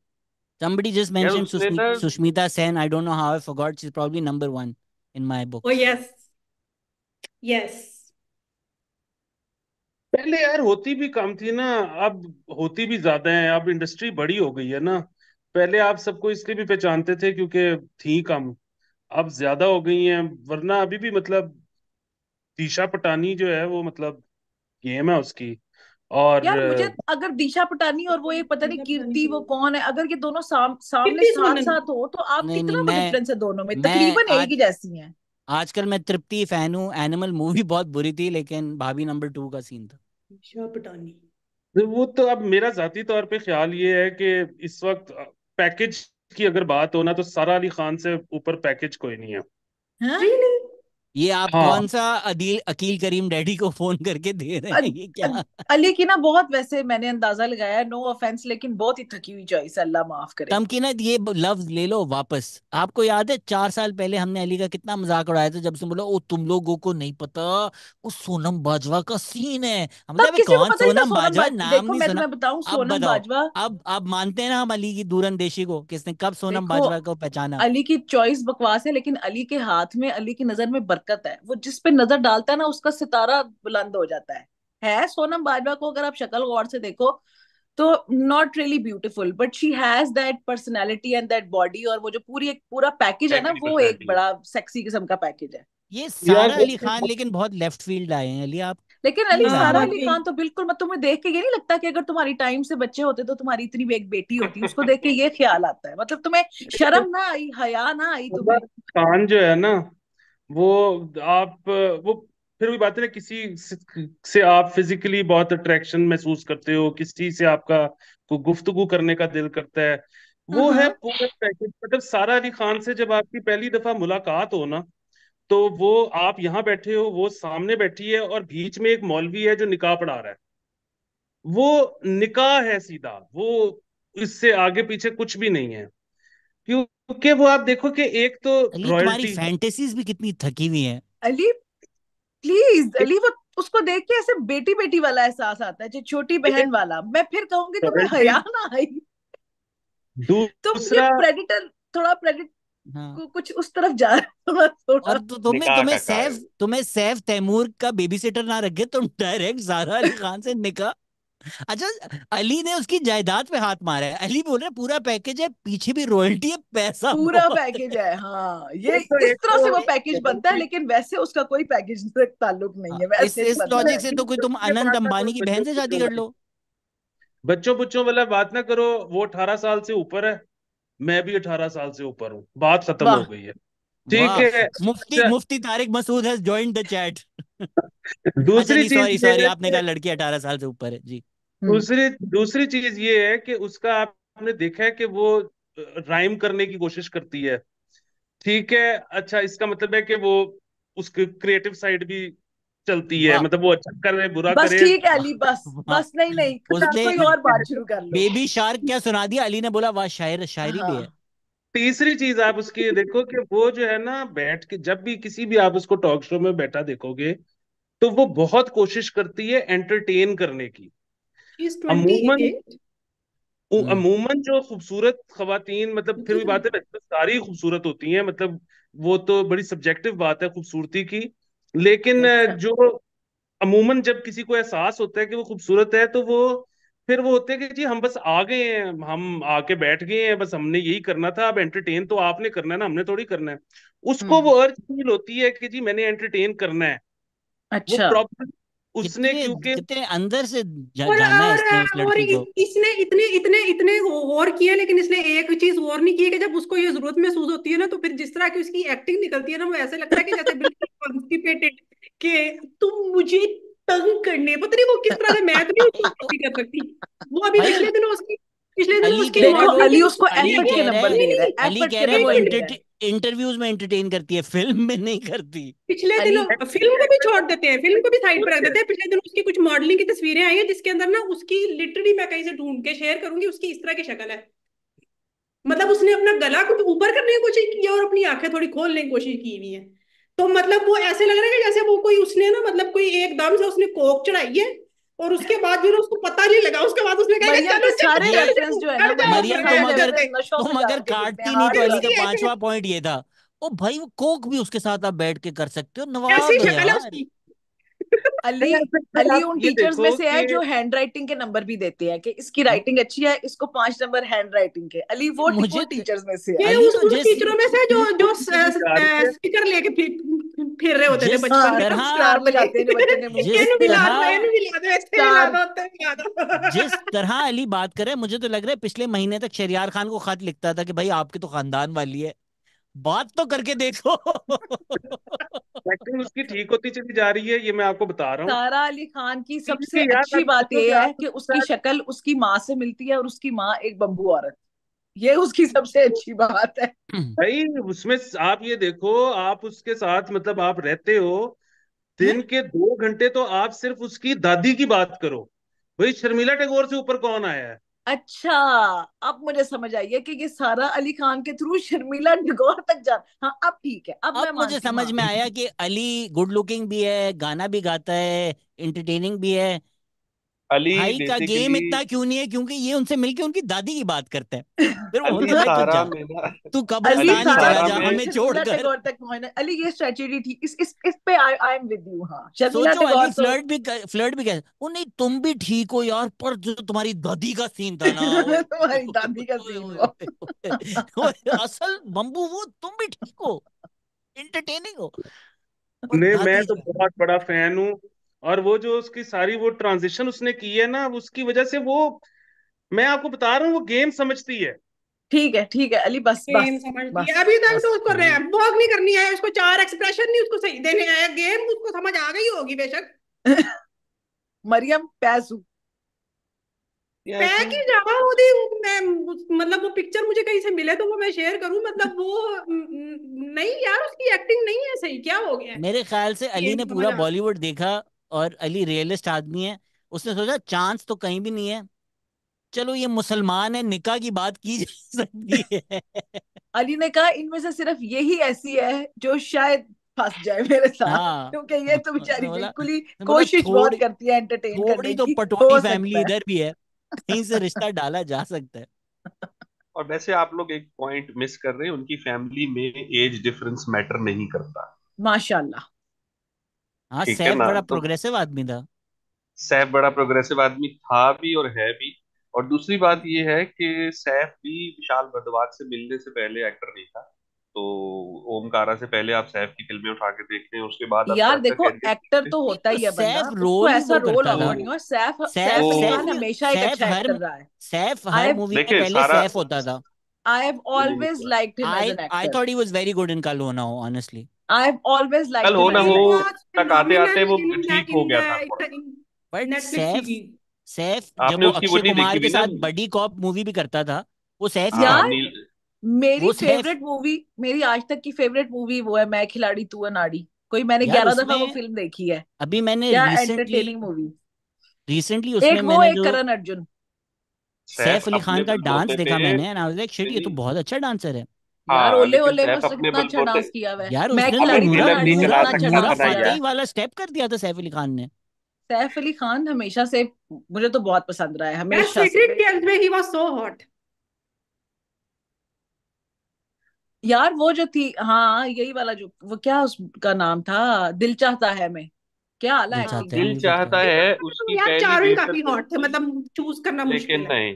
somebody just mentioned yeah, Sushmita, तो Sushmita Sen I don't know how I forgot she's probably number 1 in my book. Oh yes, yes. पहले यार होती भी कम थी ना अब होती भी ज्यादा है अब इंडस्ट्री बड़ी हो गई है ना पहले आप सबको इसलिए भी पहचानते थे क्योंकि थी कम अब ज्यादा हो गई है वरना अभी भी मतलब दिशा पटानी जो है वो मतलब गेम है उसकी और यार मुझे अगर दिशा पटानी और वो एक पता नहीं कीर्ति वो कौन है अगर ये दोनों साम, सामने साथ साथ हो तो आप कितना डिफरेंस है दोनों में तकरीबन एक ही जैसी हैं आजकल मैं तृप्ति फैन हूँ एनिमल मूवी बहुत बुरी थी लेकिन भाभी नंबर टू का सीन था दिशा पटानी तो वो तो अब मेरा जाती तौर पे ख्याल ये है कि इस वक्त पैकेज की अगर बात हो ना तो सारा अली खान से ऊपर पैकेज कोई नहीं है हाँ? ये आप हाँ। कौन सा अदील अकील करीम डैडी को फोन करके दे रहे हैं ये क्या अली की ना बहुत वैसे मैंने अंदाजा लगाया नो ऑफेंस लेकिन बहुत ही थकी हुई चॉइस अल्लाह माफ करे तमकीना ये लव ले लो वापस आपको याद है चार साल पहले हमने अली का कितना मजाक उड़ाया था जब से बोला ओ तुम लोगों को नहीं पता वो सोनम बाजवा का सीन है मतलब कौन सोनम बाजवा नाम नहीं सुना बताऊं सोनम बाजवा अब आप मानते हैं ना हम अली की दूरंदेशी को किसने कब सोनम बाजवा को पहचाना अली की चॉइस बकवास है लेकिन अली के हाथ में अली की नजर में बर्तन बरकत है वो जिस पे नजर डालता है ना उसका सितारा बुलंद हो जाता है है सोनम बाजवा को अगर आप शक्ल गौर से देखो तो not really beautiful but she has that personality and that body और वो जो पूरी एक पूरा पैकेज है ना वो एक बड़ा सेक्सी किस्म का पैकेज है ये सारा अली खान लेकिन बहुत लेफ्ट फील्ड आए हैं अली आप लेकिन अली हाँ। सारा अली खान तो बिल्कुल मत तुम्हें देख के ये नहीं लगता कि अगर तुम्हारी टाइम से बच्चे होते तो तुम्हारी इतनी एक बेटी होती उसको देख के ये ख्याल आता है मतलब तुम्हें शर्म ना आई हया ना आई तुम्हें खान जो है ना वो आप वो फिर भी बात है ना किसी से आप फिजिकली बहुत अट्रैक्शन महसूस करते हो किसी से आपका को गुफ्तगु करने का दिल करता है वो हम्म। है पूरा पैकेज मतलब सारा अली खान से जब आपकी पहली दफा मुलाकात हो ना तो वो आप यहाँ बैठे हो वो सामने बैठी है और बीच में एक मौलवी है जो निकाह पढ़ा रहा है वो निकाह है सीधा वो इससे आगे पीछे कुछ भी नहीं है क्योंकि वो आप देखो कि एक तो तुम्हारी फैंटेसीज भी कितनी थकी हुई है अली प्लीज अली वो उसको देख के ऐसे बेटी बेटी वाला एहसास आता है जो छोटी बहन वाला मैं फिर कहूंगी तुम्हें तो हया ना आई तुम ये प्रेडिटर थोड़ा प्रेडिट हाँ। कुछ उस तरफ जा रहा और तो तुम्हें तुम्हें सैफ तुम्हें सैफ तैमूर का बेबी सेटर ना रखे तुम डायरेक्ट जारा अली खान से निकाह अच्छा अली ने उसकी जायदाद पे हाथ मारा है अली बोल रहे पूरा पैकेज है पीछे भी रॉयल्टी है पैसा पूरा पैकेज है हाँ ये तो इस तरह से वो पैकेज बनता है लेकिन वैसे उसका कोई पैकेज ताल्लुक नहीं हाँ, है वैसे इस, लॉजिक से तो कोई तुम अनंत अंबानी की बहन से शादी कर लो बच्चों बच्चों मतलब वाला बात ना करो वो अठारह साल से ऊपर है मैं भी अठारह साल से ऊपर हूँ बात खत्म हो गई है ठीक है मुफ्ती अच्छा मुफ्ती तारिक मसूद है जॉइंड द चैट दूसरी अच्छा चीज सॉरी आपने कहा लड़की अठारह साल से ऊपर है जी हम्म। दूसरी दूसरी चीज ये है कि उसका आपने देखा है कि वो राइम करने की कोशिश करती है ठीक है अच्छा इसका मतलब है कि वो उसके क्रिएटिव साइड भी चलती है मतलब वो अच्छा करे बुरा बस करे ठीक है अली बस बस नहीं नहीं कोई और बात शुरू कर लो बेबी शार्क क्या सुना दिया अली ने बोला वाह शायर शायरी भी हाँ। है तीसरी चीज आप उसकी देखो कि वो जो है ना बैठ के जब भी किसी भी आप उसको टॉक शो में बैठा देखोगे तो वो बहुत कोशिश करती है एंटरटेन करने की अमूमन हम्म। अमूमन जो खूबसूरत खातन मतलब फिर भी हम्म। बात है तो सारी खूबसूरत होती हैं मतलब वो तो बड़ी सब्जेक्टिव बात है खूबसूरती की लेकिन अच्छा। जो अमूमन जब किसी को एहसास होता है कि वो खूबसूरत है तो वो फिर वो होते हैं कि जी हम बस आ गए हैं हम आके बैठ गए हैं बस हमने यही करना था अब एंटरटेन तो आपने करना है ना हमने थोड़ी करना है उसको वो अर्ज हम्म। फील होती है कि जी मैंने एंटरटेन करना है अच्छा प्रॉब्लम उसने क्योंकि कितने अंदर से जा, और, जाना है हाँ, इसने उस लड़की को इसने इतने इतने इतने और किए लेकिन इसने एक चीज और नहीं की कि जब उसको ये जरूरत महसूस होती है ना तो फिर जिस तरह की उसकी एक्टिंग निकलती है ना वो ऐसे लगता है कि जैसे बिल्कुल कॉन्स्टिपेटेड कि तुम मुझे तंग करने पता नहीं वो किस तरह से मैं तो नहीं उसको कर सकती वो अभी पिछले दिनों उसकी पिछले उसकी अली उसको एफर्ट के नंबर दे रहा है अली कह रहा है वो इंटरव्यूज में एंटरटेन करती है फिल्म में नहीं करती पिछले दिनों फिल्म को भी छोड़ देते हैं फिल्म को भी साइड पर रख देते हैं पिछले उसकी कुछ मॉडलिंग की तस्वीरें आई है जिसके अंदर ना उसकी लिटरली मैं कहीं से ढूंढ के शेयर करूंगी उसकी इस तरह की शक्ल है मतलब उसने अपना गला कुछ ऊपर करने की कोशिश की है और अपनी आंखें थोड़ी खोलने की कोशिश की हुई है तो मतलब वो ऐसे लग रहा है जैसे वो कोई उसने ना मतलब कोई एक एकदम से उसने कोक चढ़ाई है और उसके बाद फिर उसको पता नहीं लगा उसके बाद उसने कहा चलो तो सारे रेफरेंस जो है ना मरियम तुम अगर तुम अगर काटती नहीं तो अली का पांचवा पॉइंट ये था ओ भाई वो कोक भी उसके साथ आप बैठ के कर सकते हो नवाब है अली अली उन टीचर्स में से है जो हैंड राइटिंग के नंबर भी देते हैं कि इसकी राइटिंग हाँ। अच्छी है इसको पांच नंबर हैंड राइटिंग के अली वो मुझे टीचर्स में से है उस टीचरों तो में से जो जो स्पीकर लेके फिर रहे होते थे बचपन जिस तरह अली बात करे मुझे तो लग रहा है पिछले महीने तक शरियार खान को खत लिखता था कि भाई आपके तो खानदान वाली है बात तो करके देखो एक्टिंग उसकी ठीक होती चली जा रही है ये मैं आपको बता रहा हूँ सारा अली खान की सबसे अच्छी बात तो यह है कि उसकी शक्ल उसकी माँ से मिलती है और उसकी माँ एक बम्बू औरत ये उसकी सबसे अच्छी बात है भाई उसमें आप ये देखो आप उसके साथ मतलब आप रहते हो दिन के दो घंटे तो आप सिर्फ उसकी दादी की बात करो भाई शर्मिला टैगोर से ऊपर कौन आया है अच्छा अब मुझे समझ आई है कि ये सारा अली खान के थ्रू शर्मिला टैगोर तक जा हाँ अब ठीक है अब, अब मैं मुझे समझ हाँ। में आया कि अली गुड लुकिंग भी है गाना भी गाता है इंटरटेनिंग भी है अली भाई का गेम इतना क्यों नहीं है क्योंकि ये उनसे मिलके उनकी दादी की बात करते हैं फिर अली तू कब अली सारा जा हमें छोड़ अली ये स्ट्रेटजी थी इस इस इस पे I I am with you हां सोचो अली फ्लर्ट भी फ्लर्ट भी कैसे वो नहीं तुम भी ठीक हो यार पर जो तुम्हारी दादी का सीन था ना तुम्हारी दादी का सीन असल बम्बू वो तुम भी ठीक हो एंटरटेनिंग हो नहीं मैं तो बहुत बड़ा फैन हूँ और वो जो उसकी सारी वो ट्रांजिशन उसने की है ना उसकी वजह से वो मैं आपको बता रहा हूँ वो गेम समझती है ठीक है ठीक है अली बस गेम बस, बस, अभी तक तो उसको रैंप वॉक नहीं करनी है उसको चार एक्सप्रेशन नहीं उसको सही देने आया गेम उसको समझ आ गई होगी बेशक मरियम पैसू मैं जावा होती मैं मतलब वो पिक्चर मुझे कहीं से मिले तो वो मैं शेयर करूं मतलब वो नहीं यार उसकी एक्टिंग नहीं है सही क्या हो गया मेरे ख्याल से अली ने पूरा बॉलीवुड देखा और अली रियलिस्ट आदमी है उसने सोचा चांस तो कहीं भी नहीं है चलो ये मुसलमान है निका की बात की जा सकती है अली ने कहा इनमें से सिर्फ यही ऐसी है जो शायद फंस जाए मेरे साथ हाँ, क्योंकि ये तो, तो बेचारी बिल्कुल ही कोशिश बहुत करती है एंटरटेन करने तो की तो पटवारी फैमिली इधर भी है कहीं से रिश्ता डाला जा सकता है और वैसे आप लोग एक पॉइंट मिस कर रहे हैं उनकी फैमिली में एज डिफरेंस मैटर नहीं करता माशाल्लाह हाँ ठीक है सैफ ना बड़ा तो प्रोग्रेसिव आदमी था सैफ बड़ा प्रोग्रेसिव आदमी था भी और है भी और दूसरी बात यह है कि सैफ भी विशाल भारद्वाज से मिलने से पहले एक्टर नहीं था तो ओमकारा से पहले आप सैफ की फिल्में उठा के देख रहे हैं उसके बाद आप यार सैफ का देखो कैरियर एक्टर देखते तो हैं होता ही है तो बंदा सैफ उसको रोल ही ऐसा वो रोल करता था अवार्ड नहीं हुआ सैफ सैफ सैफ सैफ हमेशा एक सैफ अच्छा हर एक्टर रहा है सैफ हर आई मूवी में देखिए पहले सारा सैफ होता था I have always liked him as I an I actor thought he was very good in कालोना honestly I have always like Kal Ho ना वो तक आते आते वो ठीक हो गया था बट सैफ सैफ जब वो अक्षय कुमार के साथ बड़ी कॉप मूवी भी करता था वो सैफ यार हाँ, मेरी फेवरेट मूवी मेरी आज तक की फेवरेट मूवी वो है मैं खिलाड़ी तू अनाड़ी कोई मैंने ग्यारह दफा वो फिल्म देखी है अभी मैंने एंटरटेनिंग मूवी रिसेंटली उसमें एक एक करण अर्जुन सैफ अली खान का डांस देखा मैंने and I was like shit ये तो बहुत अच्छा डांसर है हाँ, है था मुझे तो बहुत पसंद रहा है यार वो जो थी हाँ यही वाला जो वो क्या उसका नाम था दिल चाहता है मैं क्या आला है दिल चाहता है तो मतलब उसकी यार चारों काफी हॉट थे मतलब चूज करना मुश्किल है नहीं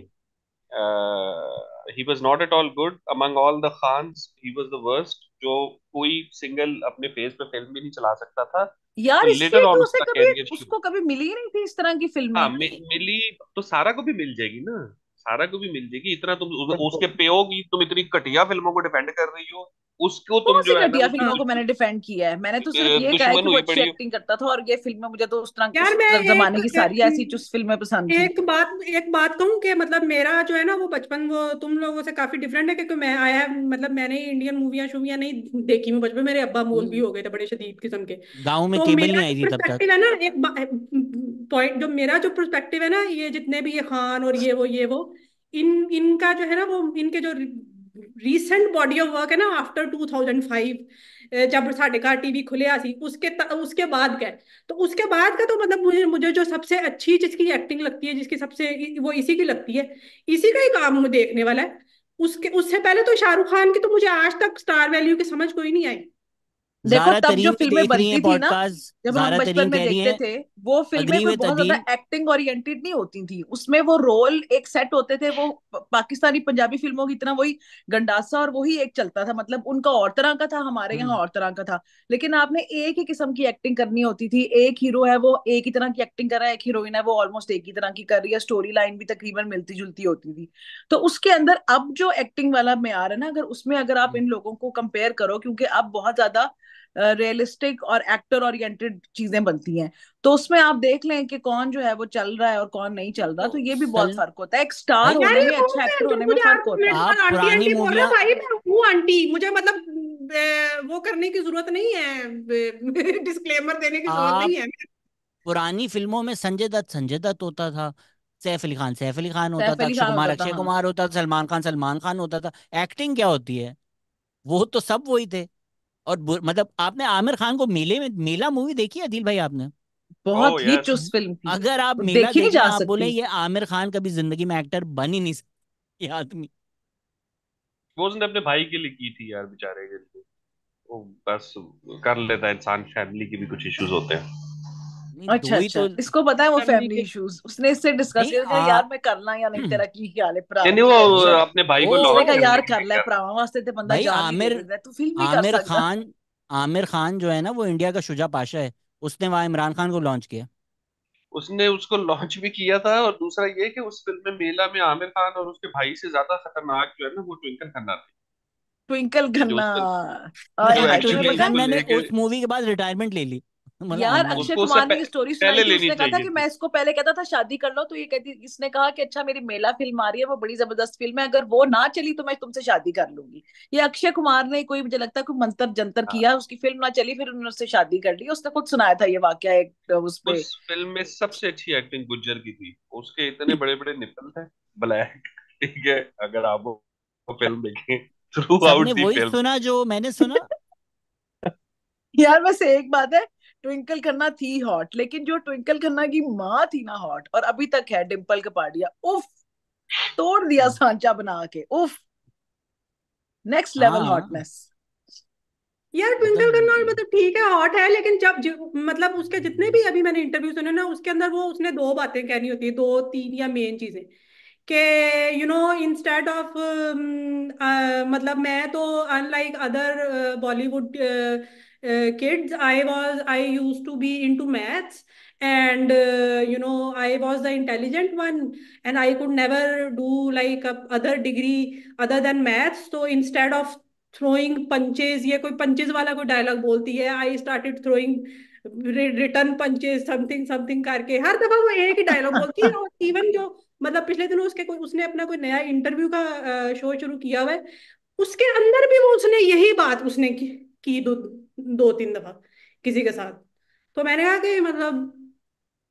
he was not at all good among all the Khans he was the worst जो कोई सिंगल अपने फेस पे फिल्म भी नहीं चला सकता था यार तो तो ऑन कभी उसको कभी मिली नहीं थी इस तरह की फिल्म हाँ, मिली तो सारा को भी मिल जाएगी ना सारा को भी मिल जाएगी इतना तुम उसके पे हो कि तुम इतनी घटिया फिल्मों को डिफेंड कर रही हो उसको तुम जो है घटिया फिल्मों को मैंने डिफेंड किया है मैंने तो सिर्फ ये कहा है कि वो अच्छी एक्टिंग करता था और ये फिल्में मुझे तो उस तरह जमाने की सारी ऐसी चुस्त फिल्में पसंद थी एक बात एक बात कहूं कि मतलब मेरा जो है ना वो बचपन वो तुम लोगों से काफी डिफरेंट है क्योंकि मैं आया मतलब मैंने इंडियन मूवियां शूवियां नहीं देखी मैं बचपन मेरे अब्बा मोल भी हम्म। हो गए थे बड़े शदीद किस्म के गाँव में केबल तो नहीं आई थी तब तक ना एक पॉइंट जो मेरा जो प्रोस्पेक्टिव है ना ये जितने भी ये खान और ये वो ये वो इन इनका जो है ना वो इनके जो रीसेंट बॉडी ऑफ वर्क है ना आफ्टर 2005 जब का टीवी खुलिया सी उसके त, उसके बाद का तो उसके बाद का तो मतलब मुझे मुझे जो सबसे अच्छी जिसकी एक्टिंग लगती है जिसकी सबसे वो इसी की लगती है इसी का ही काम देखने वाला है उसके उससे पहले तो शाहरुख खान की तो मुझे आज तक स्टार वैल्यू की समझ कोई नहीं आई देखो तब जो फिल्में बनती थी ना जब हम बचपन में देखते थे वो फिल्में बहुत ज्यादा एक्टिंग ओरिएंटेड नहीं होती थी उसमें वो रोल एक सेट होते थे वो पाकिस्तानी पंजाबी फिल्मों की तरह वही गंडासा और वही एक चलता था मतलब उनका और तरह का था हमारे यहाँ हम्म। और तरह का था लेकिन आपने एक ही किस्म की एक्टिंग करनी होती थी एक हीरो है वो एक ही तरह की एक्टिंग कर रहा है एक हीरोइन है वो ऑलमोस्ट एक ही तरह की कर रही है स्टोरी लाइन भी तकरीबन मिलती जुलती होती थी तो उसके अंदर अब जो एक्टिंग वाला मैार है ना अगर उसमें अगर आप हम्म। इन लोगों को कंपेयर करो क्योंकि अब बहुत ज्यादा रियलिस्टिक और एक्टर ओरिएंटेड चीजें बनती हैं तो उसमें आप देख लें कि कौन जो है वो चल रहा है और कौन नहीं चल रहा तो ये भी बहुत फर्क होता है एक स्टार होने में अच्छा एक्टर तो होने में फर्क होता है पुरानी आंटी मुझे मतलब वो करने की जरूरत नहीं है डिस्क्लेमर देने की जरूरत नहीं है पुरानी फिल्मों में संजय दत्त संजय दत्त होता था सैफ अली खान सैफ अली खान होता था अक्षय कुमार हाँ। अक्षय कुमार होता था सलमान खान सलमान खान होता था एक्टिंग क्या होती है वो तो सब वही थे और मतलब आपने आमिर खान को मेले में मेला मूवी देखी है अदिल भाई आपने बहुत oh, ही oh, चुस्त फिल्म थी अगर आप मेला देखी जा आप बोले ये आमिर खान कभी जिंदगी में एक्टर बन ही नहीं सकते आदमी वो उसने अपने भाई के लिए की थी यार बेचारे के लिए वो बस कर लेता इंसान फैमिली के भी कुछ इश्यूज होते हैं अच्छा तो अच्छा तो इसको पता है वो फैमिली इश्यूज उसने इससे डिस्कस किया हाँ। यार मैं कर ला या नहीं हम्म। तेरा की ख्याल है प्रा नहीं वो अपने भाई को लॉक कर यार कर ले प्रा वास्ते ते बंदा जान आमिर तू फिल्म भी कर सकता खान आमिर खान जो है ना वो इंडिया का शुजा पाशा है उसने वहां इमरान खान को लॉन्च किया उसने उसको लॉन्च भी किया था और दूसरा ये कि उस फिल्म में मेला में आमिर खान और उसके भाई से ज्यादा खतरनाक जो है ना वो ट्विंकल खन्ना थे ट्विंकल खन्ना मैंने उस मूवी के बाद रिटायरमेंट ले ली मतलब यार अक्षय कुमार ने स्टोरी सुनाई थी उसने कहा था कि मैं इसको पहले कहता था शादी कर लो तो ये कहती इसने कहा कि अच्छा मेरी मेला फिल्म आ रही है वो बड़ी जबरदस्त फिल्म है अगर वो ना चली तो मैं तुमसे शादी कर लूंगी ये अक्षय कुमार ने कोई मुझे लगता है कोई जंतर हाँ। किया उसकी फिल्म ना चली फिर उन्होंने उससे शादी कर ली उसने खुद सुनाया था ये वाक्य एक उस फिल्म में सबसे अच्छी एक्टिंग गुज्जर की थी उसके इतने बड़े बड़े निपल थे ब्लैक ठीक है अगर आप वो फिल्म देखें थ्रू आउट फिल्म सुना जो मैंने सुना यार बस एक बात है ट्विंकल खन्ना थी हॉट लेकिन जो ट्विंकल खन्ना की माँ थी ना हॉट और अभी तक है डिम्पल कपाड़िया उफ तोड़ दिया हम्म। सांचा बना के उफ नेक्स्ट लेवल हॉटनेस यार ट्विंकल खन्ना मतलब ठीक है हॉट है लेकिन जब मतलब उसके जितने भी अभी मैंने इंटरव्यू सुने ना उसके अंदर वो उसने दो बातें कहनी होती है दो तीन या मेन चीजें कि यू नो इंस्टेड ऑफ मतलब मैं तो unlike other Bollywood uh, kids i was i used to be into maths and uh, you know i was the intelligent one and i could never do like a other degree other than maths so instead of throwing punches ye koi punches wala koi dialogue bolti hai i started throwing return punches something something करके हर दफा वो एक ही dialogue बोलती है और even जो मतलब पिछले दिनों उसके कोई उसने अपना कोई नया इंटरव्यू का शो शुरू किया हुआ है उसके अंदर भी वो उसने यही बात उसने की, की दो तीन दफा किसी के साथ तो मैंने कहा कि मतलब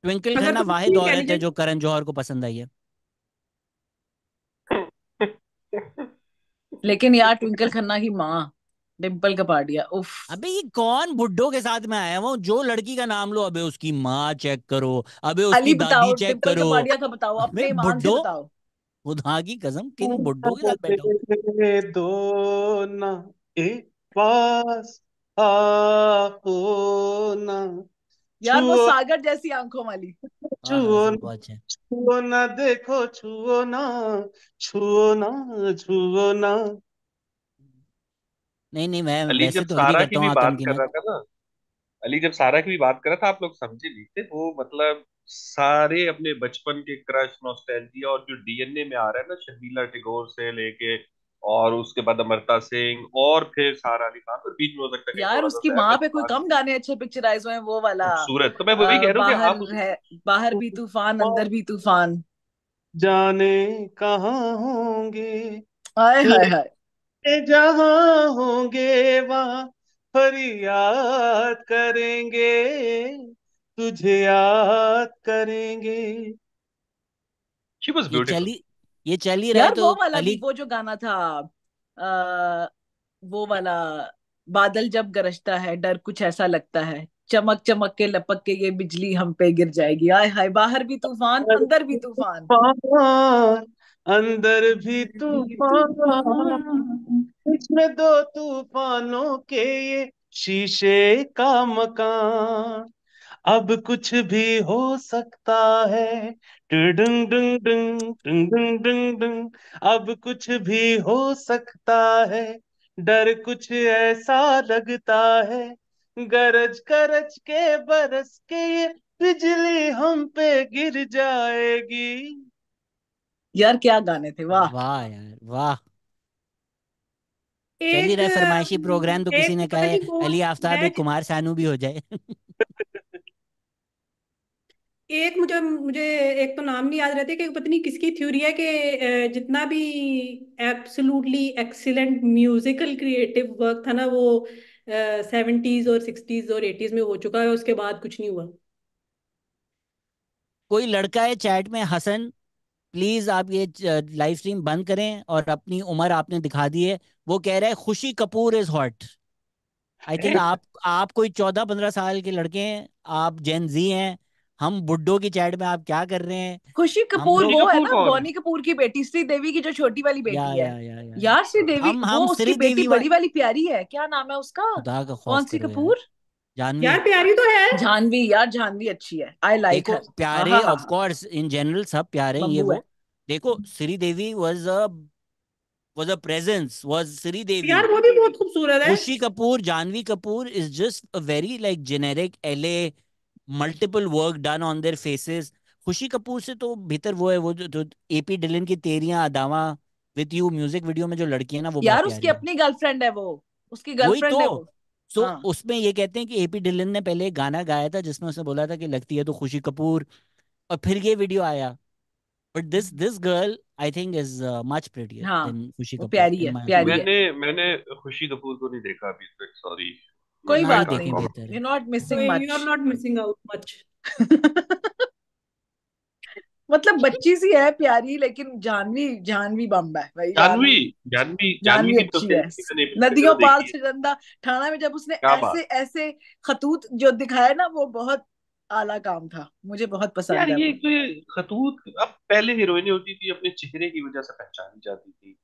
ट्विंकल मतलब खन्ना तो वाहिद औरत है जो करण जौहर को पसंद आई है लेकिन यार ट्विंकल खन्ना की माँ डिम्पल कपाड़िया उफ अबे ये कौन बुड्ढो के साथ में आया वो जो लड़की का नाम लो अबे उसकी माँ चेक करो अबे उसकी अली दादी चेक करो कपाड़िया का बताओ अपने ईमान से बताओ खुदा की कसम किन बुड्ढो के साथ बैठो दो ना एक पास होना यार वो सागर जैसी आंखों वाली हाँ, छुओ छुओ ना देखो छुओ ना छुओ ना छुओ ना नहीं नहीं मैं अली जब तो सारा की भी बात कर रहा था ना अली जब सारा की भी बात कर रहा था आप लोग समझे नहीं थे वो मतलब सारे अपने बचपन के क्रश नॉस्टैल्जिया और जो डीएनए में आ रहा है ना शर्मिला टैगोर से लेके और उसके बाद अमृता सिंह और फिर सारा अली खान और बीच में हो सकता है यार उसकी माँ पे कोई कम गाने अच्छे पिक्चराइज हुए वो वाला सूरत तो मैं वही कह रहा हूँ बाहर बाहर भी तूफान अंदर भी तूफान जाने कहाँ होंगे हाय हाय हाय जहाँ होंगे वहाँ फरियाद करेंगे तुझे याद करेंगे She was beautiful. ये चल ही रहा तो वो वाला अली... वो जो गाना था आ, वो वाला बादल जब गरजता है डर कुछ ऐसा लगता है चमक चमक के लपक के ये बिजली हम पे गिर जाएगी आय हाय बाहर भी तूफान अंदर भी तूफान अंदर भी तूफान इसमें दो तूफानों के ये शीशे का मकान अब कुछ भी हो सकता है डुंग डुंग डुंग डुंग डुंग डुंग डुंग अब कुछ भी हो सकता है डर कुछ ऐसा लगता है गरज गरज के बरस के बिजली हम पे गिर जाएगी यार क्या गाने थे वाह वाह यार वाह चल ही रहा फरमाइशी प्रोग्राम तो किसी ने कहा अली आफ्ताब एक कुमार सानू भी हो जाए एक मुझे मुझे एक तो नाम नहीं याद रहते कि पता नहीं किसकी थ्योरी है कि जितना भी absolutely excellent musical creative work था ना वो सेवेंटीज और सिक्सटीज और एटीज में हो चुका है उसके बाद कुछ नहीं हुआ कोई लड़का है चैट में हसन प्लीज आप ये लाइव स्ट्रीम बंद करें और अपनी उम्र आपने दिखा दी है वो कह रहा है Khushi Kapoor is hot I think आप आप कोई चौदह पंद्रह साल के लड़के हैं आप जेन जी हैं हम बुड्ढो की चैट में आप क्या कर रहे हैं खुशी कपूर वो है ना बोनी कपूर की बेटी श्रीदेवी की जो छोटी वाली बेटी या, है या, या, या, यार श्रीदेवी हम, हम वो उसकी बेटी बड़ी वाली प्यारी है क्या नाम है उसका कौन सी कपूर जानवी यार प्यारी तो है जानवी यार जानवी अच्छी है आई लाइक हर प्यारे ऑफ कोर्स इन जनरल सब प्यारे ये वो देखो Sridevi was a was a presence was Sridevi यार वो भी बहुत खूबसूरत है Khushi Kapoor Janhvi Kapoor is just a very like generic LA multiple work done on their faces Khushi Kapoor से तो भीतर वो है वो जो, जो एपी डिलन की तेरियां अदावा विद यू म्यूजिक वीडियो में जो लड़की है ना वो यार उसकी अपनी गर्लफ्रेंड है वो उसकी गर्लफ्रेंड तो, है वो सो so, हाँ. उसमें ये कहते हैं कि एपी डिलन ने पहले एक गाना गाया था जिसमें उसने बोला था कि लगती है तो खुशी कपूर और फिर ये वीडियो आया but this this girl I think is much prettier than Khushi Kapoor प्यारी है प्यारी है मैंने मैंने खुशी कपूर को नहीं देखा अभी तक सॉरी कोई बात नहीं you not missing much you are not missing out much मतलब बच्ची सी है प्यारी लेकिन जानवी जानवी बम्ब है भाई जानवी जानवी जानवी तो अच्छी है नदियों पार से गंदा थाना में जब उसने ऐसे ऐसे खतूत जो दिखाया ना वो बहुत आला काम था मुझे बहुत पसंद यार ये तो खतूत अब पहले हीरोइनें होती थी अपने चेहरे की वजह से पहचानी जाती थी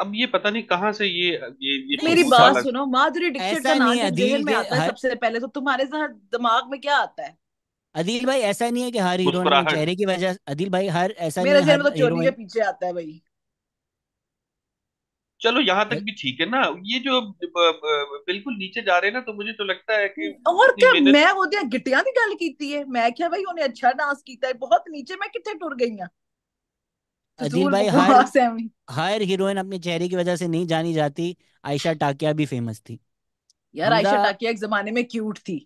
अब ये पता नहीं कहाँ से ये ये, ये मेरी बात सुनो माधुरी दीक्षित का नाम जेल में आता है सबसे पहले तो तुम्हारे साथ दिमाग में क्या आता है अदिल भाई ऐसा नहीं है कि हर हीरो के चेहरे की वजह अदिल भाई हर ऐसा मेरा चेहरा मतलब चोरी के पीछे आता है भाई चलो यहाँ तक भी ठीक है ना ये जो बिल्कुल नीचे जा रहे हैं ना तो मुझे तो लगता है कि हम्म, और क्या मैं वो दिया गिटिया की गल की है मैं क्या भाई उन्हें अच्छा डांस किया है बहुत नीचे मैं कितने टूट गई हूँ तो अदिल भाई हर हर हीरोइन अपने चेहरे की वजह से नहीं जानी जाती आयशा टाकिया भी फेमस थी यार आयशा टाकिया एक जमाने में क्यूट थी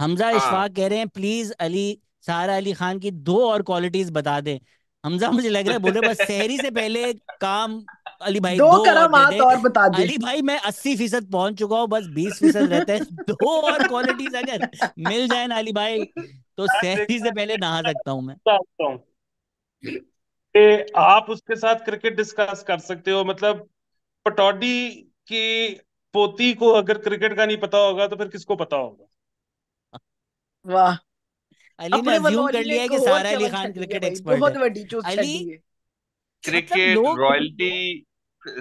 हमजा हाँ। इशफाक कह रहे हैं प्लीज अली सारा अली खान की दो और क्वालिटीज बता दे हमजा मुझे लग रहा है बोले बस शहरी से पहले काम अली भाई दो, दो करामात और, और बता दे अली भाई मैं अस्सी फीसद पहुंच चुका हूँ बस बीस फीसद रहते हैं दो और क्वालिटीज अगर मिल जाए ना अली भाई तो शहरी से पहले नहा सकता हूँ मैं कि आप उसके साथ क्रिकेट डिस्कस कर सकते हो मतलब पटौडी की पोती को अगर क्रिकेट का नहीं पता होगा तो फिर किसको पता होगा वाह अली ने अज्यूम कर लिया है कि सारा अली खान क्रिकेट एक्सपर्ट बहुत बड़ी चूक अली क्रिकेट रॉयल्टी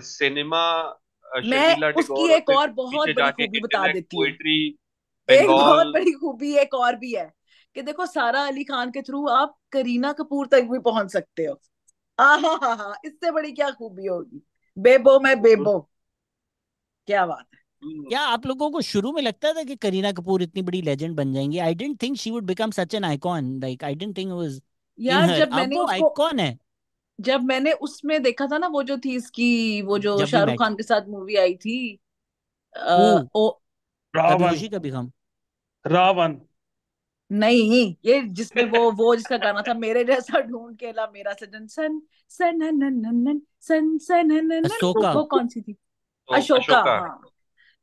सिनेमा मैं उसकी एक और बहुत बड़ी खूबी बता देती हूँ एक बहुत बड़ी खूबी एक और भी है कि देखो सारा अली खान के थ्रू आप करीना कपूर तक भी पहुंच सकते हो आहा इससे बड़ी क्या खूबी होगी बेबो मैं बेबो क्या बात है क्या आप लोगों को शुरू में लगता था कि करीना कपूर इतनी बड़ी लेजेंड बन जाएंगी I don't think she would become such an icon like I don't think was यार जब मैंने आइकॉन है जब मैंने उसमें देखा था ना वो जो थी इसकी वो जो शाहरुख खान के साथ मूवी आई थी आ, ओ रावण रावण नहीं ये जिसमें वो वो जिसका गाना था मेरे जैसा ढूंढ के ला मेरा सजन सन सन नन सन सन नन वो कौन सी थी अशोका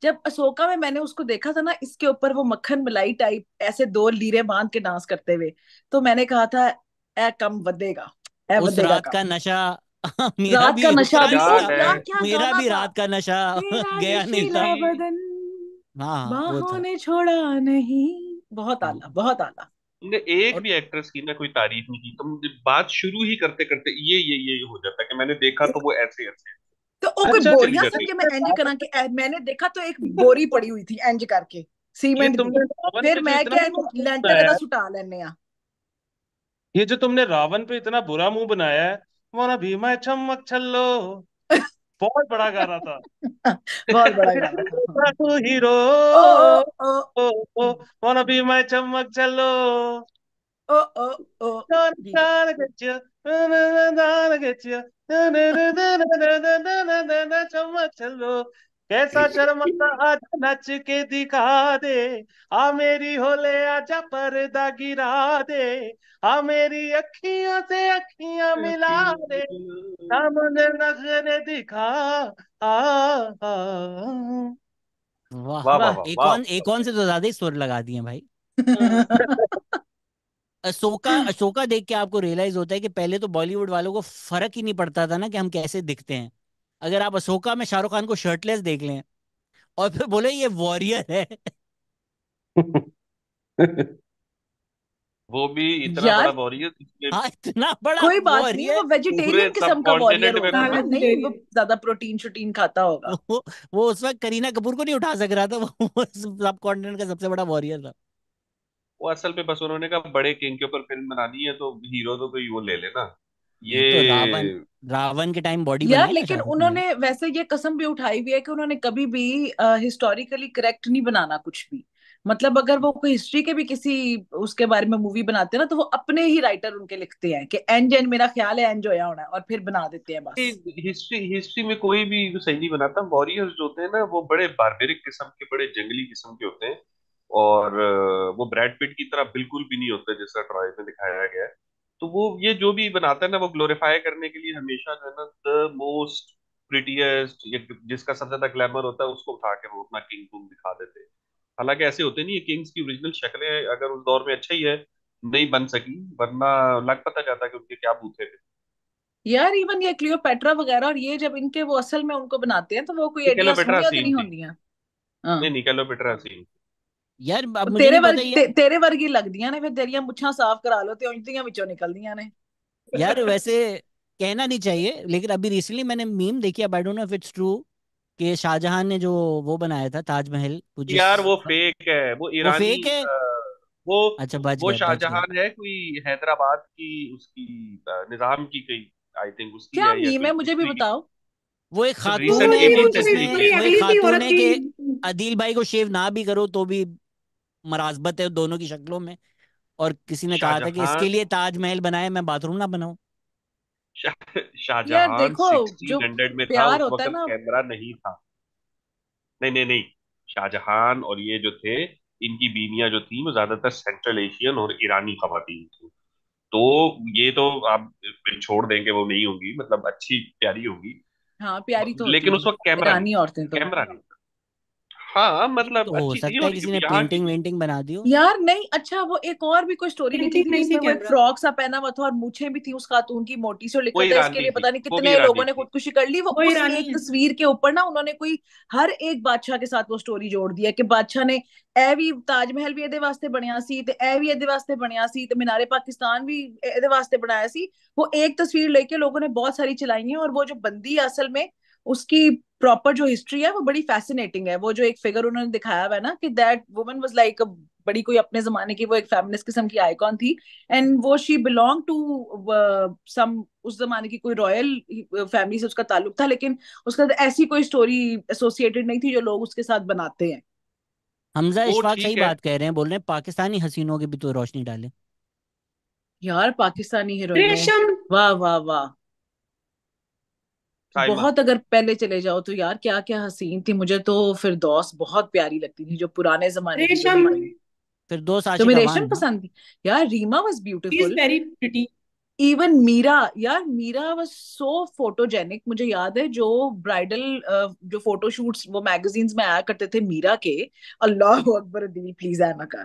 जब अशोका में मैंने उसको देखा था ना इसके ऊपर वो मक्खन मलाई टाइप ऐसे दो लीरे बांध के डांस करते हुए तो मैंने कहा था ए कम वदेगा ए उस रात का नशा मेरा रात का नशा क्या क्या मेरा भी रात का नशा गया नहीं था हाँ, बाहों ने छोड़ा नहीं बहुत हाँ। आला बहुत आला तुमने एक और... भी एक्ट्रेस की ना कोई तारीफ नहीं की तुम बात शुरू ही करते करते ये ये ये हो जाता है कि मैंने देखा तो वो ऐसे ऐसे तो ओ कोई अच्छा बोरियां सुन के मैं एंज करा के मैंने देखा तो एक बोरी पड़ी हुई थी एंज करके सीमेंट फिर मैं क्या लेंटर का सुटा लेने आ ये जो तुमने रावण पे इतना बुरा मुंह बनाया है वो ना भीमा चमक छल्लो बहुत बड़ा गा रहा था बहुत बड़ा गाना था to hero wanna be my chamak chalo oh oh oh चमक चलो कैसा शर्माता आजा नच के दिखा दे आ मेरी होले आजा पर्दा गिरा दे आ मेरी अखियों से अखियां मिला दे सामने नखरे दिखा आ, आ, आ, आ वाह वाह एक ऑन एक कौन से तो ज्यादा ही स्वर लगा दिए भाई अशोका अशोका देख के आपको रियलाइज होता है कि पहले तो बॉलीवुड वालों को फर्क ही नहीं पड़ता था ना कि हम कैसे दिखते हैं अगर आप अशोका में शाहरुख खान को शर्टलेस देख लें और फिर बोले ये वॉरियर है वो भी इतना बड़ा वॉरियर हाँ इतना बड़ा कोई बात नहीं वो वेजिटेरियन किस्म का वॉरियर होता है नहीं वो ज्यादा प्रोटीन शोटीन खाता होगा वो, वो उस वक्त करीना कपूर को नहीं उठा सक रहा था वो सब कॉन्टिनेंट का सबसे बड़ा वॉरियर था वो असल में बस उन्होंने कहा बड़े किंग के ऊपर फिल्म बनानी है तो हीरो तो कोई वो ले लेना ये तो रावण रावण के टाइम बॉडी यार लेकिन उन्होंने वैसे ये कसम भी उठाई हुई है कि उन्होंने कभी भी हिस्टोरिकली करेक्ट नहीं बनाना कुछ भी मतलब अगर वो कोई हिस्ट्री के भी किसी उसके बारे में मूवी बनाते हैं ना तो वो अपने ही राइटर उनके लिखते हैं कि एंड एंड मेरा ख्याल है एंड होया होना और फिर बना देते हैं बस हिस्ट्री हिस्ट्री में कोई भी सही नहीं बनाता वॉरियर्स जो होते हैं ना वो बड़े बारबेरिक किस्म के बड़े जंगली किस्म के होते हैं और वो ब्रैड पिट की तरह बिल्कुल भी नहीं होते जैसा ट्रॉय में दिखाया गया है तो वो ये जो भी बनाता है ना वो ग्लोरीफाई करने के लिए हमेशा जो है ना द मोस्ट प्रिटीएस्ट जिसका सबसे ज्यादा ग्लैमर होता है उसको उठा के वो अपना किंग दिखा देते हैं हालांकि ऐसे होते नहीं है किंग्स की ओरिजिनल शक्लें अगर उस दौर में अच्छा ही है नहीं बन सकी वरना लग पता जाता कि उनके क्या बूथे थे यार इवन ये क्लियोपेट्रा वगैरह और ये जब इनके वो असल में उनको बनाते हैं तो वो कोई आइडियाज होंगे कि नहीं होंगी हाँ। नहीं नहीं क्लियोपेट्रा सीन यार अब मुझे ਤੇਰੇ नहीं पता ਵਰਗੀ ये ਤੇਰੇ ਵਰਗੀ ਲੱਗਦੀਆਂ ਨੇ ਫਿਰ ਤੇਰੀਆਂ ਮੁੱਛਾਂ ਸਾਫ਼ ਕਰਾ ਲਓ ਤੇ ਉਂਝਦੀਆਂ निकल दिया ने यार वैसे कहना नहीं चाहिए लेकिन अभी रिसेंटली मैंने मीम देखी अब I don't know if it's true कि शाहजहां ने जो वो बनाया था ताजमहल यार वो फेक है वो ईरानी फेक है वो अच्छा बच वो गया बच शाहजहां है कोई हैदराबाद की उसकी निजाम की कई आई थिंक उसकी क्या है या मीम है कोई मुझे भी हिस्ट्री की बताओ वो एक तो खातून रीसेंट है वो एक जिसने खातून है कि अदील भाई को शेव ना भी करो तो भी मरासबत है दोनों की शक्लों में और किसी ने कहा था कि इसके लिए ताजमहल बनाए मैं बाथरूम ना बनाऊं शाहजहां में था उस वक्त कैमरा नहीं था नहीं नहीं नहीं शाहजहां और ये जो थे इनकी बीवियां जो थी वो ज्यादातर सेंट्रल एशियन और ईरानी खातन थी तो ये तो आप छोड़ देंगे वो नहीं होंगी मतलब अच्छी प्यारी होगी हाँ प्यारी तो लेकिन उस वक्त कैमरा ईरानी औरतें तो कैमरा नहीं हाँ मतलब तो हो सकता है किसी ने पेंटिंग वेंटिंग बना दी हो यार नहीं अच्छा वो एक और भी कोई स्टोरी लिखी थी इसमें फ्रॉक सा पहना हुआ था और मूछें भी थी उस खातून की मोटी से लिखा था इसके लिए पता नहीं कितने लोगों ने खुदकुशी कर ली वो एक तस्वीर के ऊपर ना उन्होंने कोई हर एक बादशाह के साथ वो स्टोरी जोड़ दिया कि बादशाह ने ਇਹ ਵੀ ਤਾਜਮਹਿਲ ਵੀ ਇਹਦੇ ਵਾਸਤੇ ਬਣਿਆ ਸੀ ਤੇ ਇਹ ਵੀ ਇਹਦੇ ਵਾਸਤੇ ਬਣਿਆ ਸੀ ਤੇ ਮਿਨਾਰੇ ਪਾਕਿਸਤਾਨ ਵੀ ਇਹਦੇ ਵਾਸਤੇ ਬਣਾਇਆ ਸੀ ਉਹ ਇੱਕ ਤਸਵੀਰ ਲੈ ਕੇ ਲੋਕਾਂ ਨੇ ਬਹੁਤ ਸਾਰੀ ਚਲਾਈ ਔਰ ਉਹ ਜੋ ਬੰਦੀ ਅਸਲ ਮੇਂ उसकी प्रॉपर जो हिस्ट्री है वो बड़ी फैसिनेटिंग है वो जो एक फिगर उन्होंने दिखाया हुआ है ना कि दैट वुमन वाज लाइक बड़ी कोई अपने जमाने की वो एक फेमिनिस्ट किस्म की आइकॉन थी एंड वो शी बिलोंग टू सम उस जमाने की कोई रॉयल फैमिली uh, से उसका ताल्लुक था लेकिन उसका तो ऐसी कोई स्टोरी एसोसिएटेड नहीं थी जो लोग उसके साथ बनाते हैं हमजा इशफाक सही बात कह रहे हैं बोल रहे हैं पाकिस्तानी हसीनों के भी तो रोशनी डाले यार पाकिस्तानी हीरोइन रेशम वाह वाह वाह बहुत अगर पहले चले जाओ तो यार क्या क्या हसीन थी मुझे तो फिर दोस्त बहुत प्यारी लगती थी जो पुराने जमाने की फिरदौस आशिक तुम्हें रेशम पसंद थी यार Reema was beautiful even Meera यार मीरा वॉज सो फोटोजेनिक मुझे याद है जो ब्राइडल जो फोटोशूट्स वो मैगजीन्स में आया करते थे मीरा के अल्लाह अकबर अदील प्लीज आना कर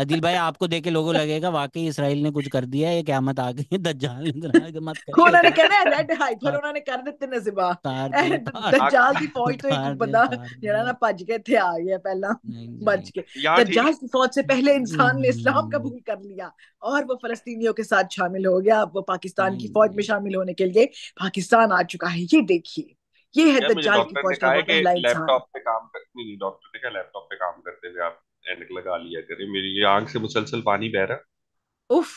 अदिल भाई आपको देखे लोगों लगेगा वाकई इसराइल ने कुछ कर दिया है क्यामत आ गई दज्जाल मत रेड हाई हाँ। उन्होंने कर की फौज से पहले इंसान ने इस्लाम हम्म। कबूल कर लिया और वो फलस्तीनियों के साथ शामिल हो गया अब वो पाकिस्तान की फौज में हम्म। शामिल होने के लिए पाकिस्तान आ चुका है ये देखिए ये है दज्जाल की फौज का लैपटॉप हाँ। पे काम डॉक्टर ने कहा लैपटॉप पे काम करते हुए आप ऐनक लगा लिया करें मेरी आंख से मुसलसल पानी बह रहा उफ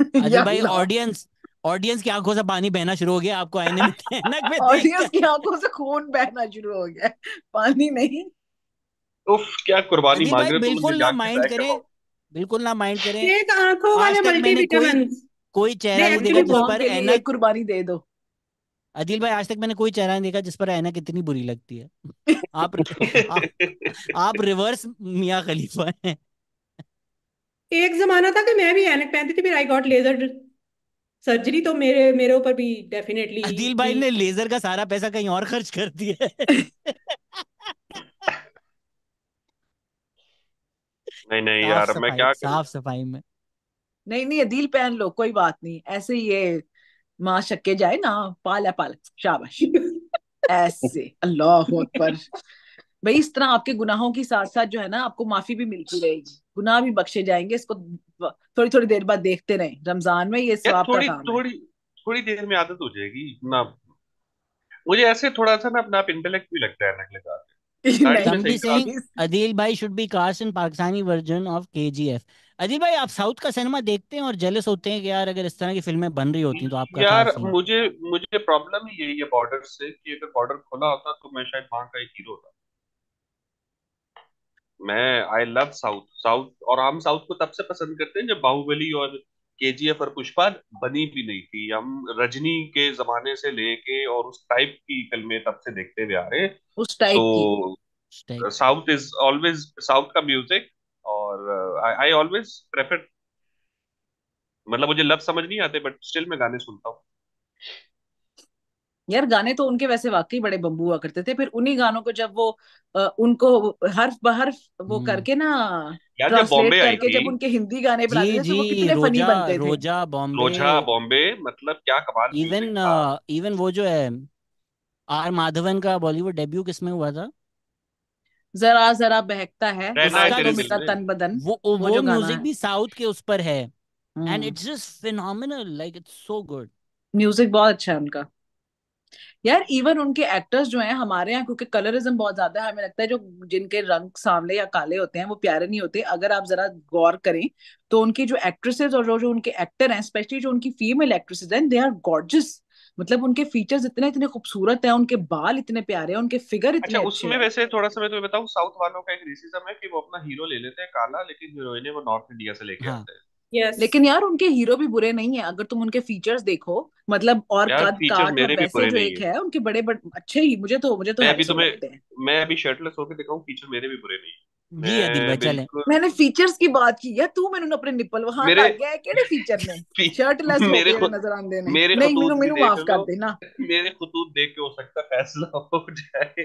अच्छा भाई ऑडियंस ऑडियंस की आंखों से पानी बहना शुरू हो गया आपको आईने में ऐनक में ऑडियंस की आंखों से खून बहना शुरू हो गया पानी नहीं उफ क्या कुर्बानी मांग रहे हो बिल्कुल ना माइंड करें बिल्कुल ना माइंड करें एक आंखों वाले मल्टीविटामिन कोई चेहरा नहीं देखा जिस पर ऐनक कुर्बानी दे दो अदिल भाई आज तक मैंने कोई चेहरा नहीं देखा जिस पर ऐनक इतनी बुरी लगती है आप आ, आप रिवर्स मियां खलीफा हैं एक जमाना था कि मैं भी ऐनक पहनती थी फिर आई गॉट लेजर सर्जरी तो मेरे मेरे ऊपर भी डेफिनेटली अदिल भाई ने लेजर का सारा पैसा कहीं और खर्च कर दिया नहीं नहीं यार मैं क्या साफ सफाई में नहीं नहीं अदिल पहन लो कोई बात नहीं ऐसे ही है माँ शक्के जाए ना पाला पाला शाबाश ऐसे अल्लाह पर भाई इस तरह आपके गुनाहों के साथ साथ जो है ना आपको माफी भी मिलती रहेगी गुनाह भी बख्शे जाएंगे इसको थोड़ी थोड़ी देर बाद देखते रहे रमजान में ये स्वाब थोड़ी, का काम थोड़ी थोड़ी देर में आदत हो जाएगी ना मुझे ऐसे थोड़ा सा ना अपना आप इंटेलेक्ट भी लगता है नकल का Somebody saying Adil bhai should be cast in Pakistani version of KGF. अजी भाई आप साउथ का सिनेमा देखते हैं और जेलस होते हैं कि यार अगर इस तरह की फिल्में बन रही होती तो आपका यार मुझे मुझे प्रॉब्लम ही यही है बॉर्डर से कि अगर बॉर्डर खुला होता तो मैं शायद वहां का एक हीरो होता मैं आई लव साउथ साउथ और हम साउथ को तब से पसंद करते हैं जब बाहुबली और केजीएफ और पुष्पा बनी भी नहीं थी हम रजनी के जमाने से लेके और उस टाइप की फिल्में तब से देखते हुए आ रहे उस टाइप तो साउथ इज ऑलवेज साउथ का म्यूजिक और आई ऑलवेज प्रेफर मतलब मुझे लव समझ नहीं आते बट स्टिल मैं गाने सुनता हूँ यार गाने तो उनके वैसे वाकई बड़े बंबू हुआ करते थे फिर उन्हीं गानों को जब वो आ, uh, उनको हर्फ बहर्फ वो हम्म। करके ना यार जब बॉम्बे आई थी जब उनके हिंदी गाने बनाते थे तो वो कितने रोजा, फनी बनते थे रोजा बॉम्बे रोजा बॉम्बे मतलब क्या कमाल इवन इवन uh, वो जो है आर माधवन का बॉलीवुड डेब्यू किसमें हुआ था जरा जरा बहकता है तन बदन वो वो, वो म्यूजिक भी साउथ के उस पर है and it's just phenomenal like it's so good music बहुत अच्छा है उनका यार इवन उनके एक्टर्स जो हैं हमारे यहाँ क्योंकि कलरिज्म बहुत ज्यादा है हमें लगता है जो जिनके रंग सांवले या काले होते हैं वो प्यारे नहीं होते अगर आप जरा गौर करें तो उनकी जो एक्ट्रेसेस और जो जो उनके एक्टर हैं स्पेशली जो उनकी फीमेल एक्ट्रेसेस हैं दे आर गॉर्जियस मतलब उनके फीचर्स इतने इतने खूबसूरत हैं उनके बाल इतने प्यारे हैं उनके फिगर इतने अच्छा अच्छे उसमें वैसे थोड़ा सा मैं तुम्हें बताऊं साउथ वालों का एक रेसिज्म है कि वो अपना हीरो ले लेते हैं काला लेकिन हीरोइने वो नॉर्थ इंडिया से लेके हाँ. आते हैं यस लेकिन यार उनके हीरो भी बुरे नहीं है अगर तुम उनके फीचर्स देखो मतलब और यार, कद काट मेरे और वैसे जो एक है उनके बड़े बड़े अच्छे ही मुझे तो मुझे तो मैं अभी तुम्हें मैं अभी शर्टलेस होकर दिखाऊं फीचर मेरे भी बुरे नहीं है ये अदिल चले मैंने फीचर्स की बात की है तू मैंने अपने वहां मेरे... गया केड़े फीचर ने मेरे नजर मेरे नहीं माफ कर देना मेरे देख के हो सकता फैसला हो जाए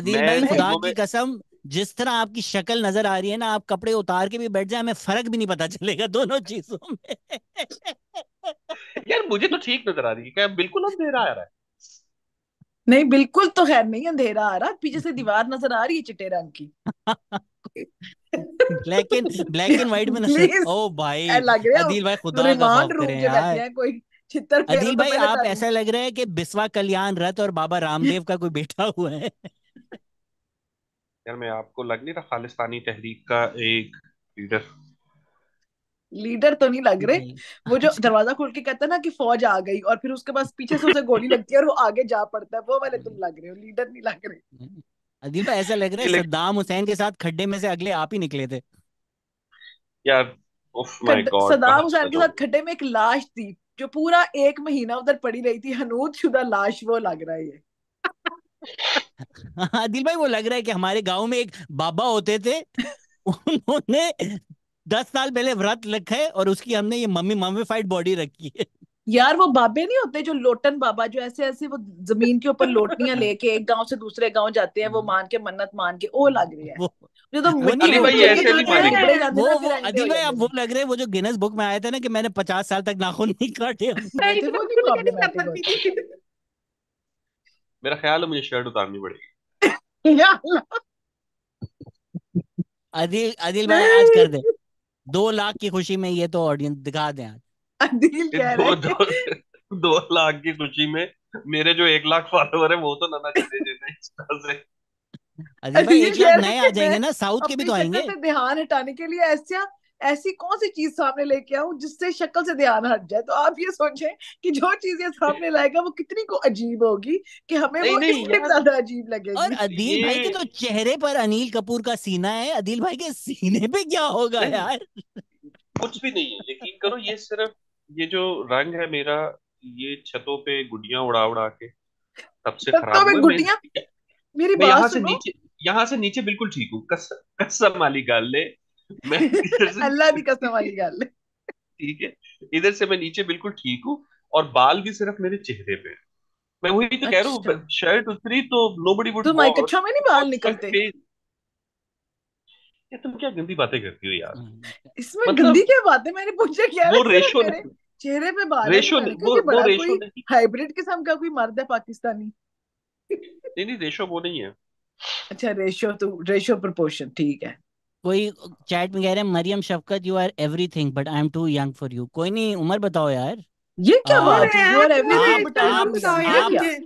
भाई खुदा की कसम जिस तरह आपकी शक्ल नजर आ रही है ना आप कपड़े उतार के भी बैठ जाए हमें फर्क भी नहीं पता चलेगा दोनों चीजों में यार मुझे तो ठीक नजर आ रही है क्या बिल्कुल अंधेरा आ रहा है नहीं बिल्कुल तो खैर नहीं अंधेरा आ रहा पीछे से दीवार नजर आ रही है चिट्टे रंग की black and black and white में नजर ओ भाई लग रहा अदिल भाई खुदा का खौफ करें यार कोई छितर अदिल तो भाई आप ऐसा लग रहा है कि बिस्वा कल्याण रथ और बाबा रामदेव का कोई बेटा हुआ है यार मैं आपको लग नहीं रहा खालिस्तानी तहरीक का एक लीडर लीडर तो नहीं लग रहे वो जो अच्छा। दरवाजा खोल के कहता है ना कि फौज आ गई और फिर उसके पास पीछे से उसे गोली लगती है और वो आगे जा पड़ता है वो वाले तुम लग रहे हो लीडर नहीं लग रहे अदीपा ऐसा लग रहा है सद्दाम हुसैन के साथ खड्डे में से अगले आप ही निकले थे यार माय गॉड सद्दाम हुसैन के साथ खड्डे में एक लाश थी जो पूरा एक महीना उधर पड़ी रही थी हनूत शुदा लाश वो लग रहा है आदिल हाँ, भाई वो लग रहा है कि हमारे गांव में एक बाबा होते थे उन्होंने दस साल पहले व्रत रखा है और उसकी हमने ये मम्मी मम्मीफाइड बॉडी रखी है यार वो बाबे नहीं होते जो लोटन बाबा जो ऐसे ऐसे वो जमीन के ऊपर लोटनियां लेके एक गांव से दूसरे गांव जाते हैं वो हम्म। मान के मन्नत मान के ओ लग रही है जो तो वो भाई ऐसे नहीं मानेंगे वो वो अदी भाई अब वो लग रहे हैं वो जो गिनेस बुक में आए थे ना कि मैंने पचास साल तक नाखून नहीं काटे मेरा ख्याल है मुझे शर्ट उतारनी पड़ेगी अदिल अदिल भाई आज कर दे दो लाख की खुशी में ये तो ऑडियंस दिखा दें आज अदिल कह रहे दो, दो, दो लाख की खुशी में मेरे जो एक लाख फॉलोवर है वो तो नना चले देना इंस्टा से अदिल भाई एक लाख नए आ जाएंगे ना साउथ के भी तो आएंगे ध्यान हटाने के लिए ऐसा ऐसी कौन सी चीज सामने लेके आऊ जिससे शक्ल से ध्यान हट जाए तो आप ये सोचें कि जो चीजें सामने लाएगा वो कितनी को अजीब होगी कि हमें नहीं, वो इसलिए ज्यादा अजीब लगेगी और अदील भाई के तो चेहरे पर अनिल कपूर का सीना है अदील भाई के सीने पे क्या होगा यार कुछ भी नहीं है यकीन करो ये सिर्फ ये जो रंग है मेरा ये छतों पे गुडिया उड़ा उड़ा के सबसे खराब गुडिया मेरी बात सुनो यहाँ से नीचे बिल्कुल ठीक हूँ कसम वाली गाल ले अल्लाह की कसम वाली गल ठीक है इधर से मैं नीचे बिल्कुल ठीक हूँ और बाल भी सिर्फ मेरे चेहरे पे मैं वही तो अच्छा। कह रहा हूँ अच्छा। शर्ट उतरी तो नोबडी वुड तो माइकच्छा में नहीं बाल निकलते यार तुम क्या गंदी बातें करती हो यार हम्म। इसमें मतलब गंदी क्या बातें मैंने पूछा क्या वो रेशो चेहरे पे बाल रेशो नहीं वो वो रेशो नहीं हाइब्रिड किस्म का कोई मर्द है पाकिस्तानी नहीं नहीं रेशो वो नहीं है अच्छा रेशो तो रेशो प्रोपोर्शन ठीक है कोई चैट में कह रहे हैं Maryam Shafqat you are everything but I am too young for you कोई नहीं उम्र बताओ यार ये क्या बात है यू आर एवरीथिंग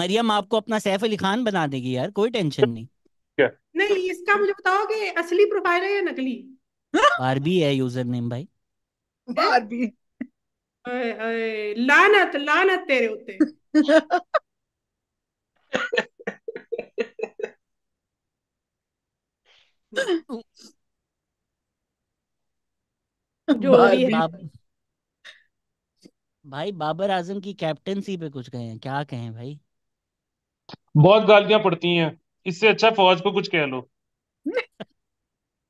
मरियम आपको अपना सैफ अली खान बना देगी यार कोई टेंशन नहीं नहीं इसका मुझे बताओ कि असली प्रोफाइल है या नकली बारबी है यूजर नेम भाई बारबी लानत लानत तेरे होते जो भी है बाब, भाई बाबर आजम की कैप्टनसी पे कुछ कहें क्या कहें भाई बहुत गालियां पड़ती हैं इससे अच्छा फौज को कुछ कह लो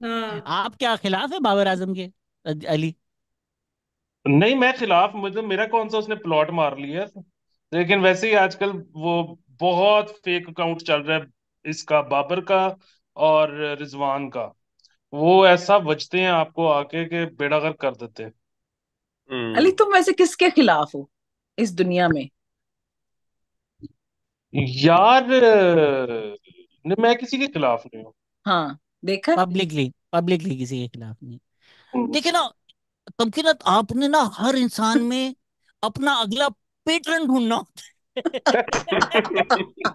हाँ। आप क्या खिलाफ है बाबर आजम के अली नहीं मैं खिलाफ मतलब मेरा कौन सा उसने प्लॉट मार लिया लेकिन वैसे ही आजकल वो बहुत फेक अकाउंट चल रहा है इसका बाबर का और रिजवान का वो ऐसा बचते हैं आपको आके के बेड़ा गर्क कर देते हैं हम्म। अली तुम वैसे किसके खिलाफ हो इस दुनिया में यार नहीं मैं किसी के खिलाफ नहीं हूँ हाँ देखा पब्लिकली पब्लिकली किसी के खिलाफ नहीं हम्म। देखिए ना ना आपने ना हर इंसान में अपना अगला पेटर्न ढूंढना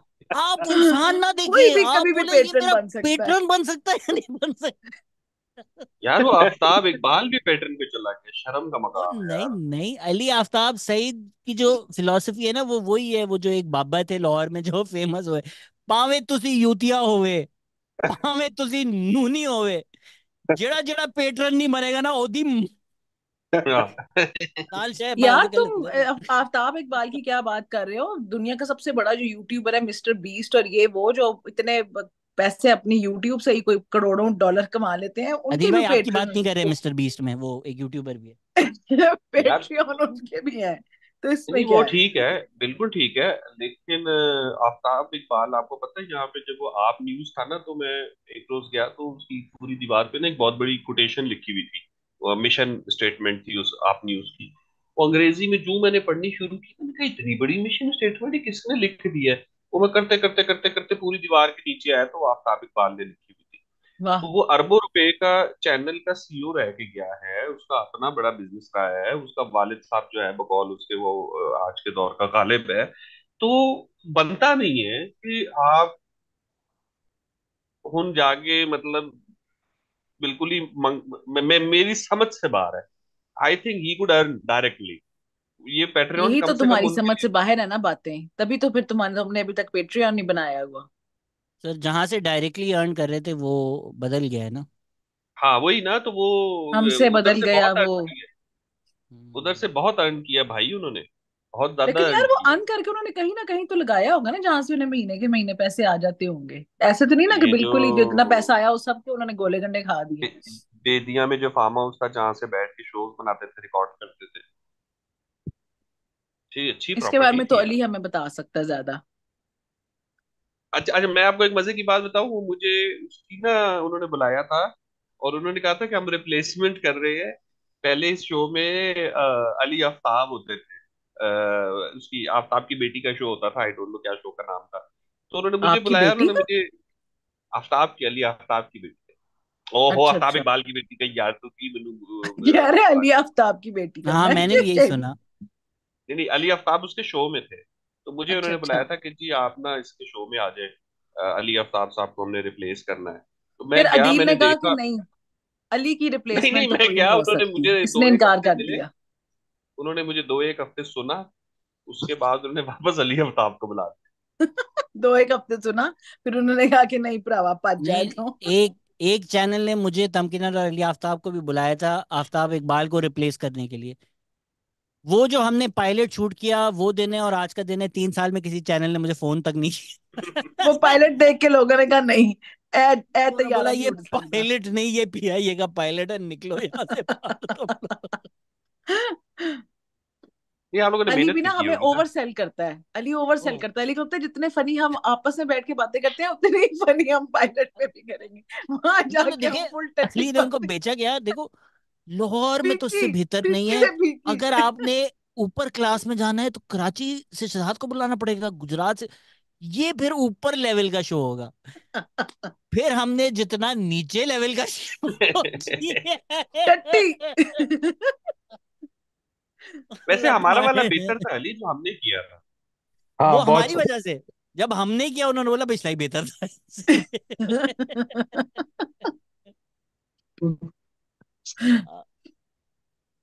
आप इंसान ना देखिए आप कभी भी पेटर्न बन सकता पेटर्न बन सकता है या नहीं बन सकता यार वो आफ्ताब इकबाल भी पैटर्न पे चला के शर्म का मकाम नहीं नहीं अली आफ्ताब सईद की जो फिलॉसफी है ना वो वही है वो जो एक बाबा थे लाहौर में जो फेमस हुए पावे तुसी यूतिया होवे पावे तुसी नूनी होवे जेड़ा जेड़ा पेटर्न नहीं मरेगा ना ओदी हाँ। यार तुम आफ्ताब इकबाल की क्या बात कर रहे हो दुनिया का सबसे बड़ा जो यूट्यूबर है मिस्टर बीस्ट और ये वो जो इतने पैसे अपनी यूट्यूब से ही कोई करोड़ों डॉलर कमा लेते हैं उनकी भी आपकी बात नहीं कर रहे मिस्टर बीस्ट में वो एक यूट्यूबर भी है पेट्रियन अच्छा, उनके भी तो है तो इसमें वो ठीक है बिल्कुल ठीक है लेकिन आफ्ताब इकबाल आपको पता है यहाँ पे जब वो आप न्यूज था ना तो मैं एक रोज गया तो उसकी पूरी दीवार पे ना एक बहुत बड़ी कोटेशन लिखी हुई थी मिशन स्टेटमेंट थी उस आपने की वो अंग्रेजी में जो मैंने पढ़नी शुरू की मैंने कहा इतनी बड़ी मिशन स्टेटमेंट किसने लिख दी है वो मैं करते करते करते करते पूरी दीवार के नीचे आया तो आप आफ्ताब बाल ने लिखी हुई थी तो वो अरबों रुपए का चैनल का सीईओ e रह के गया है उसका अपना बड़ा बिजनेस रहा है उसका वालिद साहब जो है बकौल उसके वो आज के दौर का गालिब है तो बनता नहीं है कि आप हूं जाके मतलब बिल्कुल ही मैं, मेरी समझ से बाहर है I think he could earn directly ये पेट्रियन यही तो तुम्हारी समझ से बाहर है ना बातें तभी तो फिर तुम्हारे तुमने तो अभी तक पेट्रियन नहीं बनाया हुआ सर जहाँ से डायरेक्टली अर्न कर रहे थे वो बदल गया है ना हाँ वही ना तो वो हमसे बदल गया वो उधर से बहुत अर्न किया भाई उन्होंने बहुत ज्यादा लेकिन यार वो अन करके उन्होंने कहीं ना कहीं तो लगाया होगा ना जहां से उन्हें महीने के महीने पैसे आ जाते होंगे ऐसे तो नहीं ना कि बिल्कुल ही जितना पैसा आया वो सब के उन्होंने गोले गंडे खा दिए बेदिया में जो फार्म हाउस था जहां से बैठ के शोज बनाते थे रिकॉर्ड करते थे ठीक अच्छी इसके बारे में तो अली हमें बता सकता है ज्यादा अच्छा अच्छा मैं आपको एक मजे की बात बताऊं वो मुझे उसकी ना उन्होंने बुलाया था और उन्होंने कहा था कि हम रिप्लेसमेंट कर रहे हैं पहले इस शो में आ, अली अफ्ताब होते थे उसकी आफ्ताब की बेटी का शो होता था आई डोंट नो क्या शो का नाम था तो उन्होंने मुझे बुलाया उन्होंने मुझे आफ्ताब की अली आफ्ताब की बेटी ओहो अच्छा, आफ्ताब अच्छा। इकबाल की बेटी का तो यार तो की मैंने यार अली आफ्ताब की बेटी का हाँ मैंने भी यही सुना नहीं नहीं अली आफ्ताब उसके शो में थे तो मुझे अच्छा, उन्होंने अच्छा। बुलाया था कि जी आप ना इसके शो में आ जाए अली आफ्ताब साहब को हमने रिप्लेस करना है तो मैं फिर गया अदील मैंने ने कहा देखा नहीं अली की रिप्लेसमेंट नहीं नहीं तो मैं गया उन्होंने मुझे इसने इनकार कर दिया उन्होंने मुझे दो एक हफ्ते सुना उसके बाद उन्होंने वापस अली अफ्ताब को बुला दिया दो एक हफ्ते सुना फिर उन्होंने कहा कि नहीं भरावा पच जाए तो एक एक चैनल ने मुझे तमकीना और अली आफ्ताब को भी बुलाया था आफ्ताब इकबाल को रिप्लेस करने के लिए वो जो हमने पायलट शूट किया वो देने और आज का देने तीन साल में किसी चैनल ने मुझे फोन तक नहीं वो पायलट देख के लोगों ने कहा नहीं ऐड ऐड तैयार ये पायलट नहीं ये पी आई ये का पायलट है निकलो यहाँ से तो ये हम लोगों ने अली भी ना हमें ओवर सेल करता है अली ओवर सेल करता है अली कहते हैं जितने फनी हम आपस में बैठ के बातें करते हैं उतने ही फनी हम पायलट में भी करेंगे वहां जाके फुल असली इन्हें उनको बेचा गया देखो लाहौर में तो उससे बेहतर नहीं है अगर आपने ऊपर क्लास में जाना है तो कराची से शहजाद को बुलाना पड़ेगा गुजरात से ये फिर ऊपर लेवल का शो होगा फिर हमने जितना नीचे लेवल का शो वैसे हमारा वाला बेहतर था अली जो हमने किया था हाँ, वो हमारी वजह से जब हमने किया उन्होंने बोला पिछला ही बेहतर था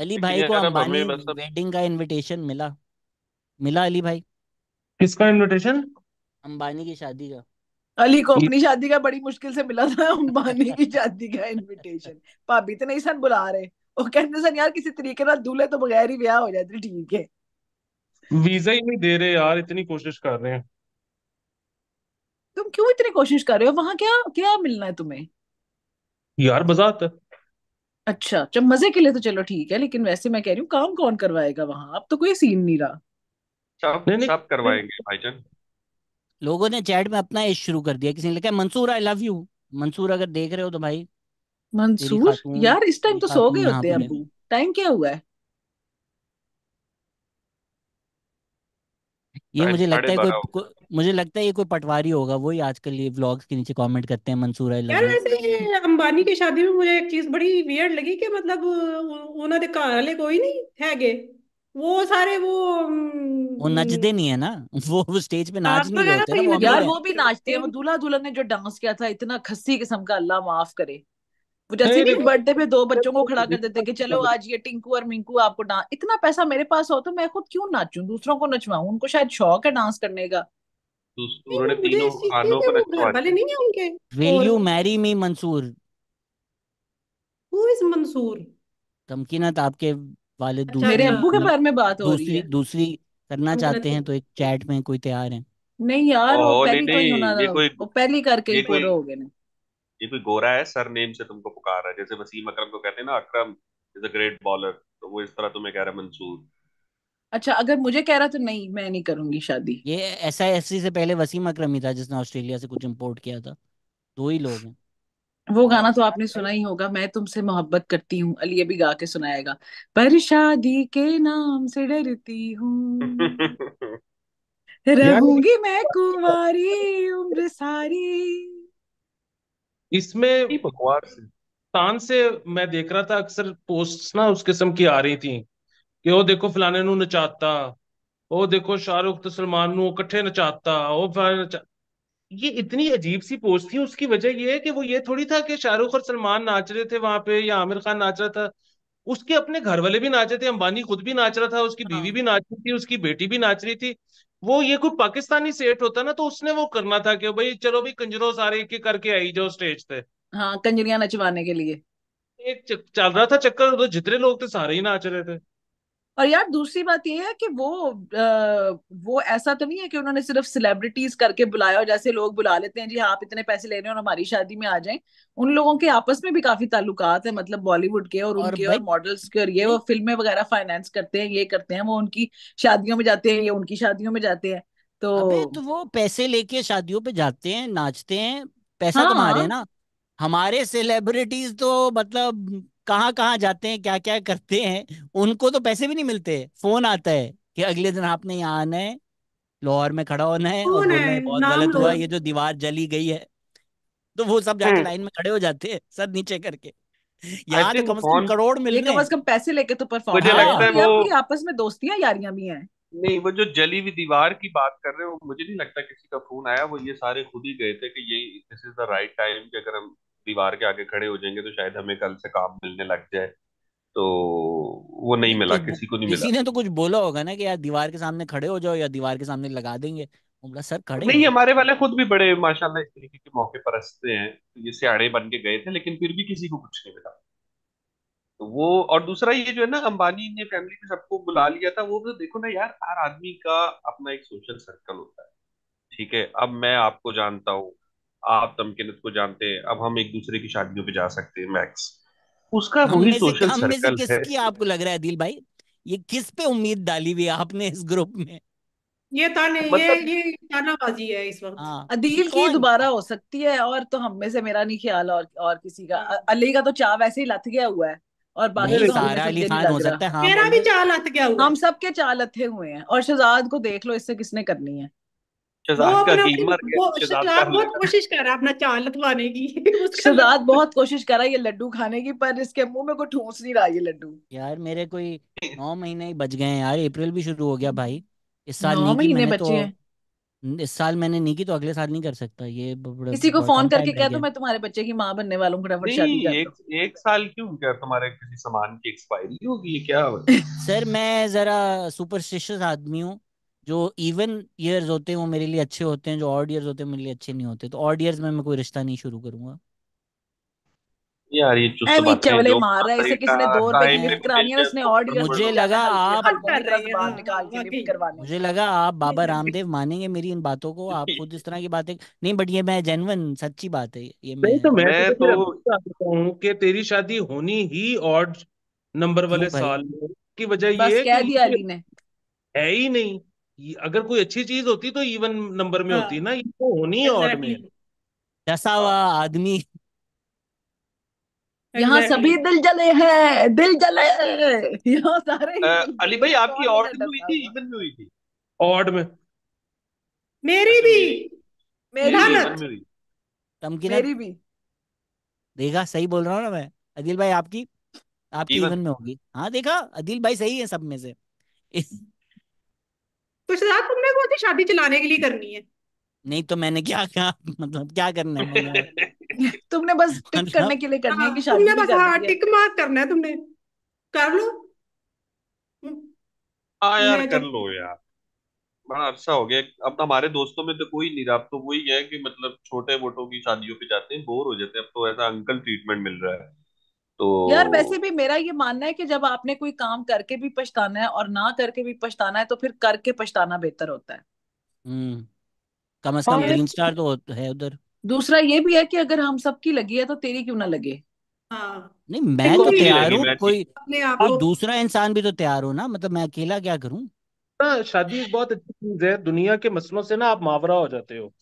अली भाई को अंबानी मतलब... वेडिंग का इनविटेशन मिला मिला अली भाई किसका इनविटेशन अंबानी की शादी का अली को अपनी शादी का बड़ी मुश्किल से मिला था अंबानी की शादी का इनविटेशन भाभी तो नहीं सन बुला रहे ਉਹ ਕਹਿੰਦੇ ਸਨ ਯਾਰ ਕਿਸੇ ਤਰੀਕੇ ਨਾਲ ਦੂਲੇ ਤੋਂ ਬਗੈਰ ਹੀ ਵਿਆਹ ਹੋ ਜਾਏ ਤੇ ਠੀਕ ਹੈ लेकिन वैसे मैं कह रही हूँ काम कौन करवाएगा वहाँ अब तो कोई सीन नहीं रहा लोगो ने चैट में अपना इश्यू शुरू कर दिया किसी ने लिखा Mansoor I love you Mansoor अगर देख रहे हो तो भाई मंसूर यार इस टाइम तो सो गए होते हैं अबू टाइम क्या हुआ है ये मुझे लगता है कोई को, मुझे लगता है ये कोई पटवारी होगा वही आजकल ये व्लॉग्स के नीचे कमेंट करते हैं मंसूर आई लव यार वैसे ये अंबानी की शादी में मुझे एक चीज बड़ी वियर्ड लगी कि मतलब उन्होंने घर वाले कोई नहीं ਨਹੀਂ ਹੈਗੇ वो सारे वो वो नचते नहीं है ना वो स्टेज पे नाच नहीं तो रहे होते ना वो यार वो भी नाचते हैं वो दूल्हा दुल्हन ने जो डांस किया था इतना खस्सी किस्म का अल्लाह माफ करे जैसे भी बर्थडे पे दो बच्चों को खड़ा कर देते कि चलो आज ये टिंकू और मिंकू आपको डांस इतना पैसा मेरे पास हो तो मैं खुद क्यों नाचूं दूसरों को नचवाऊं उनको शायद शौक है डांस करने का आपके वाले अच्छा, मेरे अब्बू के मतलब बारे में बात हो रही है दूसरी करना चाहते हैं तो एक चैट में कोई तैयार है नहीं यार वो पहली तो होना था वो पहली करके ही पूरा हो गए ना ये कोई गोरा है सर नेम से तुमको पुकार रहा है जैसे वसीम अक्रम को कहते हैं ना Akram is a great bowler तो वो इस तरह तुम्हें कह रहा है मंसूर अच्छा अगर मुझे कह रहा तो नहीं मैं नहीं करूंगी शादी ये ऐसा एफसी से पहले वसीम अक्रम ही था जिसने ऑस्ट्रेलिया से कुछ इंपोर्ट किया था दो ही लोग हैं वो गाना तो आपने सुना ही होगा मैं तुमसे मोहब्बत करती हूँ अली अभी गा के सुनाएगा पर शादी के नाम से डरती हूँ रहूंगी मैं कुमारी उम्र सारी इसमें भगवान से तान से मैं देख रहा था अक्सर पोस्ट्स ना उस किस्म की आ रही थी कि वो देखो फलाने नु नचाता वो देखो शाहरुख तो सलमान नु इकट्ठे नचाता वो नचा ये इतनी अजीब सी पोस्ट थी उसकी वजह ये है कि वो ये थोड़ी था कि शाहरुख और सलमान नाच रहे थे वहां पे या आमिर खान नाच रहा था उसके अपने घर वाले भी नाच रहे थे अंबानी खुद भी नाच रहा था उसकी हाँ। बीवी भी नाच रही थी उसकी बेटी भी नाच रही थी वो ये कोई पाकिस्तानी सेठ होता ना तो उसने वो करना था कि भाई चलो भाई कंजरों सारे एक एक करके आई जाओ स्टेज पे हाँ कंजरिया नचवाने के लिए एक चल रहा था चक्कर उधर जितने लोग थे सारे ही नाच रहे थे और यार दूसरी बात ये है कि वो आ, वो ऐसा तो नहीं है कि उन्होंने सिर्फ सेलिब्रिटीज करके बुलाया और जैसे लोग बुला लेते हैं जी हाँ, आप इतने पैसे ले रहे हो और हमारी शादी में आ जाएं उन लोगों के आपस में भी काफी ताल्लुकात है मतलब बॉलीवुड के और, और उनके और मॉडल्स के और ये वो फिल्में वगैरह फाइनेंस करते हैं ये करते हैं वो उनकी शादियों में जाते हैं ये उनकी शादियों में जाते हैं तो तो वो पैसे लेके शादियों पे जाते हैं नाचते हैं पैसा कमा रहे हैं हाँ। ना हमारे सेलिब्रिटीज तो मतलब कहाँ कहाँ जाते हैं क्या क्या करते हैं उनको तो पैसे भी नहीं मिलते फोन आता है कि अगले दिन आपने यहाँ आना है लाहौर में खड़ा होना है और बोलना है बहुत गलत हुआ ये जो दीवार जली गई है तो वो सब जाके हम्म। लाइन में खड़े हो जाते हैं सर नीचे करके यहाँ तो कम से कम करोड़ मिल कम से कम पैसे लेके तो परफॉर्म मुझे हाँ। लगता है वो आपस में दोस्तियां यारियां भी हैं नहीं वो जो जली हुई दीवार की बात कर रहे हो मुझे नहीं लगता किसी का फोन आया वो ये सारे खुद ही गए थे कि ये this is the right time कि अगर हम दीवार के आगे खड़े हो जाएंगे तो शायद हमें कल से काम मिलने लग जाए तो वो नहीं मिला तो किसी को नहीं किसी मिला किसी ने तो कुछ बोला होगा ना कि यार दीवार के सामने खड़े हो जाओ या दीवार के सामने लगा देंगे बोला सर खड़े नहीं हमारे वाले खुद भी बड़े माशाल्लाह इस तरीके के मौके परस्ते हैं तो ये सियाड़े बन के गए थे लेकिन फिर भी किसी को कुछ नहीं मिला तो वो और दूसरा ये जो है ना अंबानी ने फैमिली में सबको बुला लिया था वो तो देखो ना यार हर आदमी का अपना एक सोशल सर्कल होता है ठीक है अब मैं आपको जानता हूँ आप तमकिन तो को जानते हैं अब हम एक दूसरे की शादियों पे जा सकते हैं मैक्स उसका वही सोशल सर्कल है किसकी आपको लग रहा है दिल भाई ये किस पे उम्मीद डाली हुई आपने इस ग्रुप में ये ताने तो मतलब... ये ये तानाबाजी है इस वक्त हाँ। अदील की दोबारा हो सकती है और तो हम में से मेरा नहीं ख्याल और और किसी का अली का तो चाव ऐसे ही लथ गया हुआ है और बाकी तो सारा अली खान हो सकता है हाँ, मेरा भी चाल लथ गया हुआ हम सबके चाल लथे हुए हैं और शहजाद को देख लो इससे किसने करनी है तो- शहजाद बहुत कोशिश कर रहा है ये लड्डू खाने की पर इसके मुंह में कोई ठूस नहीं रहा ये लड्डू यार मेरे कोई नौ महीने ही बच गए हैं यार अप्रैल भी शुरू हो गया भाई इस साल नौ महीने बचे तो- हैं इस साल मैंने नहीं की तो अगले साल नहीं कर सकता ये किसी को फोन करके कह दो मैं तुम्हारे बच्चे की माँ बनने वाला हूँ फटाफट शादी कर एक एक साल क्यों क्या तुम्हारे किसी सामान की एक्सपायरी होगी क्या सर मैं जरा सुपरस्टिशियस आदमी हूँ जो इवन ईयर्स होते हैं वो मेरे लिए अच्छे होते हैं जो ऑड ईयर्स होते हैं मेरे लिए अच्छे नहीं होते तो ऑड ईयर्स में मैं कोई रिश्ता नहीं शुरू करूंगा यार ये चुस्त बातें जो मार रहा है इसे किसने दो रुपए की गिफ्ट करानी है उसने ऑड मुझे लगा आप मुझे लगा आप बाबा रामदेव मानेंगे मेरी इन बातों को आप खुद इस तरह की बातें नहीं बट ये मैं जेन्युइन सच्ची बात है ये तो मैं तो मैं तो हूँ कि तेरी शादी होनी ही ऑड नंबर वाले साल की वजह ये कह दिया अली ने है ही नहीं अगर कोई अच्छी चीज होती तो इवन नंबर में हाँ। होती ना ये तो होनी है ऑड में दसा हुआ आदमी यहाँ सभी दिल जले हैं दिल जले यहाँ सारे आ, अली भाई आपकी ऑड में हुई थी इवन में हुई थी ऑड में मेरी भी मेरी मेरी भी देखा सही बोल रहा हूँ ना मैं अदिल भाई आपकी आपकी इवन में होगी हाँ देखा अदिल भाई सही है सब में से तो शहजाद तुमने कौन सी शादी चलाने के लिए करनी है नहीं तो मैंने क्या क्या मतलब क्या करना है तुमने बस टिक मतलब, करने के लिए करनी है हाँ, कि शादी तुमने बस हाँ टिक मार्क करना है तुमने कर लो हम्म। हाँ यार कर लो यार बड़ा अरसा अच्छा हो गया अब हमारे दोस्तों में तो कोई नहीं रहा अब तो वही है कि मतलब छोटे मोटों की शादियों पे जाते हैं बोर हो जाते हैं अब तो ऐसा अंकल ट्रीटमेंट मिल रहा है तो यार वैसे भी मेरा ये मानना है कि जब आपने कोई काम करके भी पछताना है और ना करके भी पछताना है तो फिर करके पछताना बेहतर होता है हम्म कम से कम ग्रीन स्टार तो है उधर दूसरा ये भी है कि अगर हम सबकी लगी है तो तेरी क्यों ना लगे हाँ नहीं मैं तो तैयार हूँ कोई दूसरा इंसान भी तो तैयार हो ना मतलब मैं अकेला क्या करूँ हाँ, शादी एक बहुत अच्छी चीज है दुनिया के मसलों से ना आप मावरा हो जाते हो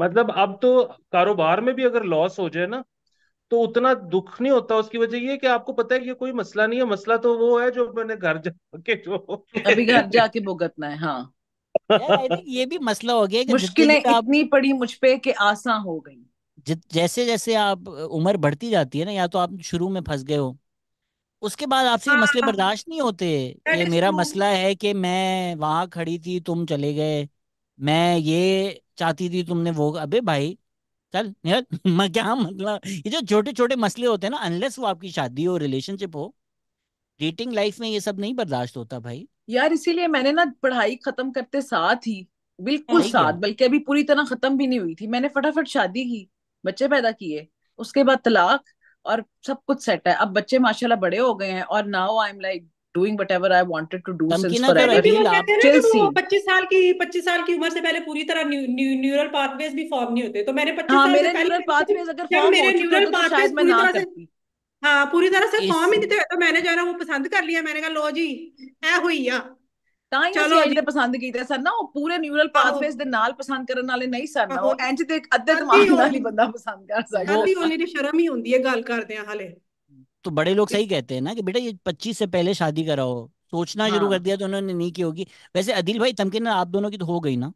मतलब अब तो कारोबार में भी अगर लॉस हो जाए ना तो उतना दुख नहीं होता उसकी वजह ये कि आपको पता है कि कोई मसला नहीं है मसला तो वो है जो मैंने घर जाके जो अभी घर जाके भुगतना है हाँ यार, ये भी मसला हो गया मुश्किलें इतनी पड़ी मुझ पे कि आसान हो गई जैसे जैसे आप उम्र बढ़ती जाती है ना या तो आप शुरू में फंस गए हो उसके बाद आपसे हाँ, मसले हाँ। बर्दाश्त नहीं होते ये मेरा मसला है कि मैं वहां खड़ी थी तुम चले गए मैं ये चाहती थी तुमने वो अबे भाई चल यार मैं क्या मतलब ये जो छोटे छोटे मसले होते हैं ना अनलेस वो आपकी शादी हो रिलेशनशिप हो डेटिंग लाइफ में ये सब नहीं बर्दाश्त होता भाई यार इसीलिए मैंने ना पढ़ाई खत्म करते साथ ही बिल्कुल साथ बल्कि अभी पूरी तरह खत्म भी नहीं हुई थी मैंने फटाफट शादी की बच्चे पैदा किए उसके बाद तलाक और सब कुछ सेट है अब बच्चे माशाल्लाह बड़े हो गए हैं और now I am like doing whatever I wanted to do since forever. पच्चीस साल की पच्चीस साल की उम्र से पहले पूरी तरह न्यूरल पाथवेज भी फॉर्म नहीं होते तो मैंने पच्चीस हाँ, साल मेरे न्यूरल पाथवेज अगर फॉर्म हो चुके तो, तो, तो शायद मैं ना करती हाँ पूरी तरह से फॉर्म ही नहीं थे तो मैंने जो है ना वो पसंद कर लिया मैंने कहा लो जी है हुई या ਤਾਂ तो बड़े लोग सही कहते हैं ना कि बेटा ये पच्चीस से पहले शादी कराओ सोचना हाँ शुरू कर हाँ। दिया तो उन्होंने नहीं की होगी वैसे अदिल भाई तमकीन आप दोनों की तो हो गई ना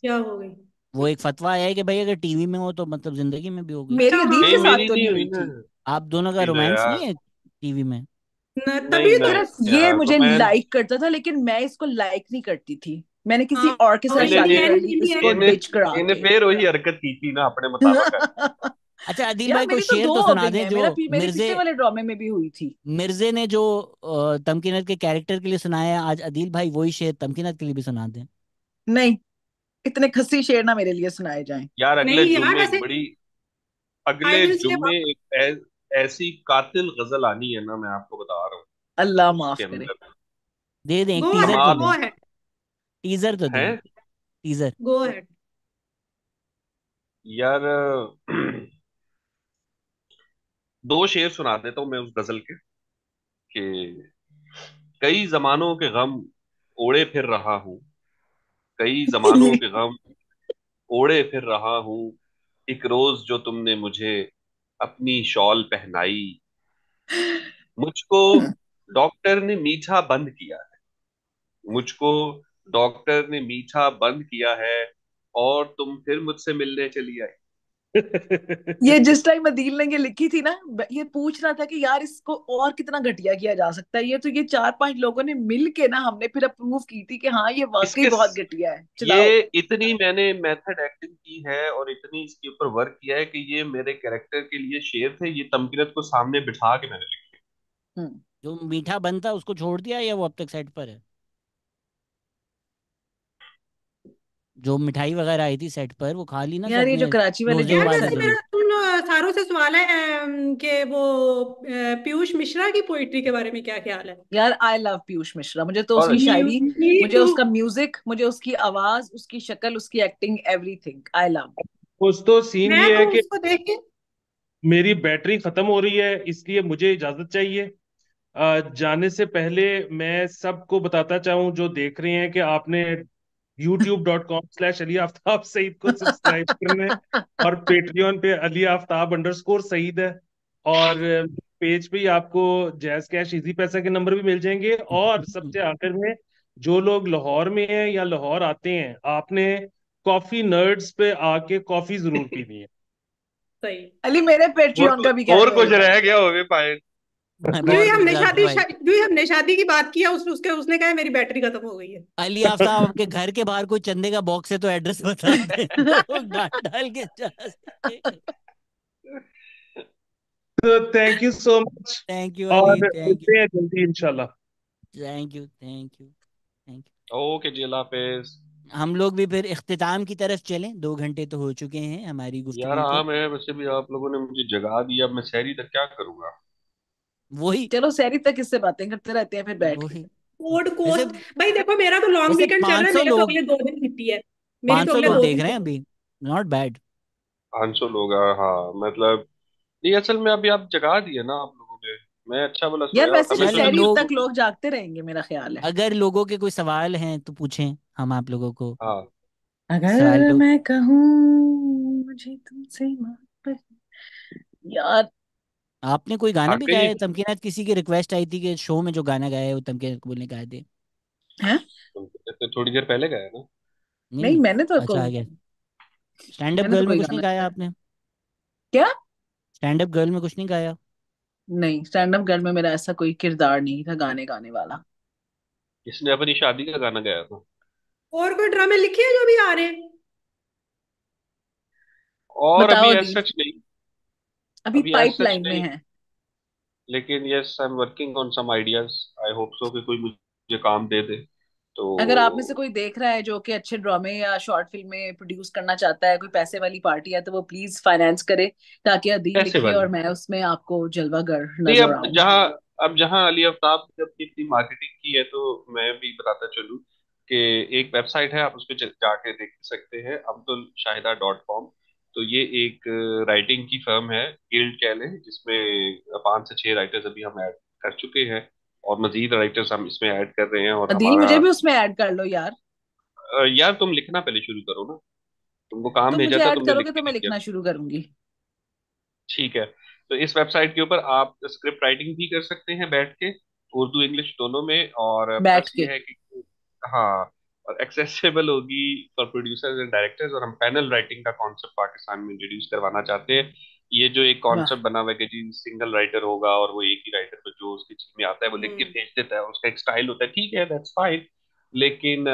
क्या हो गई वो एक फतवा आया है कि भाई अगर टीवी में हो तो मतलब जिंदगी में भी होगी मेरे अदील के नहीं, साथ मेरी तो नहीं नहीं हुई थी आप दोनों का रोमांस नहीं है टीवी में तभी तो ये मुझे लाइक करता था लेकिन मैं इसको लाइक नहीं करती थी मैंने किसी हाँ। और के साथ शादी कर ली इसको मैंने करा मैंने फिर वही हरकत की थी ना अपने मुताबिक अच्छा अदील भाई को तो शेर तो, तो सुना दे जो मिर्जे वाले ड्रामे में भी हुई थी मिर्जे ने जो तमकीनत के कैरेक्टर के लिए सुनाया आज अदील भाई वही शेर तमकीनत के लिए भी सुना दें नहीं इतने खसी शेर ना मेरे लिए सुनाए जाएं यार अगले जुमे एक बड़ी अगले जुमे एक ऐसी कातिल गजल आनी है ना मैं आपको बता रहा हूँ अल्लाह माफ करे दे दे एक टीजर तो दे टीजर तो दे टीजर गो अहेड यार दो शेर सुना देता हूँ मैं उस गजल के कि कई जमानों के गम ओढ़े फिर रहा हूँ कई जमानों के गम ओढ़े फिर रहा हूँ एक रोज जो तुमने मुझे अपनी शॉल पहनाई मुझको डॉक्टर ने मीठा बंद किया है मुझको डॉक्टर ने मीठा बंद किया है और तुम फिर मुझसे मिलने चली आई ये जिस टाइम अदील ने ये लिखी थी ना ये पूछ रहा था कि यार इसको और कितना घटिया किया जा सकता है ये तो ये चार पांच लोगों ने मिल के ना हमने फिर अप्रूव की थी कि हाँ ये वाकई बहुत घटिया है ये इतनी मैंने मेथड एक्टिंग की है और इतनी इसके ऊपर वर्क किया है कि ये मेरे कैरेक्टर के लिए शेर थे ये तमकिनत को सामने बिठा के मैंने लिखे हम्म। जो मीठा बनता उसको छोड़ दिया या वो अब तक सेट पर है जो मिठाई वगैरह आई थी सेट पर वो खा ली ना यार ये जो कराची वाले जो वैसे मेरा तुम सारों से सवाल है कि वो पीयूष मिश्रा की पोइट्री के बारे में क्या ख्याल है यार आई लव पीयूष मिश्रा मुझे तो उसकी शायरी मुझे उसका म्यूजिक मुझे उसकी आवाज उसकी शक्ल उसकी एक्टिंग एवरीथिंग आई लव कुछ तो सीन ये है तो कि मेरी बैटरी खत्म हो रही है इसलिए मुझे इजाजत चाहिए जाने से पहले मैं सबको बताता चाहूं जो देख रहे हैं कि आपने youtubecom स्लैश सईद को सब्सक्राइब करने और पेट्रियन पे अली अंडरस्कोर सईद है और पेज पे आपको जैज कैश इजी पैसा के नंबर भी मिल जाएंगे और सबसे आखिर में जो लोग लाहौर में हैं या लाहौर आते हैं आपने कॉफी नर्ड्स पे आके कॉफी जरूर पीनी है सही अली मेरे पेट्रियन का भी और कुछ रह गया होवे पायल अली आफ्ता आपके घर के बाहर कोई चंदे का बॉक्स है तो एड्रेस बता डाल के thank you so much thank you जल्दी इंशाल्लाह thank you thank you thank you okay जी अल्लाह हाफिज हम लोग भी फिर इख्तिताम की तरफ चलें दो घंटे तो हो चुके हैं हमारी गुफ्तगू यार हाँ मैं वैसे भी आप लोगों ने मुझे जगा दिया मैं सहरी तक क्या करूंगा वही चलो सैरी तक इससे बातें करते रहते हैं फिर बैठ वही कोड कोस्ट भाई देखो मेरा तो लॉन्ग वीकेंड चल रहा है मेरे तो अगले दो दिन छुट्टी है मेरी तो अगले लोग देख रहे हैं अभी नॉट बैड 500 लोग हाँ, हाँ मतलब नहीं असल में अभी आप जगा दिए ना आप लोगों ने मैं अच्छा बोला यार वैसे तो सैरी लोग... तक लोग जागते रहेंगे मेरा ख्याल है अगर लोगों के कोई सवाल हैं तो पूछें हम आप लोगों को हाँ अगर मैं कहूँ मुझे तुमसे यार आपने कोई गाना भी गाया तमकीन किसी की रिक्वेस्ट आई थी कि शो में जो गाना गाया है वो तमकीन कबूल ने गाए थे हैं तो थोड़ी देर पहले गाया ना नहीं नहीं मैंने तो अच्छा तो आ गया स्टैंड अप गर्ल में कुछ नहीं गाया आपने क्या स्टैंड अप गर्ल में कुछ नहीं गाया नहीं स्टैंड अप गर्ल में मेरा ऐसा कोई किरदार नहीं था गाने गाने वाला इसने अपनी शादी का गाना गाया था और कोई ड्रामे लिखे हैं जो भी आ रहे हैं और बताओ अभी दी सच नहीं अभी पाइपलाइन में है लेकिन yes I am working on some ideas I hope so कि कोई मुझे काम दे दे तो अगर आप में से कोई देख रहा है जो कि अच्छे ड्रामे या शॉर्ट फिल्में प्रोड्यूस करना चाहता है कोई पैसे वाली पार्टी है तो वो प्लीज फाइनेंस करे ताकि अदील लिखे और मैं उसमें आपको जलवा जलवागर नजर आऊं जहां अब जहां अली आफ्ताब ने अपनी इतनी मार्केटिंग की है तो मैं भी बताता चलूं कि एक वेबसाइट है आप उस पर जाके देख सकते हैं अब्दुल शाहिदा डॉट कॉम तो ये एक राइटिंग की फर्म है गिल्ड कह लें जिसमें पांच से छह राइटर्स अभी हम ऐड कर चुके हैं और मजीद राइटर्स हम इसमें ऐड कर रहे हैं और अदील मुझे भी उसमें ऐड कर लो यार यार तुम लिखना पहले शुरू करो ना तुमको काम भेजा था तुमने करोगे तो मैं लिखना शुरू करूंगी ठीक है तो इस वेबसाइट के ऊपर आप स्क्रिप्ट राइटिंग भी कर सकते हैं बैठ के उर्दू इंग्लिश दोनों में और बैठ के है कि हाँ और एक्सेसिबल होगी फॉर प्रोड्यूसर्स एंड डायरेक्टर्स और हम पैनल राइटिंग का कॉन्सेप्ट पाकिस्तान में इंट्रोड्यूस करवाना चाहते हैं ये जो एक कॉन्सेप्ट बना हुआ है कि जी सिंगल राइटर होगा और वो एक ही राइटर को जो उसकी चीज में आता है वो लिख के hmm. भेज देता है उसका एक स्टाइल होता है ठीक है दैट्स फाइन लेकिन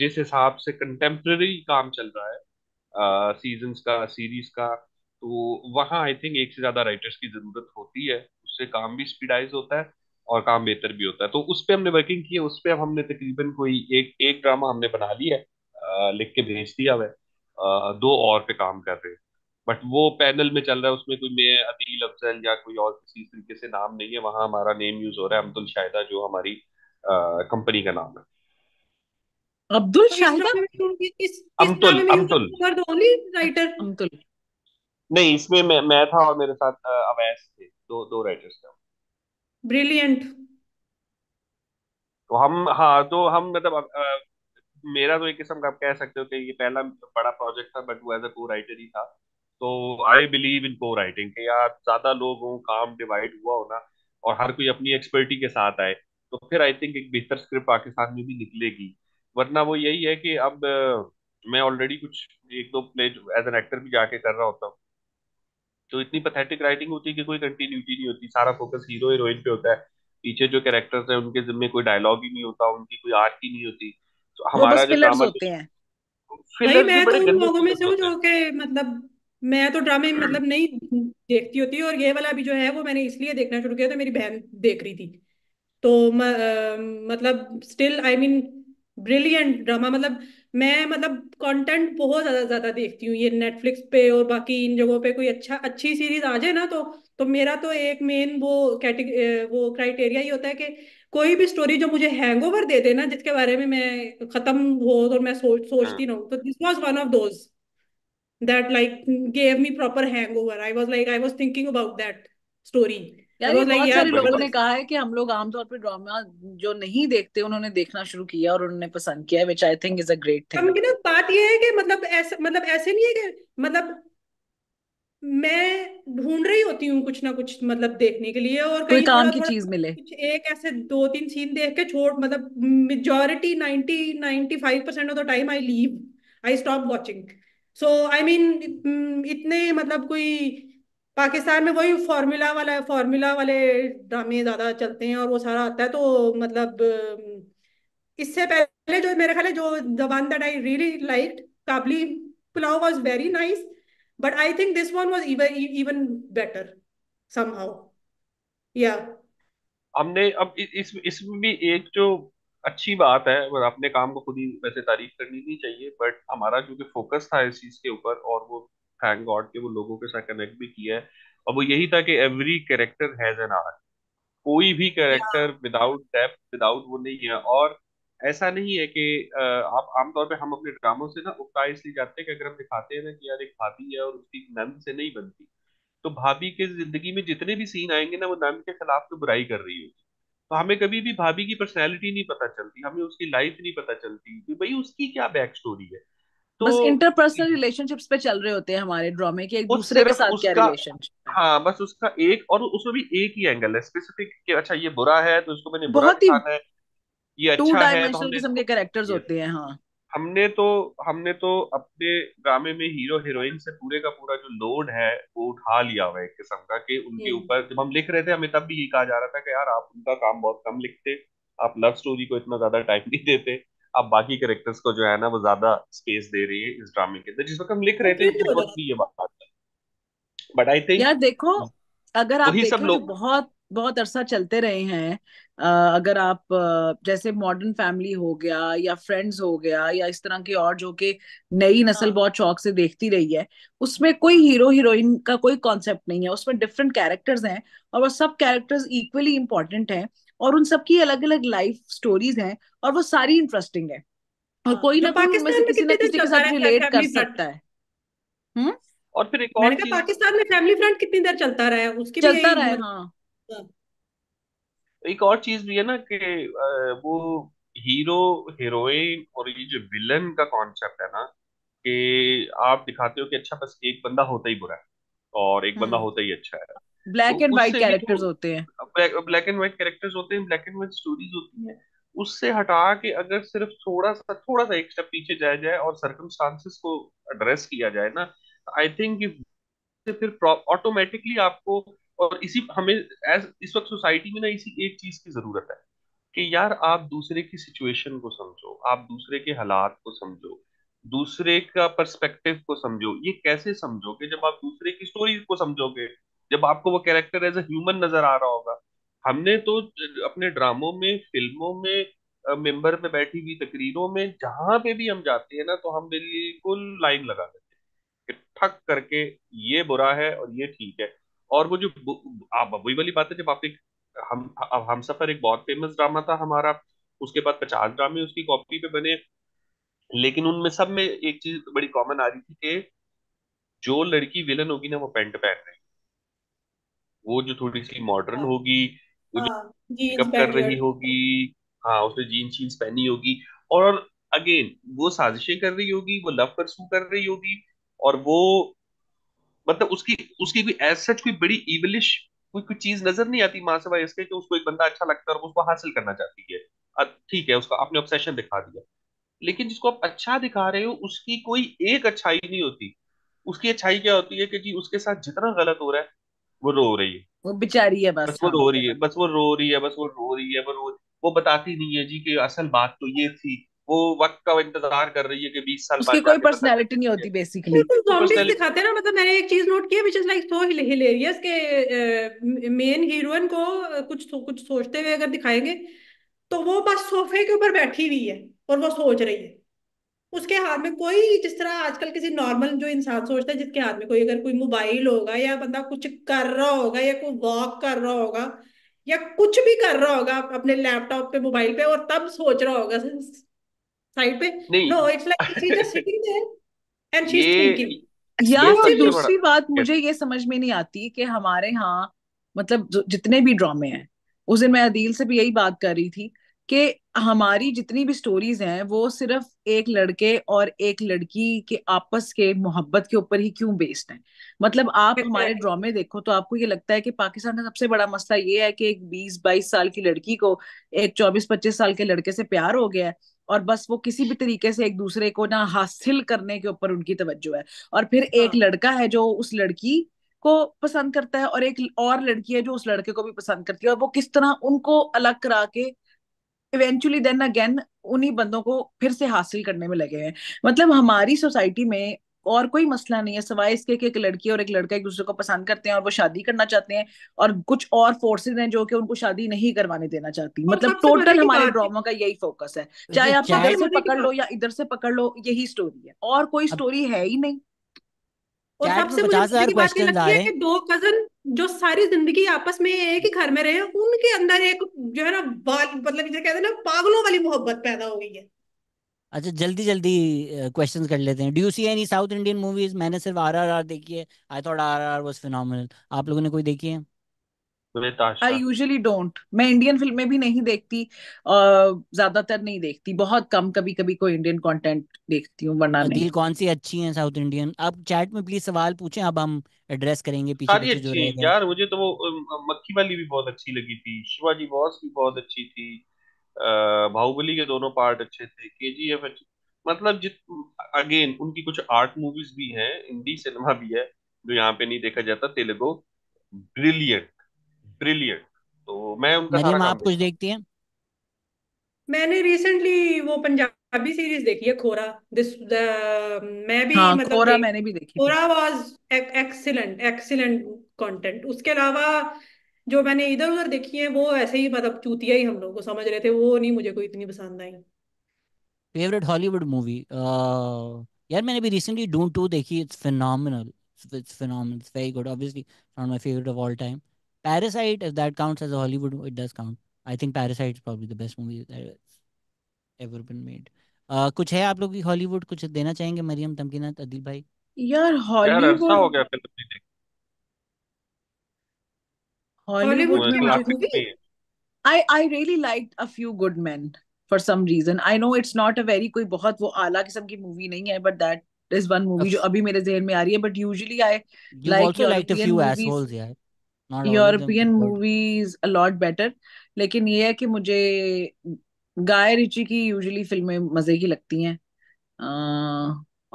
जिस हिसाब से कंटेम्प्रेरी काम चल रहा है सीजन का सीरीज का तो वहाँ आई थिंक एक से ज्यादा राइटर्स की जरूरत होती है उससे काम भी स्पीडाइज होता है और काम बेहतर भी होता है तो उस पर हमने वर्किंग की है उस पर अब हमने तकरीबन कोई एक एक ड्रामा हमने बना लिया है लिख के भेज दिया है दो और पे काम कर रहे हैं बट वो पैनल में चल रहा है उसमें कोई अदील अफजल या कोई और किसी तरीके से नाम नहीं है वहाँ हमारा नेम यूज हो रहा है अब्दुल शाहिदा जो हमारी कंपनी का नाम है अब्दुल तो शाहिदा अमतुल तो राइटर नहीं इसमें मैं मैं था और मेरे साथ अवैस थे दो दो राइटर्स थे ब्रिलियंट तो हम हाँ तो हम मतलब आ, मेरा तो एक किस्म का आप कह सकते हो कि ये पहला बड़ा प्रोजेक्ट था बट वो एज अ को राइटर ही था तो आई बिलीव इन को राइटिंग के यार ज्यादा लोग हों काम डिवाइड हुआ होना और हर कोई अपनी एक्सपर्टी के साथ आए तो फिर आई थिंक एक बेहतर स्क्रिप्ट पाकिस्तान में भी निकलेगी वरना वो यही है कि अब मैं ऑलरेडी कुछ एक दो प्ले एज एन एक्टर भी जाके कर रहा होता हूँ जो इतनी पैथेटिक राइटिंग होती है कि कोई कंटिन्यूटी नहीं होती सारा फोकस हीरो हीरोइन पे होता है पीछे जो कैरेक्टर्स हैं उनके जिम्मे कोई डायलॉग ही नहीं होता उनकी कोई आर्क ही नहीं होती तो हमारा जो ड्रामा होते हैं नहीं मैं तो उन लोगों में से हूँ जो के मतलब मैं तो ड्रामे मतलब नहीं देखती होती और ये वाला अभी जो है वो मैंने इसलिए देखना शुरू किया था तो मेरी बहन देख रही थी तो म, आ, मतलब still I mean brilliant drama मतलब मैं मतलब कंटेंट बहुत ज्यादा ज्यादा देखती हूँ ये नेटफ्लिक्स पे और बाकी इन जगहों पे कोई अच्छा अच्छी सीरीज आ जाए ना तो तो मेरा तो एक मेन वो कैटेग वो क्राइटेरिया ये होता है कि कोई भी स्टोरी जो मुझे हैंगओवर दे देना जिसके बारे में मैं खत्म हो और तो मैं सोच सोचती ना हाँ। तो this was one of those that like gave me proper hangover I was like I was thinking about that story यार बहुत like, सारे लोगों ने कहा है कि हम लोग आमतौर पर ड्रामा जो नहीं देखते उन्होंने देखना शुरू किया और उन्होंने पसंद किया which I think is a great thing ना बात ये है कि मतलब ऐसे मतलब ऐसे नहीं है कि मतलब मैं ढूंढ रही होती हूँ कुछ ना कुछ मतलब देखने के लिए और कोई काम की चीज मिले कुछ एक ऐसे दो तीन सीन देख के छोड़ मतलब majority ninety ninety five percent of the time I leave I stop watching so I mean इतने मतलब कोई पाकिस्तान में वही फॉर्मूला वाला फॉर्मूला वाले ड्रामे ज्यादा चलते हैं और वो सारा आता है तो मतलब इससे पहले जो मेरे ख्याल जो दबान that I really like Kabuli pulao was very nice but I think this one was even even better how yeah हमने अब इस इसमें भी एक जो अच्छी बात है और अपने काम को खुद ही वैसे तारीफ करनी नहीं चाहिए बट हमारा जो कि फोकस था इस चीज के ऊपर और वो थैंक गॉड कि वो लोगों के साथ कनेक्ट भी किया है और वो यही था कि एवरी कैरेक्टर हैज एन आर कोई भी कैरेक्टर विदाउट डेप्थ विदाउट वो नहीं है और ऐसा नहीं है कि आप आमतौर पे हम अपने ड्रामों से ना उगता इसलिए जाते हैं कि अगर हम दिखाते हैं ना कि यार एक भाभी है और उसकी नंद से नहीं बनती तो भाभी के जिंदगी में जितने भी सीन आएंगे ना वो नंद के खिलाफ तो बुराई कर रही होगी तो हमें कभी भी भाभी की पर्सनैलिटी नहीं पता चलती हमें उसकी लाइफ नहीं पता चलती कि भाई उसकी क्या बैक स्टोरी है तो बस इंटरपर्सनल रिलेशनशिप्स पे चल रहे होते हैं हमारे ड्रामे के एक दूसरे के साथ क्या रिलेशनशिप हाँ बस उसका एक और उसमें भी एक ही एंगल है स्पेसिफिक कि अच्छा ये बुरा है तो इसको मैंने बुरा बहुत ही है ये टू अच्छा है तो हमने किस्म के कैरेक्टर्स होते हैं हाँ हमने तो हमने तो अपने ड्रामे में हीरो हीरोइन से पूरे का पूरा जो लोड है वो उठा लिया हुआ है एक किस्म का कि उनके ऊपर जब हम लिख रहे थे हमें तब भी ये कहा जा रहा था कि यार आप उनका काम बहुत कम लिखते आप लव स्टोरी को इतना ज्यादा टाइम नहीं देते अब बाकी करेक्टर्स को जो है ना वो ज्यादा स्पेस दे रही है इस ड्रामे के अंदर जिस वक्त हम लिख रहे थे उस वक्त भी ये बात बट आई थिंक यार देखो अगर आप देखो सब लोग बहुत बहुत अरसा चलते रहे हैं Uh, अगर आप uh, जैसे मॉडर्न फैमिली हो गया या फ्रेंड्स हो गया या इस तरह के और जो कि नई नस्ल हाँ। बहुत शौक से देखती रही है उसमें कोई हीरो हीरोइन का कोई कॉन्सेप्ट नहीं है उसमें डिफरेंट कैरेक्टर्स हैं और वो सब कैरेक्टर्स इक्वली इंपॉर्टेंट हैं और उन सबकी अलग अलग लाइफ स्टोरीज हैं और वो सारी इंटरेस्टिंग है और हाँ, कोई तो ना कोई उनमें से किसी ना किसी के साथ रिलेट कर सकता है हम्म और फिर एक और मैंने कहा पाकिस्तान में फैमिली फ्रंट कितनी देर चलता रहा है उसकी चलता रहा है हाँ।, हाँ एक और चीज भी है ना कि वो हीरो हीरोइन और ये जो विलन का कॉन्सेप्ट है ना कि आप दिखाते हो कि अच्छा बस एक बंदा होता ही बुरा है और एक बंदा हम्म। होता ही अच्छा है ब्लैक एंड व्हाइट कैरेक्टर्स होते हैं ब्लैक एंड व्हाइट कैरेक्टर्स होते हैं ब्लैक एंड व्हाइट स्टोरीज होती है उससे हटा के अगर सिर्फ थोड़ा सा थोड़ा सा एक स्टेप पीछे जाया जाए और सर्कमस्टांसेस को एड्रेस किया जाए ना आई थिंक फिर ऑटोमेटिकली आपको और इसी हमें एज इस वक्त सोसाइटी में ना इसी एक चीज की जरूरत है कि यार आप दूसरे की सिचुएशन को समझो आप दूसरे के हालात को समझो दूसरे का पर्सपेक्टिव को समझो ये कैसे समझोगे जब आप दूसरे की स्टोरी को समझोगे जब आपको वो कैरेक्टर एज ए ह्यूमन नजर आ रहा होगा हमने तो अपने ड्रामों में फिल्मों में मेंबर में बैठी हुई तकरीरों में जहां पे भी हम जाते हैं ना तो हम बिल्कुल लाइन लगा देते हैं ठक करके ये बुरा है और ये ठीक है और वो जो आप वही वाली बात है जब आप एक हम हम सफर एक बहुत फेमस ड्रामा था हमारा उसके बाद पचास ड्रामे उसकी कॉपी पे बने लेकिन उनमें सब में एक चीज बड़ी कॉमन आ रही थी कि जो लड़की विलन होगी ना वो पेंट पहन रही वो जो थोड़ी सी मॉडर्न हाँ। होगी वो जो मेकअप हाँ, कर रही होगी हाँ उसने जीन शीन्स पहनी होगी और अगेन वो साजिशें कर रही होगी वो लव परसू कर रही होगी और वो मतलब उसकी उसकी भी एज सच कोई बड़ी इवलिश कोई कोई चीज नजर नहीं आती मां से इसके कि उसको एक बंदा अच्छा लगता है और उसको हासिल करना चाहती है ठीक है उसका आपने ऑब्सेशन दिखा दिया लेकिन जिसको आप अच्छा दिखा रहे हो उसकी कोई एक अच्छाई नहीं होती उसकी अच्छाई क्या होती है कि जी उसके साथ जितना गलत हो रहा है वो रो रही है वो बेचारी है बस बस वो हाँ, रो रही है बस वो रो रही है बस वो रो रही है वो रो वो बताती नहीं है जी कि असल बात तो ये थी वो वक्त का इंतजार कर रही है कि बीस साल उसकी कोई पर्सनालिटी नहीं होती बेसिकली बिल्कुल तो तो दिखाते हैं ना मतलब मैंने एक चीज नोट की which is like so hilarious के मेन हीरोइन को कुछ कुछ सोचते हुए अगर दिखाएंगे तो वो बस सोफे के ऊपर बैठी हुई है और वो सोच रही है उसके हाथ में कोई जिस तरह आजकल किसी नॉर्मल जो इंसान सोचता है जिसके हाथ में कोई अगर कोई मोबाइल होगा या बंदा कुछ कर रहा होगा या कोई वॉक कर रहा होगा या कुछ भी कर रहा होगा अपने लैपटॉप पे मोबाइल पे और तब सोच रहा होगा साइड पे no it's like she just sitting there and she is thinking या और दूसरी बात मुझे ये समझ में नहीं आती कि हमारे यहाँ मतलब जितने भी ड्रामे हैं उस दिन मैं अदील से भी यही बात कर रही थी कि हमारी जितनी भी स्टोरीज हैं वो सिर्फ एक लड़के और एक लड़की के आपस के मोहब्बत के ऊपर ही क्यों बेस्ड हैं मतलब आप हमारे ड्रामे देखो तो आपको ये लगता है कि पाकिस्तान का सबसे बड़ा मसला ये है कि एक बीस बाईस साल की लड़की को एक चौबीस पच्चीस साल के लड़के से प्यार हो गया है और बस वो किसी भी तरीके से एक दूसरे को ना हासिल करने के ऊपर उनकी तवज्जो है और फिर एक हाँ। लड़का है जो उस लड़की को पसंद करता है और एक और लड़की है जो उस लड़के को भी पसंद करती है और वो किस तरह उनको अलग करा के इवेंचुअली देन अगेन उन्हीं बंदों को फिर से हासिल करने में लगे हैं मतलब हमारी सोसाइटी में और कोई मसला नहीं है सवाय इसके कि एक लड़की और एक लड़का एक दूसरे को पसंद करते हैं और वो शादी करना चाहते हैं और कुछ और फोर्सेज हैं जो कि उनको शादी नहीं करवाने देना चाहती तो मतलब टोटल हमारे ड्रामा का यही फोकस है तो चाहे आप इधर से पकड़ लो या इधर से पकड़ लो यही स्टोरी है और कोई स्टोरी है ही नहीं और सबसे मुझे दो कजन जो सारी जिंदगी आपस में एक ही घर में रहे उनके अंदर एक जो है ना मतलब कहते हैं ना पागलों वाली मोहब्बत पैदा हो गई है अच्छा जल्दी जल्दी क्वेश्चंस कर लेते हैं do you see any south Indian movies मैंने सिर्फ आरआरआर देखी है I thought RRR was phenomenal आप लोगों ने कोई देखी है आई यूजली डोंट मैं इंडियन फिल्में भी नहीं देखती uh, ज्यादातर नहीं देखती बहुत कम कभी कभी कोई इंडियन कंटेंट देखती हूँ वरना नहीं कौन सी अच्छी हैं साउथ इंडियन आप चैट में प्लीज सवाल पूछें अब हम एड्रेस करेंगे पीछे सारी अच्छी हैं यार मुझे तो वो मक्खी वाली भी बहुत अच्छी लगी थी शिवाजी बॉस भी बहुत अच्छी थी बाहुबली के दोनों पार्ट अच्छे थे केजीएफ मतलब जित अगेन उनकी कुछ आर्ट मूवीज भी हैं हिंदी सिनेमा भी है जो यहाँ पे नहीं देखा जाता तेलुगु ब्रिलियंट ब्रिलियंट तो मैं उनका सारा काम आप कुछ देखती हैं मैंने रिसेंटली वो पंजाबी सीरीज देखी है खोरा दिस द मैं भी हाँ, मतलब खोरा मैंने भी देखी खोरा वाज एक्सीलेंट एक्सीलेंट कंटेंट उसके अलावा जो मैंने इधर उधर देखी है वो ऐसे ही मतलब चूतिया ही हम लोग को समझ रहे थे वो नहीं मुझे कोई इतनी पसंद आई फेवरेट हॉलीवुड मूवी यार मैंने भी रिसेंटली डून टू देखी it's final it's final it's very good obviously not my favourite of all time Parasite, if that counts as a Hollywood, it does count. I think Parasite is probably the best movie that has ever been made. Made uh, कुछ है आप लोग की Hollywood कुछ देना चाहेंगे मरियम तमकीना अदिल भाई यार हॉलीवुड यार हॉलीवुड में मुझे I I really liked a few good men for some reason I know it's not a very कोई बहुत वो आला किस्म की मूवी नहीं है but that is one movie जो अभी मेरे जहन में आ रही है but usually I like your like a few assholes यार यूरोपियन मूवीज अलॉट बेटर लेकिन ये है कि मुझे गाय रिची की यूजुअली फिल्में मजे की लगती हैं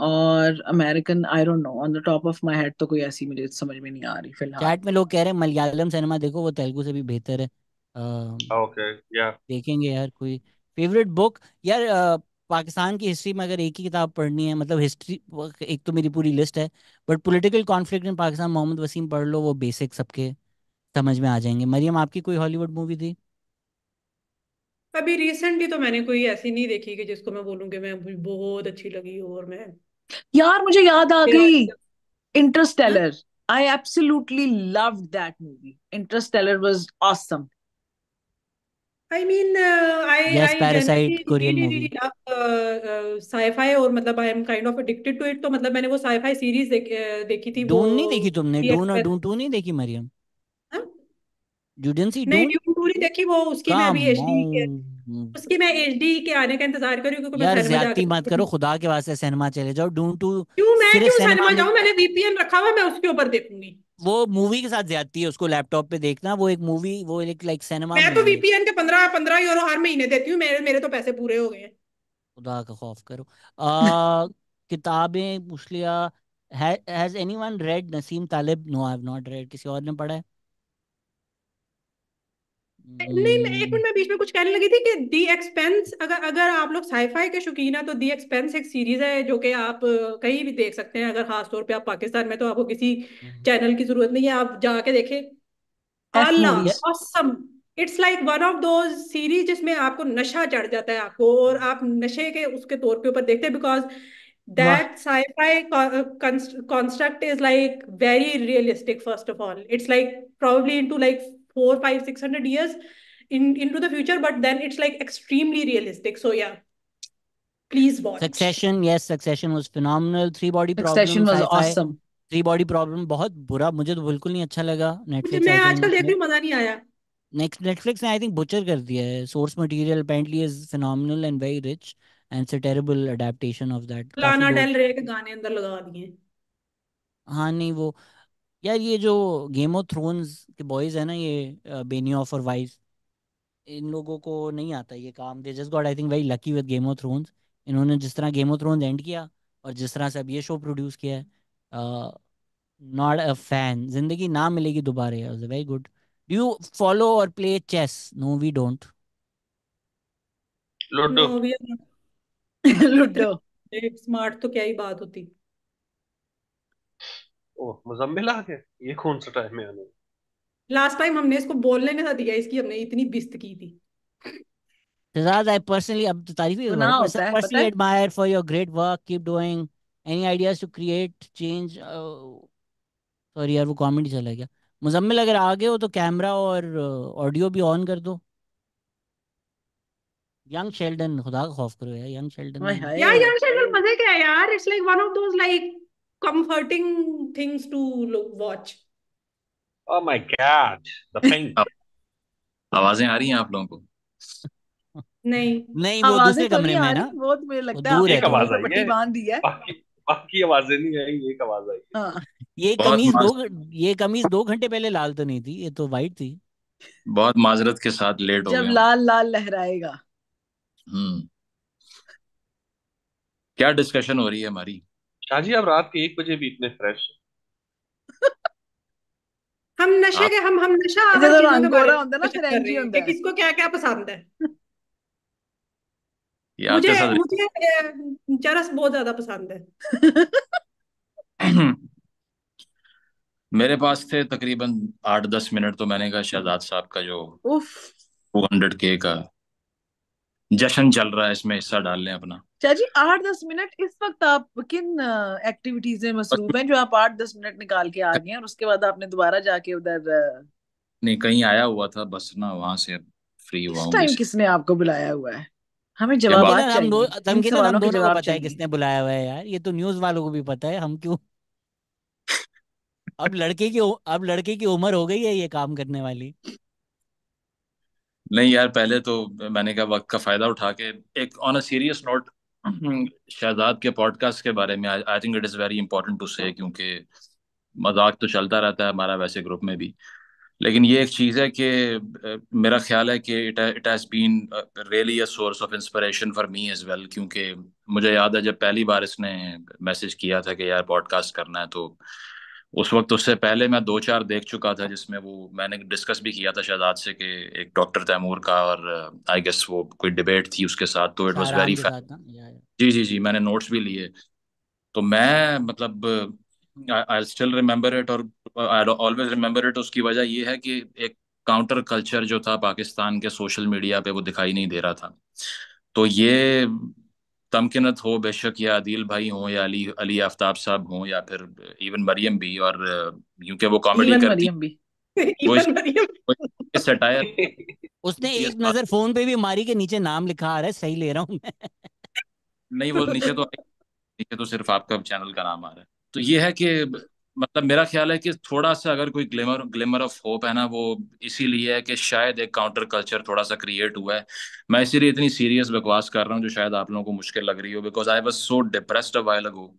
और American I don't know on the top of my head तो कोई ऐसी मुझे समझ में नहीं आ रही फिलहाल चैट में लोग कह रहे हैं मलयालम सिनेमा देखो वो तेलुगु से भी बेहतर है ओके या देखेंगे यार कोई फेवरेट बुक यार पाकिस्तान की हिस्ट्री में अगर एक ही किताब पढ़नी है मतलब हिस्ट्री एक तो मेरी पूरी लिस्ट है but political conflict in Pakistan Mohammad Waseem पढ़ लो वो बेसिक सबके समझ में आ जाएंगे मरियम आपकी कोई हॉलीवुड मूवी थी अभी रिसेंटली तो मैंने कोई ऐसी नहीं देखी कि जिसको मैं बोलूं कि मैं बहुत अच्छी लगी हो और मैं यार मुझे याद आ गई Interstellar I absolutely loved that movie Interstellar was awesome I mean I yes Parasite Korean movie sci fi और मतलब I am kind of addicted to it तो मतलब मैंने वो साईफाई सीरीज देख, uh, देखी थी डून नहीं देखी तुमने डून और डून टू नहीं देखी मरियम जुडियन हाँ? सी नहीं डून टू नहीं देखी वो उसकी मैं अभी एचडी हम्म। उसकी मैं एचडी के आने का इंतजार कर रही हूं यार ज्यादती मत करो खुदा के वास्ते सिनेमा चले जाओ डू टू क्यों मैं क्यों सिनेमा जाऊँ मैंने वीपीएन रखा हुआ मैं उसके ऊपर देखूंगी वो मूवी के साथ ज्यादती है उसको लैपटॉप पे देखना वो एक मूवी वो एक लाइक सिनेमा मैं तो वीपीएन के पंद्रह पंद्रह यूरो हर महीने देती हूँ मेरे मेरे तो पैसे पूरे हो गए खुदा का खौफ करो किताबें पूछ लिया has anyone read Nassim Taleb no I have not read किसी और ने पढ़ा है नहीं मैं एक मिनट मैं बीच में कुछ कहने लगी थी कि दी एक्सपेंस अगर अगर आप लोग साईफाई के शौकीन है तो दी एक्सपेंस एक सीरीज है जो कि आप कहीं भी देख सकते हैं अगर खास तौर पे आप पाकिस्तान में तो आपको किसी चैनल हम्म। की जरूरत नहीं है आप जाके देखे awesome it's like one of दो सीरीज जिसमें आपको नशा चढ़ जाता है आपको और आप नशे के उसके तौर के ऊपर देखते हैं because that sci fi fi is like very realistic first of all it's like probably probably into four, five, six hundred years in into the future, but then it's like extremely realistic. So yeah. Please watch. Succession, yes, Succession was phenomenal. Three body problem. Succession problem, was awesome. Three body problem बहुत बुरा मुझे तो बिल्कुल नहीं अच्छा लगा Netflix मैं आजकल देख रही मजा नहीं आया नेक्स्ट नेटफ्लिक्स ने आई थिंक बुचर कर दिया है source material apparently is phenomenal and very rich and it's a terrible adaptation of that Lana Del Rey के गाने अंदर लगा दिए हाँ नहीं वो यार ये जो गेम ऑफ थ्रोन्स के बॉयज है ना ये बेनी ऑफ और वाइज इन लोगों को नहीं आता ये काम they just got I think very lucky with Game of Thrones इन्होंने जिस तरह गेम ऑफ थ्रोन्स एंड किया और जिस तरह से अब ये शो प्रोड्यूस किया है नॉट अ फैन जिंदगी ना मिलेगी दोबारा यार very good do you follow और play chess no we don't Ludo Ludo smart तो क्या ही बात होती ओह मुजम्मिल ये कौन सा टाइम है आने लास्ट टाइम हमने इसको बोलने नहीं दिया इसकी हमने इतनी बिस्त की थी Shazad, I personally अब तो तारीफ ही हो रहा personally admire for your great work keep doing any ideas to create change sorry uh, यार वो कमेंट चला गया मुजम्मिल अगर आगे हो तो कैमरा और ऑडियो uh, भी ऑन कर दो यंग शेल्डन खुदा का खौफ करो यार यंग शेल्डन यार यंग शेल्डन मजे क्या यार it's like one of those like comforting things to look, watch. Oh my God, the thing. आवाजें आ रही हैं आप लोगों को नहीं नहीं वो दूसरे तो कमरे में ना वो तो मुझे लगता है एक आवाज आई है बांध दी है बाकी बाकी आवाजें नहीं आई एक आवाज आई हां ये कमीज दो ये कमीज दो घंटे पहले लाल तो नहीं थी ये तो वाइट थी बहुत माजरत के साथ लेट हो गया जब लाल लाल लहराएगा हम्म क्या डिस्कशन हो रही है हमारी शाहजी आप रात के एक बजे भी इतने फ्रेश हैं हम नशे आप... के हम हम नशा अच्छा, आवर चीजों के बारे में ना फिर एनजी होता है किसको क्या क्या पसंद है मुझे साथ... मुझे चरस बहुत ज्यादा पसंद है मेरे पास थे तकरीबन आठ दस मिनट तो मैंने कहा शहजाद साहब का जो टू हंड्रेड के का जश्न चल रहा है इसमें हिस्सा डाल लें अपना चाची आठ दस मिनट इस वक्त आप किन एक्टिविटीज में मसरूफ हैं जो आप आठ दस मिनट निकाल के आ गए और उसके बाद आपने दोबारा जाके उधर नहीं कहीं आया हुआ था बस ना वहां से फ्री हुआ इस टाइम किसने आपको बुलाया हुआ है हमें जवाब हम दो धमकी तो हम दोनों जवाब पता है किसने बुलाया हुआ है यार ये तो न्यूज वालों को भी पता है हम क्यों अब लड़के की अब लड़के की उम्र हो गई है ये काम करने वाली नहीं यार पहले तो मैंने कहा वक्त का फायदा उठा के एक on a serious note hmm, Shehzad के पॉडकास्ट के बारे में I think it is very important to say क्योंकि मजाक तो चलता रहता है हमारा वैसे ग्रुप में भी लेकिन ये एक चीज़ है कि मेरा ख्याल है कि it it has been really a source of inspiration for me as well क्योंकि मुझे याद है जब पहली बार इसने मैसेज किया था कि यार पॉडकास्ट करना है तो उस वक्त उससे पहले मैं दो चार देख चुका था जिसमें वो मैंने डिस्कस भी किया था शायद आज से कि एक डॉक्टर तैमूर का और आई uh, गेस वो कोई डिबेट थी उसके साथ तो इट वाज वेरी जी जी जी मैंने नोट्स भी लिए तो मैं मतलब आई स्टिल रिमेम्बर इट और आई ऑलवेज रिमेम्बर इट उसकी वजह यह है कि एक काउंटर कल्चर जो था पाकिस्तान के सोशल मीडिया पे वो दिखाई नहीं दे रहा था तो ये तमकिनत हो बेशक या अदील भाई हो या अली अली आफ्ताब साहब हो या फिर इवन मरियम भी और uh, क्योंकि वो कॉमेडी करती भी सटायर उसने एक नजर फोन पे भी मारी के नीचे नाम लिखा आ रहा है सही ले रहा हूँ नहीं वो नीचे तो नीचे तो सिर्फ आपका चैनल का नाम आ रहा है तो ये है कि मतलब मेरा ख्याल है कि थोड़ा सा अगर कोई ग्लेमर ग्लेमर ऑफ होप है ना वो इसीलिए है कि शायद एक काउंटर कल्चर थोड़ा सा क्रिएट हुआ है मैं इसीलिए इतनी सीरियस बकवास कर रहा हूँ जो शायद आप लोगों को मुश्किल लग रही हो because I was so depressed a while ago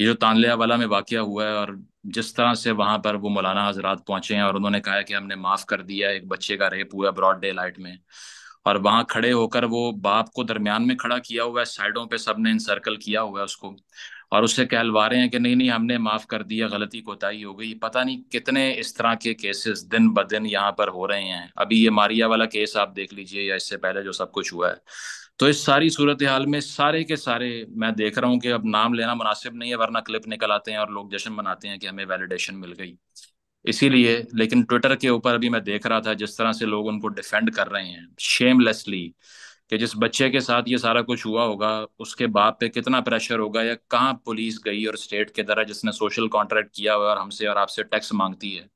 ये जो तानलिया वाला में वाक़ हुआ है और जिस तरह से वहाँ पर वो मौलाना हजरात पहुंचे हैं और उन्होंने कहा कि हमने माफ़ कर दिया एक बच्चे का रेप हुआ ब्रॉड डे लाइट में और वहाँ खड़े होकर वो बाप को दरमियान में खड़ा किया हुआ है साइडों पे सबने इंसर्कल किया हुआ है उसको और उससे कहलवा रहे हैं कि नहीं नहीं हमने माफ़ कर दिया गलती कोताही हो गई पता नहीं कितने इस तरह के केसेस दिन ब दिन यहाँ पर हो रहे हैं अभी ये मारिया वाला केस आप देख लीजिए या इससे पहले जो सब कुछ हुआ है तो इस सारी सूरत हाल में सारे के सारे मैं देख रहा हूँ कि अब नाम लेना मुनासिब नहीं है वरना क्लिप निकल आते हैं और लोग जश्न मनाते हैं कि हमें वैलिडेशन मिल गई इसीलिए लेकिन ट्विटर के ऊपर अभी मैं देख रहा था जिस तरह से लोग उनको डिफेंड कर रहे हैं शेमलेसली कि जिस बच्चे के साथ ये सारा कुछ हुआ होगा उसके बाप पे कितना प्रेशर होगा या कहाँ पुलिस गई और स्टेट के तरह जिसने सोशल कॉन्ट्रैक्ट किया हुआ और हमसे और आपसे टैक्स मांगती है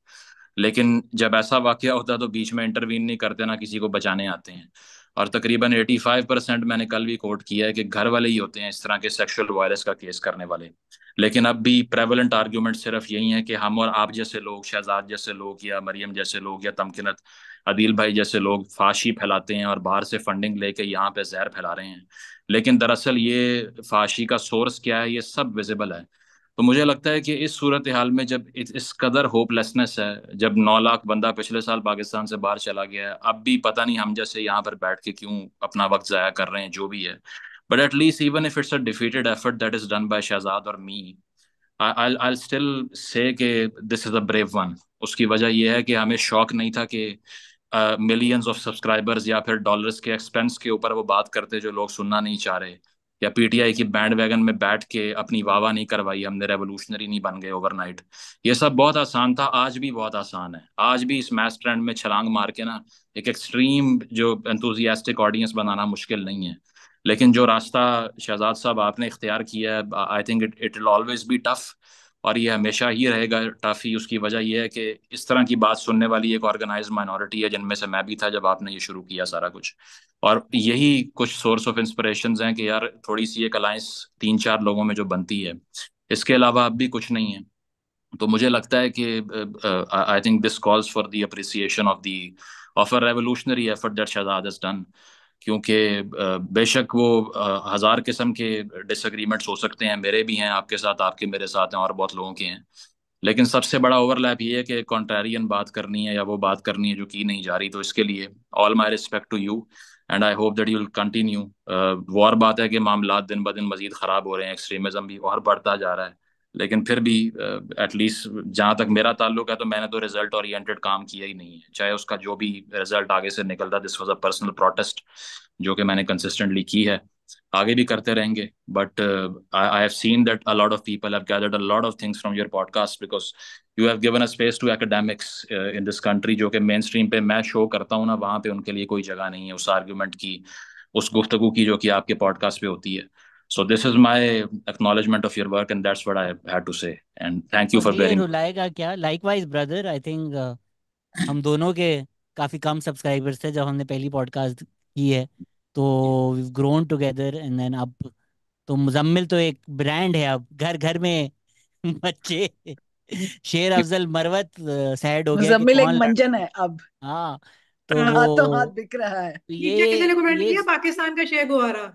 लेकिन जब ऐसा वाक्य होता है तो बीच में इंटरवीन नहीं करते ना किसी को बचाने आते हैं और तकरीबन 85 परसेंट मैंने कल भी कोट किया है कि घर वाले ही होते हैं इस तरह के सेक्सुअल वायरस का केस करने वाले लेकिन अब भी प्रेवलेंट आर्ग्यूमेंट सिर्फ यही है कि हम और आप जैसे लोग शहजाद जैसे लोग या मरियम जैसे लोग या तमकिनत अदील भाई जैसे लोग फाशी फैलाते हैं और बाहर से फंडिंग लेके यहाँ पे जहर फैला रहे हैं लेकिन दरअसल ये फाशी का सोर्स क्या है ये सब विजिबल है तो मुझे लगता है कि इस सूरत हाल में जब इस कदर होपलेसनेस है जब नौ लाख बंदा पिछले साल पाकिस्तान से बाहर चला गया है अब भी पता नहीं हम जैसे यहाँ पर बैठ के क्यों अपना वक्त ज़ाया कर रहे हैं जो भी है but at least even if it's a defeated effort that is done by Shehzad और me I I still say this is a brave one उसकी वजह यह है कि हमें शौक नहीं था कि मिलियंस ऑफ सब्सक्राइबर्स या फिर डॉलर्स के एक्सपेंस के ऊपर वो बात करते जो लोग सुनना नहीं चाह रहे या पीटीआई की बैंड वैगन में बैठ के अपनी वाहवा नहीं करवाई हमने रेवोल्यूशनरी नहीं बन गए ओवरनाइट ये सब बहुत आसान था आज भी बहुत आसान है आज भी इस मैच ट्रेंड में छलांग मार के ना एक एक्सट्रीम जो एंथुजियास्टिक ऑडियंस बनाना मुश्किल नहीं है लेकिन जो रास्ता शहजाद साहब आपने इख्तियार किया है I think it it will always be tough और ये हमेशा ही रहेगा टाफी उसकी वजह यह है कि इस तरह की बात सुनने वाली एक ऑर्गेनाइज माइनॉरिटी है जिनमें से मैं भी था जब आपने ये शुरू किया सारा कुछ और यही कुछ सोर्स ऑफ इंस्परेशन हैं कि यार थोड़ी सी एक अलायंस तीन चार लोगों में जो बनती है इसके अलावा अब भी कुछ नहीं है तो मुझे लगता है कि I think this calls for the appreciation of the of a revolutionary effort that Shehzad done क्योंकि बेशक वो हज़ार किस्म के डिसग्रीमेंट्स हो सकते हैं मेरे भी हैं आपके साथ आपके मेरे साथ हैं और बहुत लोगों के हैं लेकिन सबसे बड़ा ओवरलैप ये है कि कॉन्ट्रेरियन बात करनी है या वो बात करनी है जो की नहीं जा रही तो इसके लिए all my respect to you and I hope that you continue वो और बात है कि मामला दिन ब दिन मजीद ख़राब हो रहे हैं एक्सट्रीमिज़म भी और बढ़ता जा रहा है लेकिन फिर भी एटलीस्ट जहाँ तक मेरा ताल्लुक है तो मैंने तो रिजल्ट ओरिएंटेड काम किया ही नहीं है चाहे उसका जो भी रिजल्ट आगे से निकलता this was a personal protest जो कि मैंने कंसिस्टेंटली की है आगे भी करते रहेंगे but I have seen that a lot of people have gathered a lot of things from your podcast because you have given a space to academics in this country जो कि मेन स्ट्रीम पे मैं show करता हूँ ना वहाँ पे उनके लिए कोई जगह नहीं है उस आर्ग्यूमेंट की उस गुफ्तगु की जो कि आपके पॉडकास्ट पे होती है So this is my acknowledgement of your work, and that's what I had to say. And thank you for bearing. रुलाएगा क्या? Likewise, brother, I think uh, हम दोनों के काफी कम सब्सक्राइबर्स थे जब हमने पहली पॉडकास्ट की है तो we grown together and then अब तो मुजम्मिल तो एक ब्रांड है अब घर घर में बच्चे शेर अफजल मरवत सैड uh, हो गया मुजम्मिल एक मंजन है अब हाँ तो तो हाथ बिक रहा है ये, ये किसी ने कमेंट किया पाकिस्तान का शेर गुआरा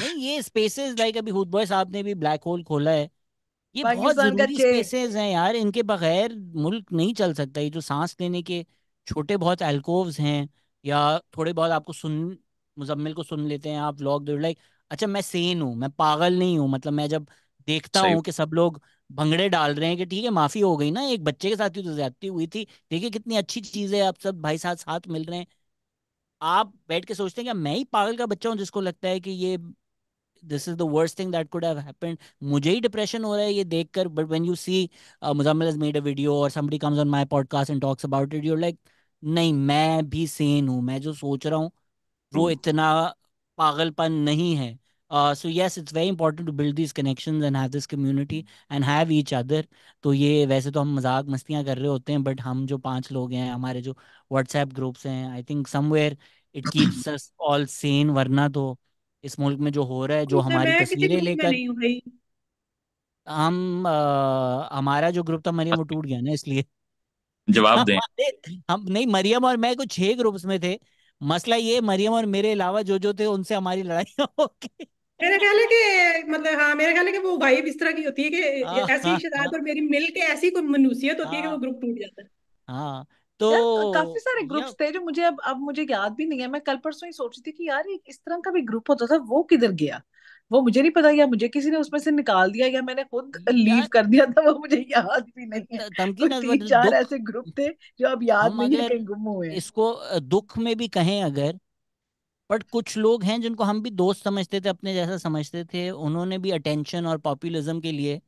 नहीं ये स्पेसेस लाइक अभी हुद बॉय साहब ने भी ब्लैक होल खोला है ये बहुत जरूरी स्पेसेस हैं यार इनके बगैर मुल्क नहीं चल सकता ये जो सांस लेने के छोटे बहुत एल्कोव्स हैं या थोड़े बहुत आपको सुन मुजम्मिल को सुन लेते हैं आप दे लाइक अच्छा मैं सेन हूँ मैं पागल नहीं हूँ मतलब मैं जब देखता हूँ कि सब लोग भंगड़े डाल रहे हैं कि ठीक है माफी हो गई ना एक बच्चे के साथ ही तो ज्यादा हुई थी देखिए कितनी अच्छी चीज है आप सब भाई साथ साथ मिल रहे हैं आप बैठ के सोचते हैं कि मैं ही पागल का बच्चा हूँ जिसको लगता है कि ये this is the worst thing that could have happened मुझे ही डिप्रेशन हो रहा है ये देखकर but when you see Muzammil has made a video और somebody comes on my podcast and talks about it you like नहीं मैं भी सेन हूँ मैं जो सोच रहा हूँ वो hmm. इतना पागलपन नहीं है so yes it's very important to build this connection and have this community and have each other तो ये वैसे तो हम मजाक मस्तियाँ कर रहे होते हैं बट हम जो पांच लोग हैं हमारे जो व्हाट्सएप ग्रुप्स हैं I think somewhere it keeps us all sane वरना तो इस मुल्क में जो हो रहा है जो हमारी तस्वीरें लेकर हम हमारा जो ग्रुप था मरियम वो टूट गया ना इसलिए जवाब दें हम नहीं मरियम और मैं कुछ छह ग्रुप्स में थे मसला ये मरियम और मेरे अलावा जो जो थे उनसे हमारी लड़ाई हो मेरे ख्याल है कि मतलब हाँ मेरे ख्याल है कि वो भाई इस तरह की होती है कि हाँ, ऐसी हाँ, शरारत हाँ। और मेरी मिल के ऐसी कोई मनुसियत होती है कि वो ग्रुप टूट जाता है हाँ तो काफी सारे ग्रुप्स थे जो मुझे अब अब मुझे याद भी नहीं है मैं कल परसों ही सोच रही थी कि यार एक इस तरह का भी ग्रुप होता था वो किधर गया वो मुझे नहीं पता या मुझे किसी ने उसमें से निकाल दिया या मैंने खुद लीव कर दिया था वो मुझे याद भी नहीं है तीन चार ऐसे ग्रुप थे जो अब याद नहीं है कहीं गुम हुए इसको दुख में भी कहें अगर बट कुछ लोग हैं जिनको हम भी दोस्त समझते थे अपने जैसा समझते थे उन्होंने भी अटेंशन और पॉपुलिज्म के लिए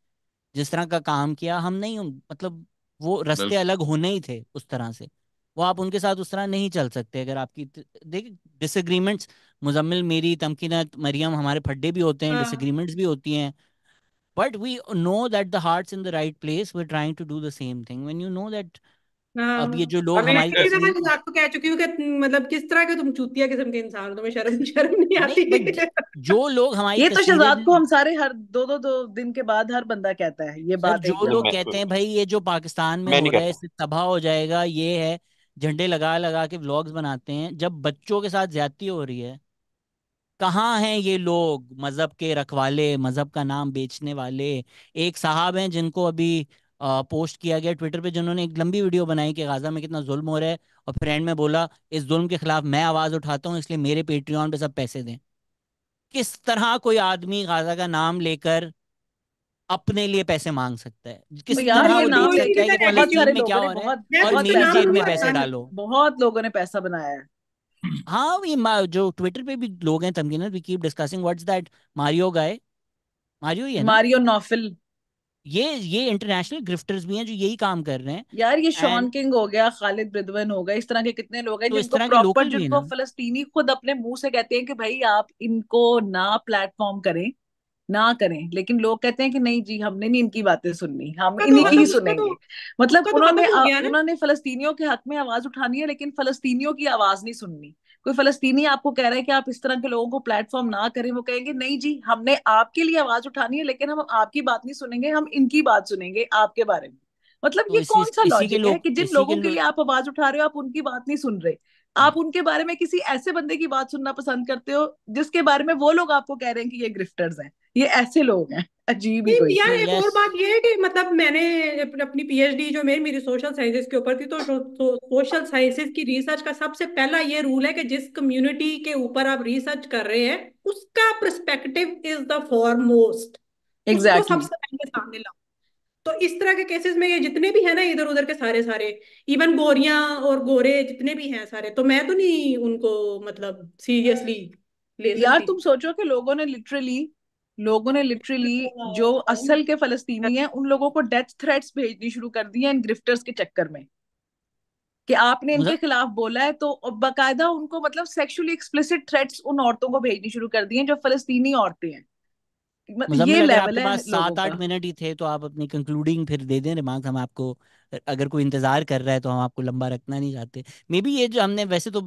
जिस तरह का काम किया हम नहीं मतलब वो रास्ते अलग होने ही थे उस तरह से वो आप उनके साथ उस तरह नहीं चल सकते अगर आपकी देखिए डिसएग्रीमेंट्स मुजम्मिल मेरी तमकीनत मरियम हमारे फड्डे भी होते हैं डिसएग्रीमेंट्स हाँ। भी होती हैं but we know that the hearts in the right place we trying to do the same thing when you know that हाँ। अब ये जो लोग हमारे तो कह चुकी हूँ मतलब किस तरह के तुम चूतिया किस्म के इंसान तुम्हें शर्म शर्म नहीं आती नहीं, जो लोग हमारी ये तो शहजाद को हम सारे हर दो दो दो दिन के बाद हर बंदा कहता है ये बात जो लोग कहते तो हैं भाई ये जो पाकिस्तान में हो रहा है इससे तबाह हो जाएगा ये है झंडे लगा लगा के व्लॉग्स बनाते हैं जब बच्चों के साथ ज्यादती हो रही है कहाँ हैं ये लोग मजहब के रखवाले मजहब का नाम बेचने वाले एक साहब हैं जिनको अभी पोस्ट किया गया ट्विटर पे जिन्होंने एक लंबी वीडियो बनाई कि गाजा में कितना जुल्म हो रहा है और फिर एंड में बोला इस जुल्म के खिलाफ मैं आवाज़ उठाता हूँ इसलिए मेरे पेट्रियन पे सब पैसे दें किस तरह कोई आदमी गाजा का नाम लेकर अपने लिए पैसे मांग सकता है किस तरह वो देख सकता है कि फलस्तीन में क्या हो रहा है और मेरी जेब में पैसे डालो बहुत लोगों ने पैसा बनाया है हाँ ये जो ट्विटर पे भी लोग हैं Tamkeen we keep discussing what's that Mario guy Mario ही है मारियो नॉफिल ये ये इंटरनेशनल ग्रिफ्टर्स भी हैं जो यही काम कर रहे हैं यार ये शॉन किंग हो गया खालिद ब्रिदवन हो गया इस तरह के कितने लोग हैं तो जिनको प्रॉपर जिनको फलस्तीनी खुद अपने मुंह से कहते हैं कि भाई आप इनको ना प्लेटफॉर्म करें ना करें लेकिन लोग कहते हैं कि नहीं जी हमने नहीं इनकी बातें सुननी हम तो इन्हीं की ही मतलब, सुनेंगे तो, मतलब तो उन्होंने मतलब उन्होंने फलस्तीनियों के हक में आवाज उठानी है लेकिन फलस्तीनियों की आवाज नहीं सुननी कोई फलस्तीनी आपको कह रहा है कि आप इस तरह के लोगों को प्लेटफॉर्म ना करें वो कहेंगे नहीं जी हमने आपके लिए आवाज उठानी है लेकिन हम आपकी बात नहीं सुनेंगे हम इनकी बात सुनेंगे आपके बारे में मतलब तो ये कौन सा लॉजिक है कि जिन लोगों के लिए आप आवाज उठा रहे हो आप उनकी बात नहीं सुन रहे हाँ। आप उनके बारे में किसी ऐसे बंदे की बात सुनना पसंद करते हो जिसके बारे में वो लोग आपको कह रहे हैं कि ये ग्रिफ्टर्स हैं ये ऐसे लोग हैं अजीब ही कोई यार एक और बात ये है कि मतलब मैंने अपनी पीएचडी जो मेरी मेरी सोशल साइंसेस के ऊपर थी तो सोशल साइंसेस तो की रिसर्च का सबसे पहला ये रूल है कि जिस कम्युनिटी के ऊपर आप रिसर्च कर रहे हैं उसका perspective is the foremost exactly सबसे पहले सामने लाओ तो इस तरह के केसेस में ये जितने भी है ना इधर उधर के सारे सारे इवन गोरिया और गोरे जितने भी हैं सारे तो मैं तो नहीं उनको मतलब सीरियसली ले यार तुम सोचो कि लोगों ने लिटरली लोगों ने लिटरली हाँ। जो असल के फलस्तीनी हैं उन लोगों को डेथ थ्रेट्स भेजनी शुरू कर दी है इन ग्रिफ्टर्स के चक्कर में कि आपने इनके खिलाफ बोला है तो बाकायदा उनको मतलब सेक्सुअली एक्सप्लिसिट थ्रेट्स उन औरतों को भेजनी शुरू कर दी है जो फलस्तीनी औरतें हैं मतलब ये लेवल है सात आठ मिनट ही थे तो आप अपनी कंक्लूडिंग फिर दे दें रिमार्क हम आपको अगर कोई इंतजार कर रहा है तो हम आपको लंबा रखना नहीं चाहते मे बी ये जो हमने वैसे तो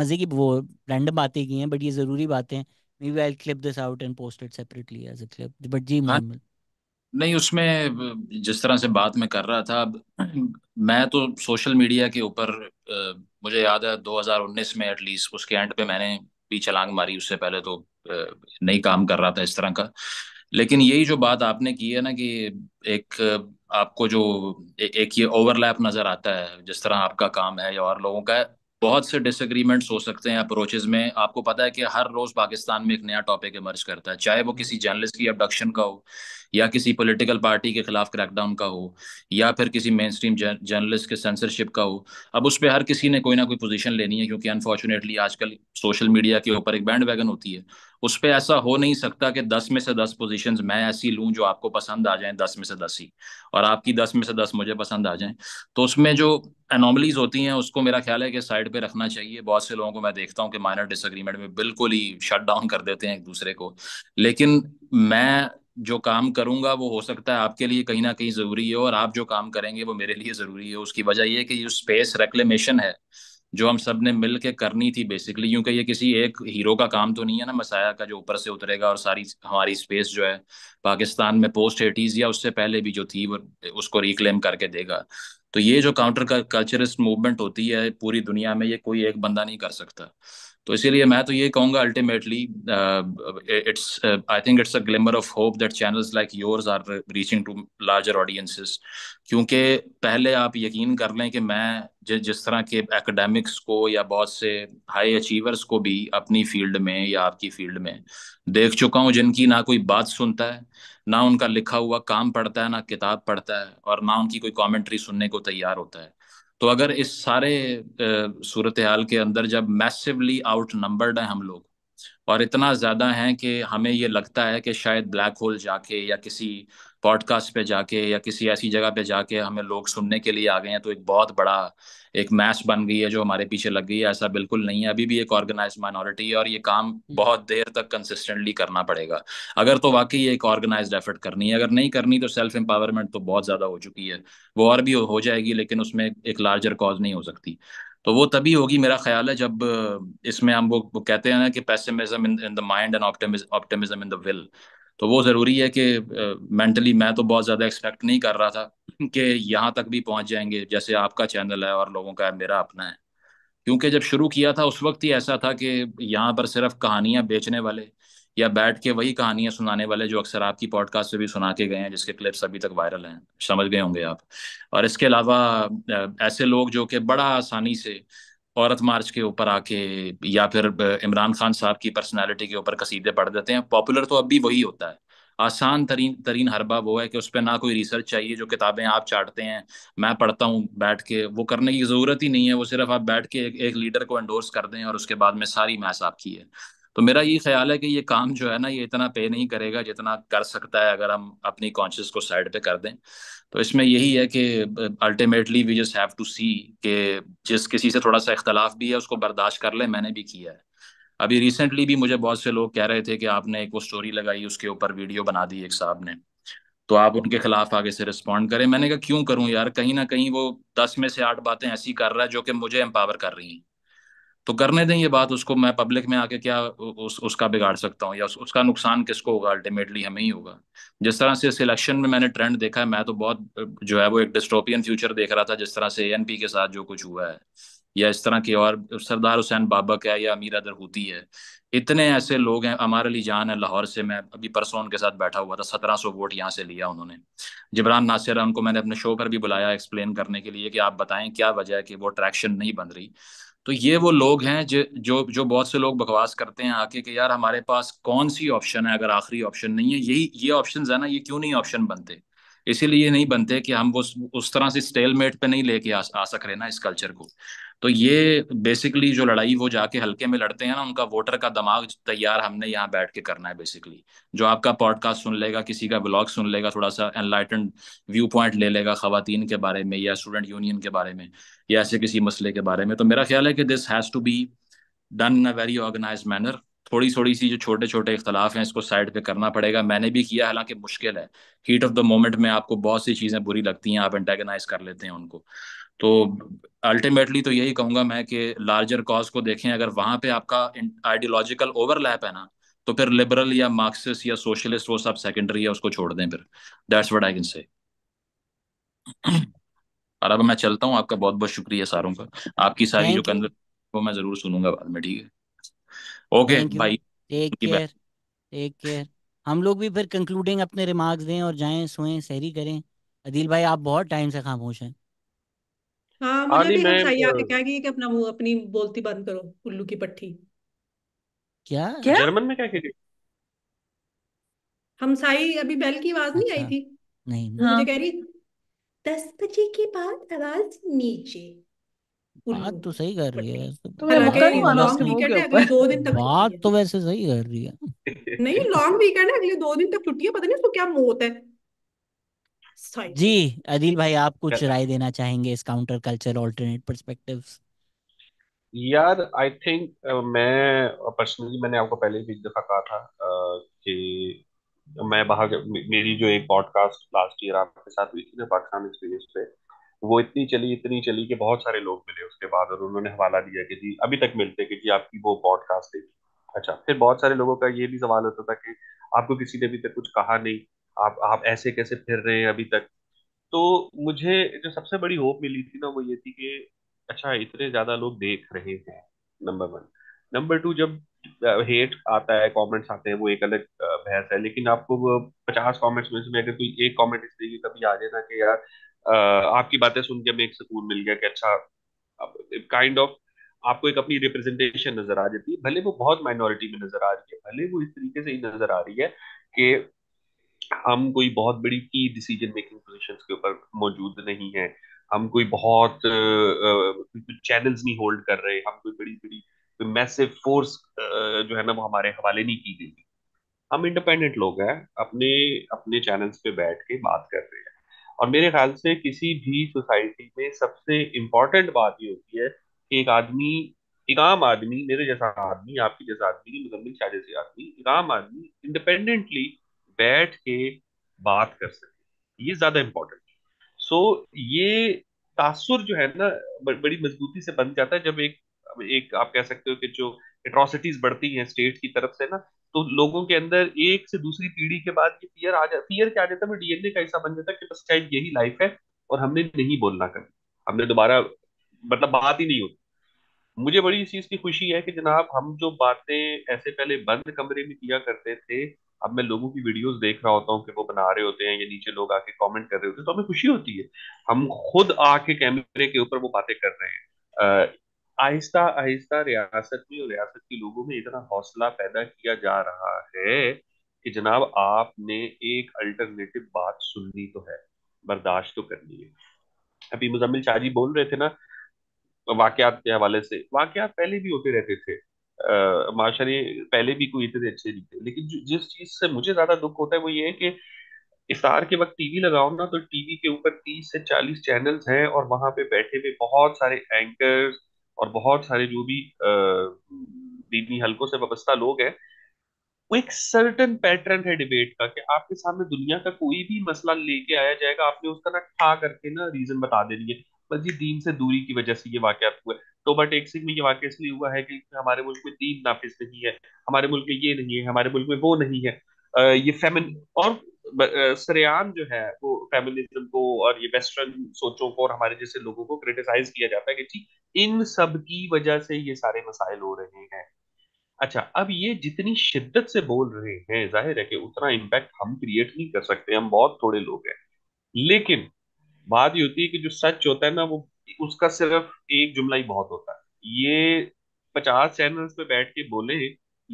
मजे की वो रैंडम बातें की हैं बट ये जरूरी बातें maybe I clip this out and post it separately as a clip but जी मोहम्मद हाँ। नहीं उसमें जिस तरह से बात मैं कर रहा था मैं तो सोशल मीडिया के ऊपर मुझे याद है 2019 में एटलीस्ट उसके एंड पे मैंने भी छलांग मारी उससे पहले तो नहीं काम कर रहा था इस तरह का लेकिन यही जो बात आपने की है ना कि एक आपको जो ए, एक ये ओवरलैप नजर आता है जिस तरह आपका काम है या और लोगों का है बहुत से डिसएग्रीमेंट्स हो सकते हैं अप्रोचेज में आपको पता है कि हर रोज पाकिस्तान में एक नया टॉपिक इमर्ज करता है चाहे वो किसी जर्नलिस्ट की अबडक्शन का हो या किसी पॉलिटिकल पार्टी के खिलाफ क्रैकडाउन का हो या फिर किसी मेन स्ट्रीम जर्नलिस्ट के सेंसरशिप का हो अब उस पर हर किसी ने कोई ना कोई पोजिशन लेनी है क्योंकि अनफॉर्चुनेटली आजकल सोशल मीडिया के ऊपर एक बैंड वैगन होती है उस पर ऐसा हो नहीं सकता कि दस में से दस पोजिशन मैं ऐसी लूँ जो आपको पसंद आ जाए दस में से दस ही और आपकी दस में से दस मुझे पसंद आ जाए तो उसमें जो अनोमलीज होती हैं उसको मेरा ख्याल है कि साइड पे रखना चाहिए बहुत से लोगों को मैं देखता हूँ कि माइनर डिसएग्रीमेंट में बिल्कुल ही शट डाउन कर देते हैं एक दूसरे को लेकिन मैं जो काम करूंगा वो हो सकता है आपके लिए कहीं ना कहीं ज़रूरी है और आप जो काम करेंगे वो मेरे लिए ज़रूरी है उसकी वजह ये कि जो स्पेस रेक्लेमेशन है जो हम सब ने मिल के करनी थी बेसिकली क्योंकि ये किसी एक हीरो का काम तो नहीं है ना मसाया का जो ऊपर से उतरेगा और सारी हमारी स्पेस जो है पाकिस्तान में पोस्ट एटीज़ या उससे पहले भी जो थी वो उसको रिक्लेम करके देगा तो ये जो काउंटर कल्चरिस्ट मूवमेंट होती है पूरी दुनिया में ये कोई एक बंदा नहीं कर सकता तो इसीलिए मैं तो ये कहूंगा ultimately it's I think it's a glimmer of hope that channels like yours are reaching to larger audiences क्योंकि पहले आप यकीन कर लें कि मैं जिस तरह के एकेडमिक्स को या बहुत से हाई अचीवर्स को भी अपनी फील्ड में या आपकी फील्ड में देख चुका हूँ जिनकी ना कोई बात सुनता है ना उनका लिखा हुआ काम पढ़ता है ना किताब पढ़ता है और ना उनकी कोई कमेंट्री सुनने को तैयार होता है तो अगर इस सारे सूरत हाल के अंदर जब मैसिवली आउट नंबर्ड है हम लोग और इतना ज़्यादा है कि हमें ये लगता है कि शायद ब्लैक होल जाके या किसी पॉडकास्ट पे जाके या किसी ऐसी जगह पे जाके हमें लोग सुनने के लिए आ गए हैं तो एक बहुत बड़ा एक मैस बन गई है जो हमारे पीछे लग गई है ऐसा बिल्कुल नहीं है अभी भी एक ऑर्गेनाइज माइनॉरिटी है और ये काम हम्म। बहुत देर तक कंसिस्टेंटली करना पड़ेगा अगर तो वाकई एक ऑर्गेनाइज एफर्ट करनी है अगर नहीं करनी तो सेल्फ एम्पावरमेंट तो बहुत ज़्यादा हो चुकी है वो और भी हो जाएगी लेकिन उसमें एक लार्जर कॉज नहीं हो सकती तो वो तभी होगी मेरा ख्याल है जब इसमें हम वो, वो कहते हैं ना कि pessimism in the mind and optimism in the will तो वो ज़रूरी है कि मेंटली मैं तो बहुत ज़्यादा एक्सपेक्ट नहीं कर रहा था कि यहाँ तक भी पहुँच जाएंगे जैसे आपका चैनल है और लोगों का है मेरा अपना है क्योंकि जब शुरू किया था उस वक्त ही ऐसा था कि यहाँ पर सिर्फ कहानियाँ बेचने वाले या बैठ के वही कहानियां सुनाने वाले जो अक्सर आपकी पॉडकास्ट से भी सुना के गए हैं जिसके क्लिप्स अभी तक वायरल हैं समझ गए होंगे आप और इसके अलावा ऐसे लोग जो कि बड़ा आसानी से औरत मार्च के ऊपर आके या फिर इमरान खान साहब की पर्सनैलिटी के ऊपर कसीदे पढ़ देते हैं पॉपुलर तो अब भी वही होता है आसान तरीन तरीन हरबा वो है कि उस पर ना कोई रिसर्च चाहिए जो किताबें आप चाटते हैं मैं पढ़ता हूँ बैठ के वो करने की ज़रूरत ही नहीं है वो सिर्फ आप बैठ के एक, एक लीडर को एंडोर्स कर दें और उसके बाद में सारी मैस आपकी है तो मेरा ये ख्याल है कि ये काम जो है ना ये इतना पे नहीं करेगा जितना कर सकता है अगर हम अपनी कॉन्शियस को साइड पे कर दें तो इसमें यही है कि ultimately we just have to see कि जिस किसी से थोड़ा सा इख्तलाफ भी है उसको बर्दाश्त कर लें मैंने भी किया है अभी रिसेंटली भी मुझे बहुत से लोग कह रहे थे कि आपने एक वो स्टोरी लगाई उसके ऊपर वीडियो बना दी एक साहब ने तो आप उनके खिलाफ आगे से रिस्पॉन्ड करें मैंने कहा क्यों करूं यार कहीं ना कहीं वो दस में से आठ बातें ऐसी कर रहा है जो कि मुझे एम्पावर कर रही हैं तो करने दें ये बात उसको मैं पब्लिक में आके क्या उस उसका बिगाड़ सकता हूँ या उस, उसका नुकसान किसको होगा अल्टीमेटली हमें ही होगा जिस तरह से इस इलेक्शन में मैंने ट्रेंड देखा है मैं तो बहुत जो है वो एक डिस्टोपियन फ्यूचर देख रहा था जिस तरह से ए के साथ जो कुछ हुआ है या इस तरह की और सरदार हुसैन बाबक है या अमीर अदर होती है इतने ऐसे लोग हैं हमारे लिए जान है लाहौर से मैं अभी परसों उनके साथ बैठा हुआ था सत्रह सौ वोट यहाँ से लिया उन्होंने जबरान नासिर उनको मैंने अपने शो पर भी बुलाया एक्सप्लेन करने के लिए कि आप बताएं क्या वजह है कि वो ट्रैक्शन नहीं बन रही तो ये वो लोग हैं जो जो जो बहुत से लोग बकवास करते हैं आके कि यार हमारे पास कौन सी ऑप्शन है अगर आखिरी ऑप्शन नहीं है यही ये ऑप्शन है ना ये क्यों नहीं ऑप्शन बनते इसीलिए नहीं बनते कि हम वो उस तरह से स्टेलमेट पे नहीं लेके आ, आ सक रहे ना इस कल्चर को तो ये बेसिकली जो लड़ाई वो जाके हल्के में लड़ते हैं ना उनका वोटर का दिमाग तैयार हमने यहाँ बैठ के करना है बेसिकली जो आपका पॉडकास्ट सुन लेगा किसी का ब्लॉग सुन लेगा थोड़ा सा एनलाइटन व्यू पॉइंट ले लेगा खातन के बारे में या स्टूडेंट यूनियन के बारे में या ऐसे किसी मसले के बारे में तो मेरा ख्याल है कि this has to be done in a very organise manner थोड़ी थोड़ी सी जो छोटे छोटे इख्तलाफ हैं इसको साइड पे करना पड़ेगा मैंने भी किया हालांकि मुश्किल है हीट ऑफ द मोमेंट में आपको बहुत सी चीज़ें बुरी लगती हैं आप एंटेगनाइज कर लेते हैं उनको तो अल्टीमेटली तो यही कहूंगा मैं कि लार्जर कॉज को देखें अगर वहां पे आपका आइडियोलॉजिकल ओवरलैप है ना तो फिर लिबरल या मार्क्सिस्ट या सोशलिस्ट वो सब सेकेंडरी है उसको छोड़ दें फिर that's what I can say और अब मैं चलता हूँ आपका बहुत बहुत शुक्रिया सारों का आपकी सारी जो कन्वर्स वो मैं जरूर सुनूंगा बाद में ठीक है ओके भाई टेक केयर टेक केयर हम लोग भी फिर कंक्लूडिंग अपने रिमार्क्स दें और जाएं सोएं सहरी करें अदिल भाई आप बहुत टाइम से खामोश हैं हाँ मुझे आदि भी मैं साहिया क्या कि अपना वो अपनी बोलती बंद करो उल्लू की पट्टी क्या क्या जर्मन में क्या कह रही हमसाई अभी बेल की आवाज नहीं आई अच्छा थी नहीं हाँ। मुझे हाँ कह रही दस बजे के बाद आवाज नीचे बात तो सही कर रही पट्टी है तो तो मैं हालांकि मुक्का नहीं माना लॉन्ग उसके मुंह के वीकेंड है अगले ऊपर दो दिन तक बात छुट्टी बात है तो वैसे सही कर रही है नहीं लॉन्ग वीकेंड है अगले दो दिन तक छुट्टी है पता नहीं उसको क्या मौत है साइड जी अदिल भाई आप कुछ राय देना चाहेंगे इस काउंटर कल्चर ऑल्टरनेट पर्सपेक्टिव्स यार आई थिंक uh, मैं पर्सनली मैंने आपको पहले भी एक दफा कहा था uh, कि मैं बाहर मेरी जो एक पॉडकास्ट लास्ट ईयर आपके साथ हुई थी ना पाकिस्तान एक्सपीरियंस पे वो इतनी चली इतनी चली कि बहुत सारे लोग मिले उसके बाद और उन्होंने हवाला दिया कि जी अभी तक मिलते कि जी आपकी वो पॉडकास्ट थी अच्छा फिर बहुत सारे लोगों का ये भी सवाल होता था कि आपको किसी ने अभी तक तो कुछ कहा नहीं आप आप ऐसे कैसे फिर रहे हैं अभी तक तो मुझे जो सबसे बड़ी होप मिली थी ना वो ये थी कि अच्छा इतने ज्यादा लोग देख रहे हैं नंबर वन नंबर टू जब हेट आता है कमेंट्स आते हैं वो एक अलग बहस है लेकिन आपको वो पचास कॉमेंट्स में से अगर कोई एक कॉमेंट इस तरीके का भी आ जाए ना कि यार आपकी बातें सुन के हमें एक सुकून मिल गया कि अच्छा काइंड ऑफ आपको एक अपनी रिप्रेजेंटेशन नजर आ जाती है भले वो बहुत माइनॉरिटी में नजर आ रही है भले वो इस तरीके से ही नजर आ रही है कि हम कोई बहुत बड़ी की डिसीजन मेकिंग पोजिशन के ऊपर मौजूद नहीं है हम कोई बहुत चैनल्स नहीं होल्ड कर रहे हम कोई बड़ी बड़ी कोई मैसिव फोर्स जो है ना वो हमारे हवाले नहीं की गई हम इंडिपेंडेंट लोग हैं अपने अपने चैनल्स पे बैठ के बात कर रहे हैं और मेरे ख्याल से किसी भी सोसाइटी में सबसे इम्पोर्टेंट बात ये होती है कि एक आदमी एक आम आदमी मेरे जैसा आदमी आपके जैसा आदमी मुजम्मिल शाह जैसे आदमी एक आम आदमी इंडिपेंडेंटली बैठ के बात कर सके ये ज्यादा इम्पोर्टेंट सो so, ये तासुर जो है ना बड़ी मजबूती से बन जाता है जब एक एक आप कह सकते हो कि जो एट्रोसिटीज बढ़ती हैं स्टेट की तरफ से ना तो लोगों के अंदर एक से दूसरी पीढ़ी के बाद ये फियर आ जा फियर क्या आ जाता है डीएनए का ऐसा बन जाता है कि बस शायद यही लाइफ है और हमने नहीं बोलना कभी हमने दोबारा मतलब बात ही नहीं होती मुझे बड़ी इस चीज की खुशी है कि जनाब हम जो बातें ऐसे पहले बंद कमरे में किया करते थे अब मैं लोगों की वीडियोस देख रहा होता हूँ कि वो बना रहे होते हैं या नीचे लोग आके कमेंट कर रहे होते हैं तो हमें खुशी होती है हम खुद आके कैमरे के ऊपर वो बातें कर रहे हैं आहिस्ता आहिस्ता रियासत में और रियासत के लोगों में इतना हौसला पैदा किया जा रहा है कि जनाब आपने एक अल्टरनेटिव बात सुननी तो है बर्दाश्त तो करनी है अभी मुजम्मिल शाह जी बोल रहे थे ना वाकयात के हवाले से वाकयात पहले भी होते रहते थे माशारे पहले भी कोई इतने अच्छे नहीं थे लेकिन जिस चीज से मुझे ज्यादा दुख होता है वो ये है कि इफ्तार के वक्त टीवी लगाओ ना तो टीवी के ऊपर तीस से चालीस चैनल्स हैं और वहां पे बैठे हुए बहुत सारे एंकर और बहुत सारे जो भी दीनी हलकों से वाबस्ता लोग हैं वो एक सर्टन पैटर्न है डिबेट का कि आपके सामने दुनिया का कोई भी मसला लेके आया जाएगा आपने उसका ना ठा करके ना रीजन बता देनी है बस ये दीन से दूरी की वजह से ये वाक़ हुआ है तो एक सिंह में ये वाक़ इसलिए हुआ है कि हमारे मुल्क में दीन नाफिज नहीं है हमारे मुल्क में ये नहीं है हमारे मुल्क में वो नहीं है ये फेमिन और सरेआम जो है वो फेमिनिज्म को और ये वेस्टर्न सोचों को और हमारे जैसे लोगों को क्रिटिसाइज किया जाता है कि ठीक इन सब की वजह से ये सारे मसाइल हो रहे हैं अच्छा अब ये जितनी शिद्दत से बोल रहे हैं जाहिर है कि उतना इम्पैक्ट हम क्रिएट नहीं कर सकते हम बहुत थोड़े लोग हैं लेकिन बात ये होती है कि जो सच होता है ना वो उसका सिर्फ एक जुमला ही बहुत होता है ये पचास चैनल्स पे बैठ के बोले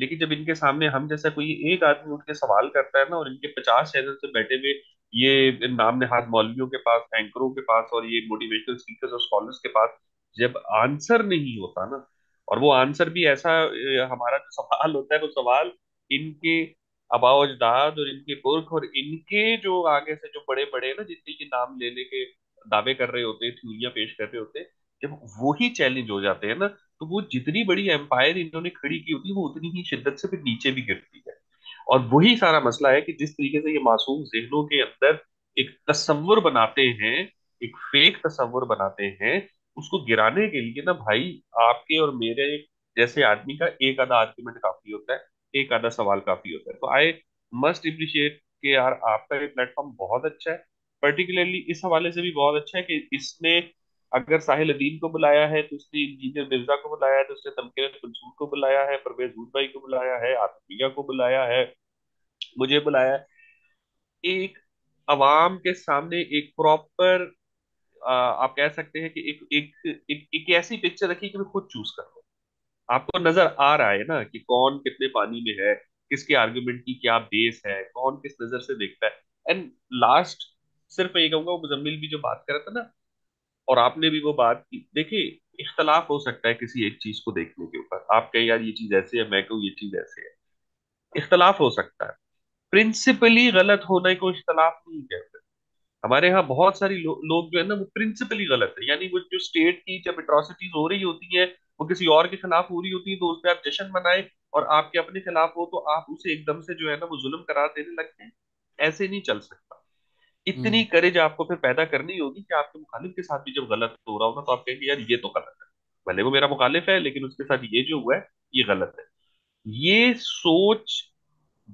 लेकिन जब इनके सामने हम जैसा कोई एक आदमी उठ के सवाल करता है ना और इनके पचास चैनल पे बैठे हुए ये नाम नेहाद मौलवियों के पास एंकरों के पास और ये मोटिवेशनल स्पीकर्स और स्कॉलर्स के पास जब आंसर नहीं होता ना और वो आंसर भी ऐसा हमारा जो सवाल होता है वो सवाल इनके अबा अजदाद और इनके पुरख और इनके जो आगे से जो बड़े बड़े ना जितने के नाम लेने के दावे कर रहे होते हैं थ्यूरिया पेश कर रहे होते हैं जब वो ही चैलेंज हो जाते हैं ना तो वो जितनी बड़ी एम्पायर इन्होंने खड़ी की होती है वो उतनी ही शिद्दत से फिर नीचे भी गिरती है और वही सारा मसला है कि जिस तरीके से ये मासूम जहनों के अंदर एक तस्वुर बनाते हैं एक फेक तस्वुर बनाते हैं उसको गिराने के लिए ना भाई आपके और मेरे जैसे आदमी का एक आधा आर्ग्यूमेंट काफी होता है एक आधा सवाल काफी होता है तो आई मस्ट अप्रिशिएट कि यार आपका ये प्लेटफॉर्म बहुत अच्छा है पर्टिकुलरली इस हवाले से भी बहुत अच्छा है कि इसने अगर साहिल अदीन को बुलाया है तो उसने इंजीनियर मिर्जा को बुलाया है तो उसने तमकीन मंसूर को बुलाया है परवेज हूद भाई को बुलाया है आत्मिया को बुलाया है मुझे बुलाया है एक आवाम के सामने एक प्रॉपर आप कह सकते हैं कि एक एक एक, एक, एक ऐसी पिक्चर रखी कि मैं खुद चूज करूँ आपको नजर आ रहा है ना कि कौन कितने पानी में है किसके आर्गुमेंट की क्या बेस है कौन किस नजर से देखता है एंड लास्ट सिर्फ मैं ये कहूंगा मुजम्मिल भी जो बात कर रहा था ना और आपने भी वो बात की देखिए इख्तलाफ हो सकता है किसी एक चीज को देखने के ऊपर आप कहें यार ये चीज ऐसे है मैं कहूँ ये चीज ऐसे है इख्तलाफ हो सकता है प्रिंसिपली गलत होने को इख्तलाफ नहीं कहते हमारे यहाँ बहुत सारी लो, लोग जो है ना वो प्रिंसिपली गलत है यानी वो जो स्टेट की जब एट्रोसिटीज हो रही होती है वो किसी और के खिलाफ हो रही होती है तो उस पर आप जश्न मनाए और आपके अपने खिलाफ हो तो आप उसे एकदम से जो है ना वो जुल्म करार देने लगते हैं ऐसे नहीं चल सकता इतनी करेज हम्म। आपको फिर पैदा करनी होगी कि आपके मुखालिफ के साथ भी जब गलत हो रहा हो ना तो आप कहेंगे यार ये तो गलत है भले वो मेरा मुखालिफ है लेकिन उसके साथ ये जो हुआ है ये गलत है ये सोच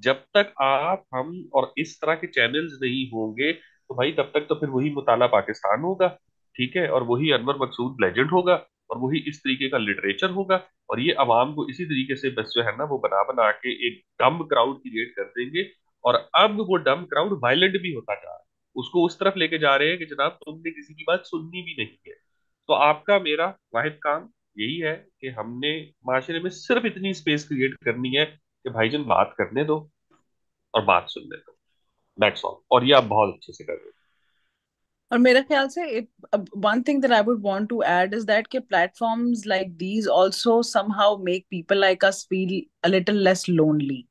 जब तक आप हम और इस तरह के चैनल्स नहीं होंगे तो भाई तब तक तो फिर वही मुताला पाकिस्तान होगा ठीक है और वही अनवर मकसूद लेजेंड होगा और वही इस तरीके का लिटरेचर होगा और ये आवाम को इसी तरीके से बस जो है ना वो बना बना के एक डम क्राउड क्रिएट कर देंगे और अब वो डम क्राउड वायलेंट भी होता जा रहा है उसको उस तरफ लेके जा रहे हैं कि जनाब तुमने किसी की बात सुननी भी नहीं है तो आपका मेरा वाहिद काम यही है कि हमने माशरे में सिर्फ इतनी स्पेस क्रिएट करनी है कि भाईजन बात करने दो और बात सुनने दो दैट्स ऑल और ये आप बहुत अच्छे से कर रहे हो और मेरे ख्याल से one thing that I would want to add is that के platforms like these also somehow make people like us feel a little less lonely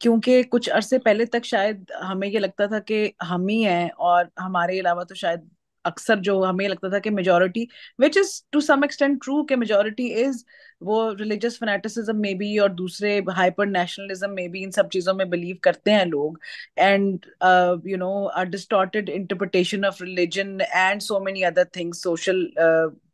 क्योंकि कुछ अरसे पहले तक शायद हमें ये लगता था कि हम ही हैं और हमारे अलावा तो शायद अक्सर जो हमें लगता था कि majority which is to some extent true के मेजोरिटी इज वो रिलीजियस फनेटिसिज्म में भी और दूसरे हाइपर नेशनलिज्म में भी इन सब चीज़ों में बिलीव करते हैं लोग and you know distorted interpretation of religion and so many other things social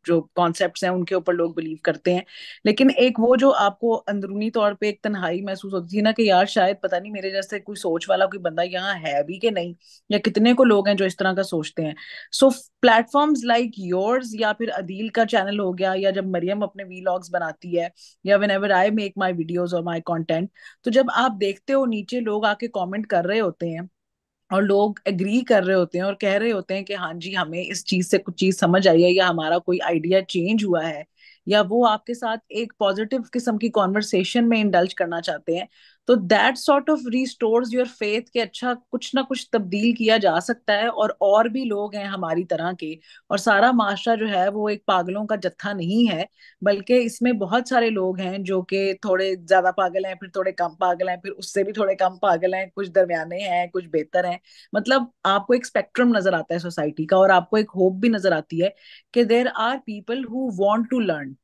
जो कॉन्सेप्ट हैं उनके ऊपर लोग बिलीव करते हैं लेकिन एक वो जो आपको अंदरूनी तौर पे एक तनहाई महसूस होती थी ना कि यार शायद पता नहीं मेरे जैसे कोई सोच वाला कोई बंदा यहाँ है भी कि नहीं या कितने को लोग हैं जो इस तरह का सोचते हैं सो प्लेटफॉर्म्स लाइक योर्स या फिर अदील का चैनल हो गया या जब मरियम अपने वीलॉग्स बनाती आती है या whenever I make my videos और माई कॉन्टेंट तो जब आप देखते हो नीचे लोग आके कॉमेंट कर रहे होते हैं और लोग एग्री कर रहे होते हैं और कह रहे होते हैं कि हाँ जी हमें इस चीज से कुछ चीज समझ आई है या हमारा कोई आइडिया चेंज हुआ है या वो आपके साथ एक पॉजिटिव किस्म की कॉन्वर्सेशन में इंडल्ज करना चाहते हैं तो that sort of store your faith के अच्छा कुछ ना कुछ तब्दील किया जा सकता है और और भी लोग हैं हमारी तरह के और सारा माशरा जो है वो एक पागलों का जत्था नहीं है बल्कि इसमें बहुत सारे लोग हैं जो कि थोड़े ज्यादा पागल हैं फिर थोड़े कम पागल हैं फिर उससे भी थोड़े कम पागल हैं कुछ दरमियाने हैं कुछ बेहतर हैं मतलब आपको एक स्पेक्ट्रम नजर आता है सोसाइटी का और आपको एक होप भी नजर आती है कि there are people who want to learn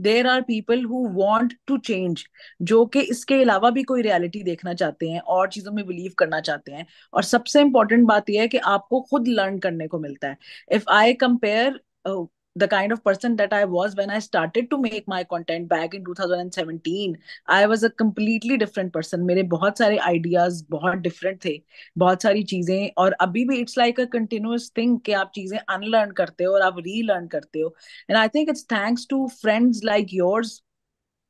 there are people who want to change जो कि इसके अलावा भी कोई रियलिटी देखना चाहते हैं और चीजों में बिलीव करना चाहते हैं और सबसे इंपॉर्टेंट बात यह है कि आपको खुद लर्न करने को मिलता है if I compare the kind of person that I was when I started to make my content back in 2017. I was a completely different person. मेरे बहुत सारे ideas बहुत different थे बहुत सारी चीज़ें और अभी भी it's like a continuous thing कि आप चीज़ें unlearn करते हो और आप relearn करते हो and I think it's thanks to friends like yours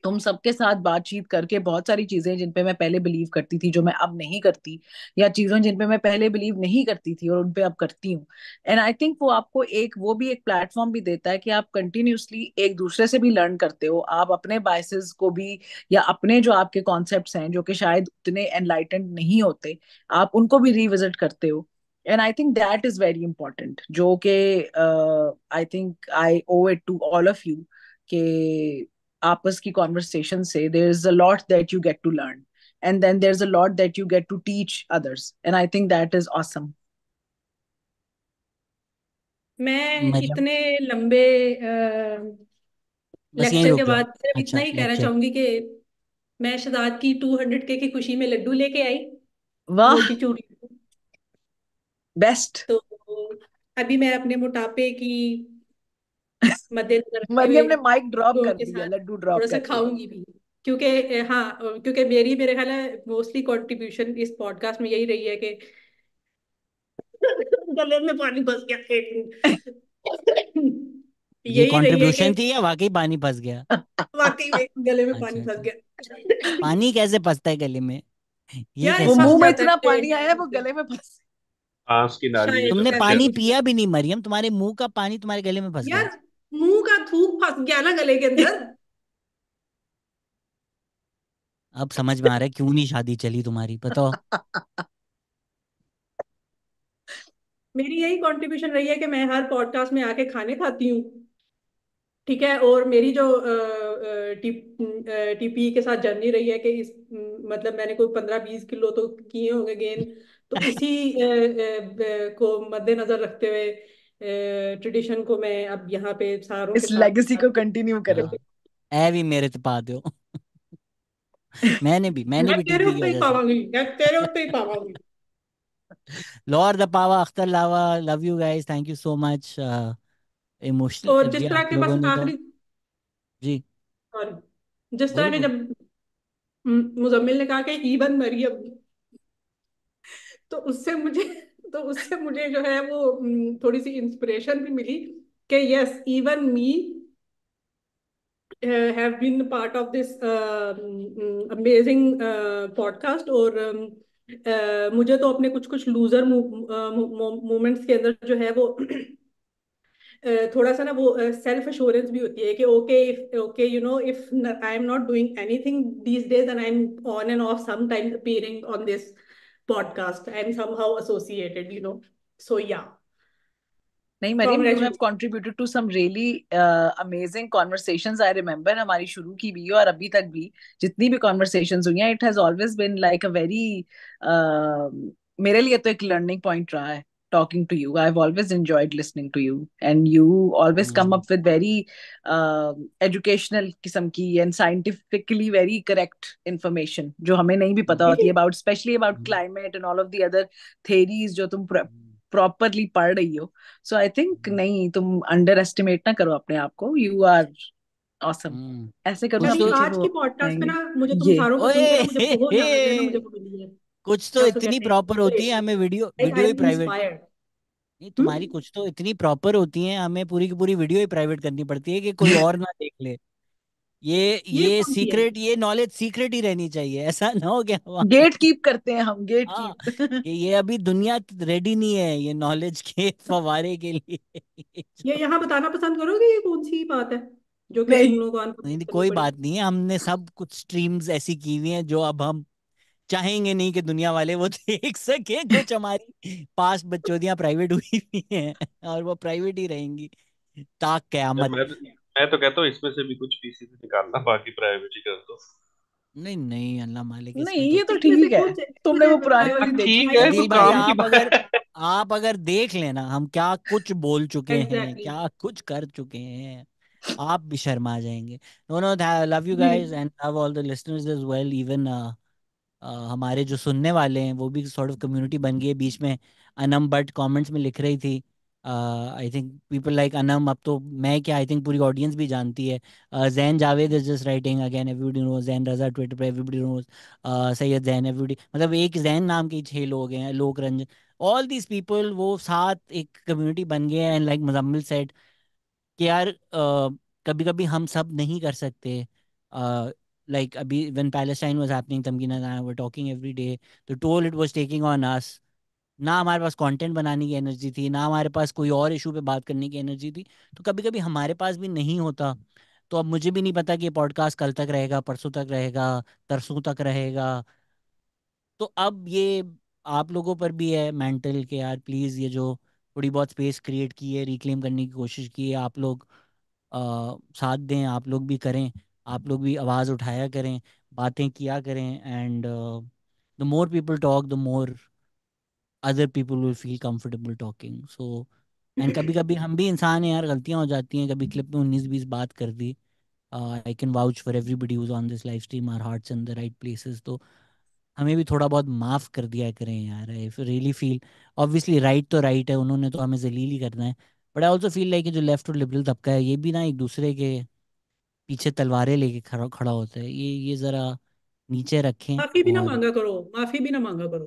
तुम सबके साथ बातचीत करके बहुत सारी चीजें जिनपे मैं पहले बिलीव करती थी जो मैं अब नहीं करती या चीजों जिनपे मैं पहले बिलीव नहीं करती थी और उनपे अब करती हूँ एंड आई थिंक वो आपको एक वो भी एक प्लेटफॉर्म भी देता है कि आप कंटिन्यूसली एक दूसरे से भी लर्न करते हो आप अपने बायसेस को भी या अपने जो आपके कॉन्सेप्ट हैं जो कि शायद उतने एनलाइटेंड नहीं होते आप उनको भी रिविजिट करते हो and i think that is very important jo ke uh, i think i owe it to all of you ke आपस की कॉन्वर्सेशन से there is a lot that you get to learn and then there is a lot that you get to teach others and I think that is awesome मैं इतने लंबे lecture के बाद सिर्फ अच्छा, इतना ही कहना चाहूंगी कि मैं शहजाद की 200 के की खुशी में लड्डू लेके आई वाह बेस्ट तो अभी मैं अपने मोटापे की मद्देनजर मरियम ने माइक ड्रॉप कर दिया लड्डू ड्रॉप थोड़ा सा खाऊंगी भी क्योंकि हाँ क्योंकि मेरी मेरे ख्याल है मोस्टली कंट्रीब्यूशन इस पॉडकास्ट में यही रही है कि गले में पानी बस गया ये कंट्रीब्यूशन थी या वाकई पानी फंस गया वाकई में गले में पानी अच्छा, फंस अच्छा। गया पानी कैसे फंसता है गले में ये वो मुंह में इतना तो पानी आया वो गले में फंस सांस की नाली तुमने पानी पिया भी नहीं मरियम तुम्हारे मुंह का पानी तुम्हारे गले में फंस गया मुंह का थूक फंस गया ना गले के अंदर अब समझ में आ रहा है क्यों नहीं शादी चली तुम्हारी बताओ मेरी यही कंट्रीब्यूशन रही है कि मैं हर पॉडकास्ट में आके खाने खाती हूँ ठीक है और मेरी जो टीपी टी के साथ जर्नी रही है कि इस मतलब मैंने कोई पंद्रह बीस किलो तो किए होंगे गेन तो इसी को मद्देनजर रखते हुए ट्रेडिशन को मैं अब यहाँ पे सारों इस लेगेसी को कंटिन्यू करो ऐ भी मेरे तो पा दो मैंने भी मैंने भी तेरे ऊपर ही पावांगी मैं तेरे ऊपर ही पावांगी लॉर्ड द पावर अख्तर लावा love you guys thank you so much emotional और जिस तरह के बस आखिरी जी सॉरी जिस तरह के जब मुजम्मिल ने कहा कि ईवन मरियम तो उससे मुझे तो उससे मुझे जो है वो थोड़ी सी इंस्पिरेशन भी मिली कि yes even me have been part of this amazing podcast और um, uh, मुझे तो अपने कुछ कुछ लूजर मोमेंट्स के अंदर जो है वो uh, थोड़ा सा ना वो सेल्फ uh, एश्योरेंस भी होती है कि okay if okay you know if I am not doing anything this days and I am on and off some time appearing on this podcast. and somehow associated, you know. So yeah. नहीं मरी you have contributed to some really amazing conversations I remember हमारी शुरू की भी और अभी तक भी जितनी भी कॉन्वर्सेशंस हुई हैं it has always been like a very मेरे लिए तो एक लर्निंग पॉइंट रहा है talking to you. I've always enjoyed listening to you, and you always mm-hmm. come up with very uh, educational किस्म ki and scientifically very correct information jo hame nahi bhi pata hoti about especially about mm-hmm. climate and all of the other theories जो तुम properly पढ़ rahi ho so i think mm-hmm. nahi tum underestimate na karo apne aap ko you are awesome. mm-hmm. ऐसे करो आज की podcast में ना मुझे तुम सारों को मुझे बहुत ज्यादा मुझे मिली है तो तो हम्म? कुछ तो इतनी प्रॉपर होती है हमें वीडियो वीडियो ही प्राइवेट नहीं तुम्हारी कुछ तो इतनी प्रॉपर होती है हमें पूरी की पूरी वीडियो ही प्राइवेट करनी पड़ती है कि कोई और ना देख ले ये ये सीक्रेट ये नॉलेज सीक्रेट ही रहनी चाहिए ऐसा ना हो गया गेट कीप करते हैं हम गेट हाँ, कीप ये अभी दुनिया रेडी नहीं है ये नॉलेज के फवारे के लिए ये यहाँ बताना पसंद करोगे ये कौन सी बात है जो कि नहीं, नहीं कोई बात नहीं है हमने सब कुछ स्ट्रीम्स ऐसी की हुई हैं जो अब हम चाहेंगे नहीं कि दुनिया वाले वो देख सके कुछ हमारी पास बच्चोदियां प्राइवेट हुई हुई हैं और वो प्राइवेट ही रहेंगी ताक क्या मैं, तो, मैं तो कहता हूँ इसमें से भी कुछ पीसी से निकालना बाकी प्राइवेट ही कर दो नहीं नहीं अल्लाह मालिक नहीं तो ये तो ठीक है तुमने वो पुरानी वाली देखी है तो काम की अगर आप अगर देख लेना हम क्या कुछ बोल चुके हैं क्या कुछ कर चुके हैं आप भी शर्मा जाएंगे no no love you guys and love all the listeners as well even हमारे जो सुनने वाले हैं वो भी सॉर्ट ऑफ कम्युनिटी बन गई है बीच में अनम बट कमेंट्स में लिख रही थी I think people like Anam अब तो मैं क्या आई थिंक पूरी ऑडियंस भी जानती है Zain Javed is just writing again everybody knows Zain Raza Twitter पर everybody knows Syed Zain everybody मतलब एक जैन नाम के छह लोग हैं लोक रंजन ऑल दीज पीपल वो साथ एक कम्युनिटी बन गए एंड लाइक मुजम्मिल सेट कि यार कभी कभी हम सब नहीं कर सकते like Abhi, when Palestine was happening, Tamkina and I were talking every day. The toll it was taking on us. ना हमारे पास कंटेंट बनाने की एनर्जी थी ना हमारे पास कोई और इशू पे बात करने की एनर्जी थी तो कभी कभी हमारे पास भी नहीं होता तो अब मुझे भी नहीं पता कि ये पॉडकास्ट कल तक रहेगा परसों तक रहेगा तरसों तक रहेगा तो अब ये आप लोगों पर भी है मेंटल के यार प्लीज़ ये जो थोड़ी बहुत स्पेस क्रिएट की है रिक्लेम करने की कोशिश की है आप लोग आ, साथ दें आप लोग भी करें आप लोग भी आवाज़ उठाया करें बातें किया करें and the more people talk the more other people will feel comfortable talking so and कभी कभी हम भी इंसान हैं यार गलतियां हो जाती हैं कभी क्लिप में उन्नीस बीस बात कर दी I can vouch for everybody who's on this live stream are hearts in the right places तो हमें भी थोड़ा बहुत माफ़ कर दिया करें यार I really feel obviously right तो राइट है उन्होंने तो हमें जलील ही करना है but I also feel like जो लेफ्ट और लिबरल तबका है ये भी ना एक दूसरे के पीछे तलवारें लेके खड़ा खड़ा होता है ये ये जरा नीचे रखें माफी भी ना और मांगा करो माफी भी ना मांगा करो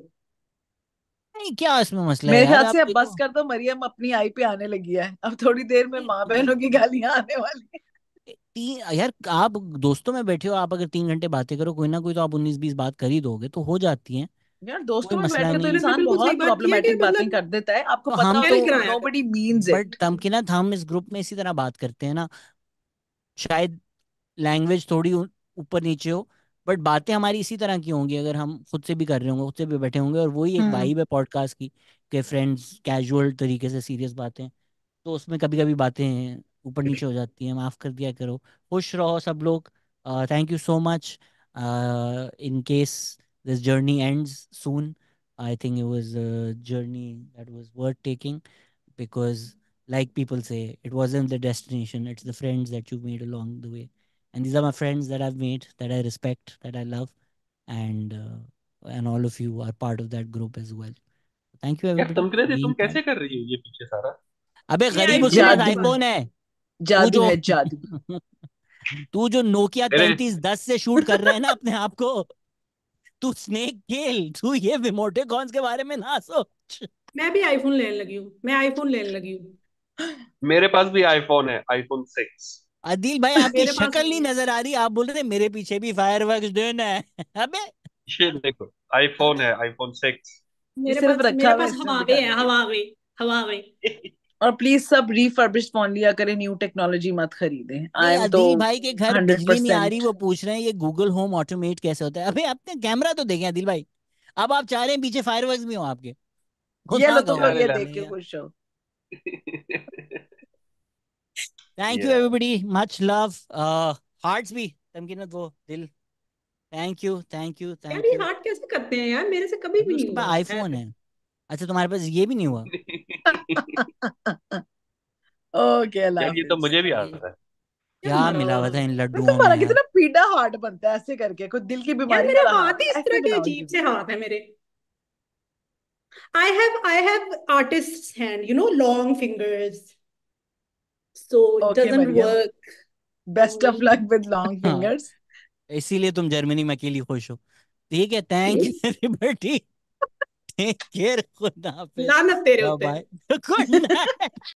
नहीं क्या इसमें मसला है मेरे यार ख्याल से आप अब बस देखो कर दो मरियम अपनी आई पे आने लगी है अब थोड़ी देर में माँ तो बहनों की गालियां आने वाली तीन यार आप दोस्तों में बैठे हो आप अगर तीन घंटे बातें करो कोई ना कोई तो आप उन्नीस बीस बात कर ही दोगे तो हो जाती है यार कोई दोस्तों में मसला के तो नहीं है मैंने इंसान बिल्कुल सही बहुत बात की है कि प्रॉब्लमेटिक बातें मतलब कर देता है आपको तो पता हम हो तो कराया nobody means but it Tamkeena हम इस ग्रुप में इसी तरह बात करते हैं ना शायद लैंग्वेज थोड़ी ऊपर नीचे हो बट बातें हमारी इसी तरह की होंगी अगर हम खुद से भी कर रहे होंगे खुद से भी बैठे होंगे और वही एक वाइब हम्म। है पॉडकास्ट की के फ्रेंड्स कैजुअल तरीके से सीरियस बातें तो उसमें कभी कभी बातें ऊपर नीचे हो जाती हैं माफ़ कर दिया करो खुश रहो सब लोग thank you so much in case this journey ends soon I think it was a journey that was worth taking because people say it it in the destination it's the friends that you made along the way and these are my friends that I've made that I respect that I love and uh, and all of you are part of that group as well thank you everybody तुम करे तुम कैसे कर रही हो ये पीछे सारा अबे गरीब उसके पास आईफोन है जादू है जादू तू जो नोकिया तैतीस दस से शूट कर रहे हैं ना अपने आप को तू स्नेक गेल तू ये विमोटे कॉन्स के बारे में ना सोच मैं भी आईफोन लेने लगी हूँ मैं आईफोन लेने लगी हूँ मेरे पास भी आईफोन है आईफोन सिक्स आदिल भाई आपकी शक्ल नहीं नजर आ रही आप बोल रहे मेरे पीछे भी फायरवर्क्स देन है अबे ये देखो आईफोन है आईफोन सिक्स सिर्फ रखा मेरे पास हवावे है हवावे हवावे और प्लीज सब रिफर्बिश्ड फोन लिया करें न्यू टेक्नोलॉजी मत खरीदें आई एम तो भाई के घर बिजली नहीं आ रही वो पूछ रहे हैं ये गूगल होम ऑटोमेट कैसे होता है अबे आपने कैमरा तो देखे आदिल भाई अब आप चाह रहे हैं पीछे फायरवर्क्स भी हो आपके ये लो तुम ये देख के खुश हो thank you everybody much love hearts भी तमकीन दो दिल thank you thank you thank you heart कैसे करते हैं यार मेरे से कभी भी नहीं आईफोन है अच्छा तुम्हारे पास ये भी नहीं हुआ ओके लव ये तो मुझे भी आता है क्या मिला हुआ था इन लड्डुओं तुम्हारा कितना पीड़ा हार्ट बनता है ऐसे करके कुछ दिल की बीमारी मेरे हाथ ही इस तरह के अजीब से हाथ है मेरे I have I have artists hand you know long fingers so okay, doesn't Maria. work best of luck with long fingers इसीलिए तुम जर्मनी में अकेली खुश हो ठीक है thank you everybody take care खुदा हाफिज लानत तेरे ऊपर गुड नाइट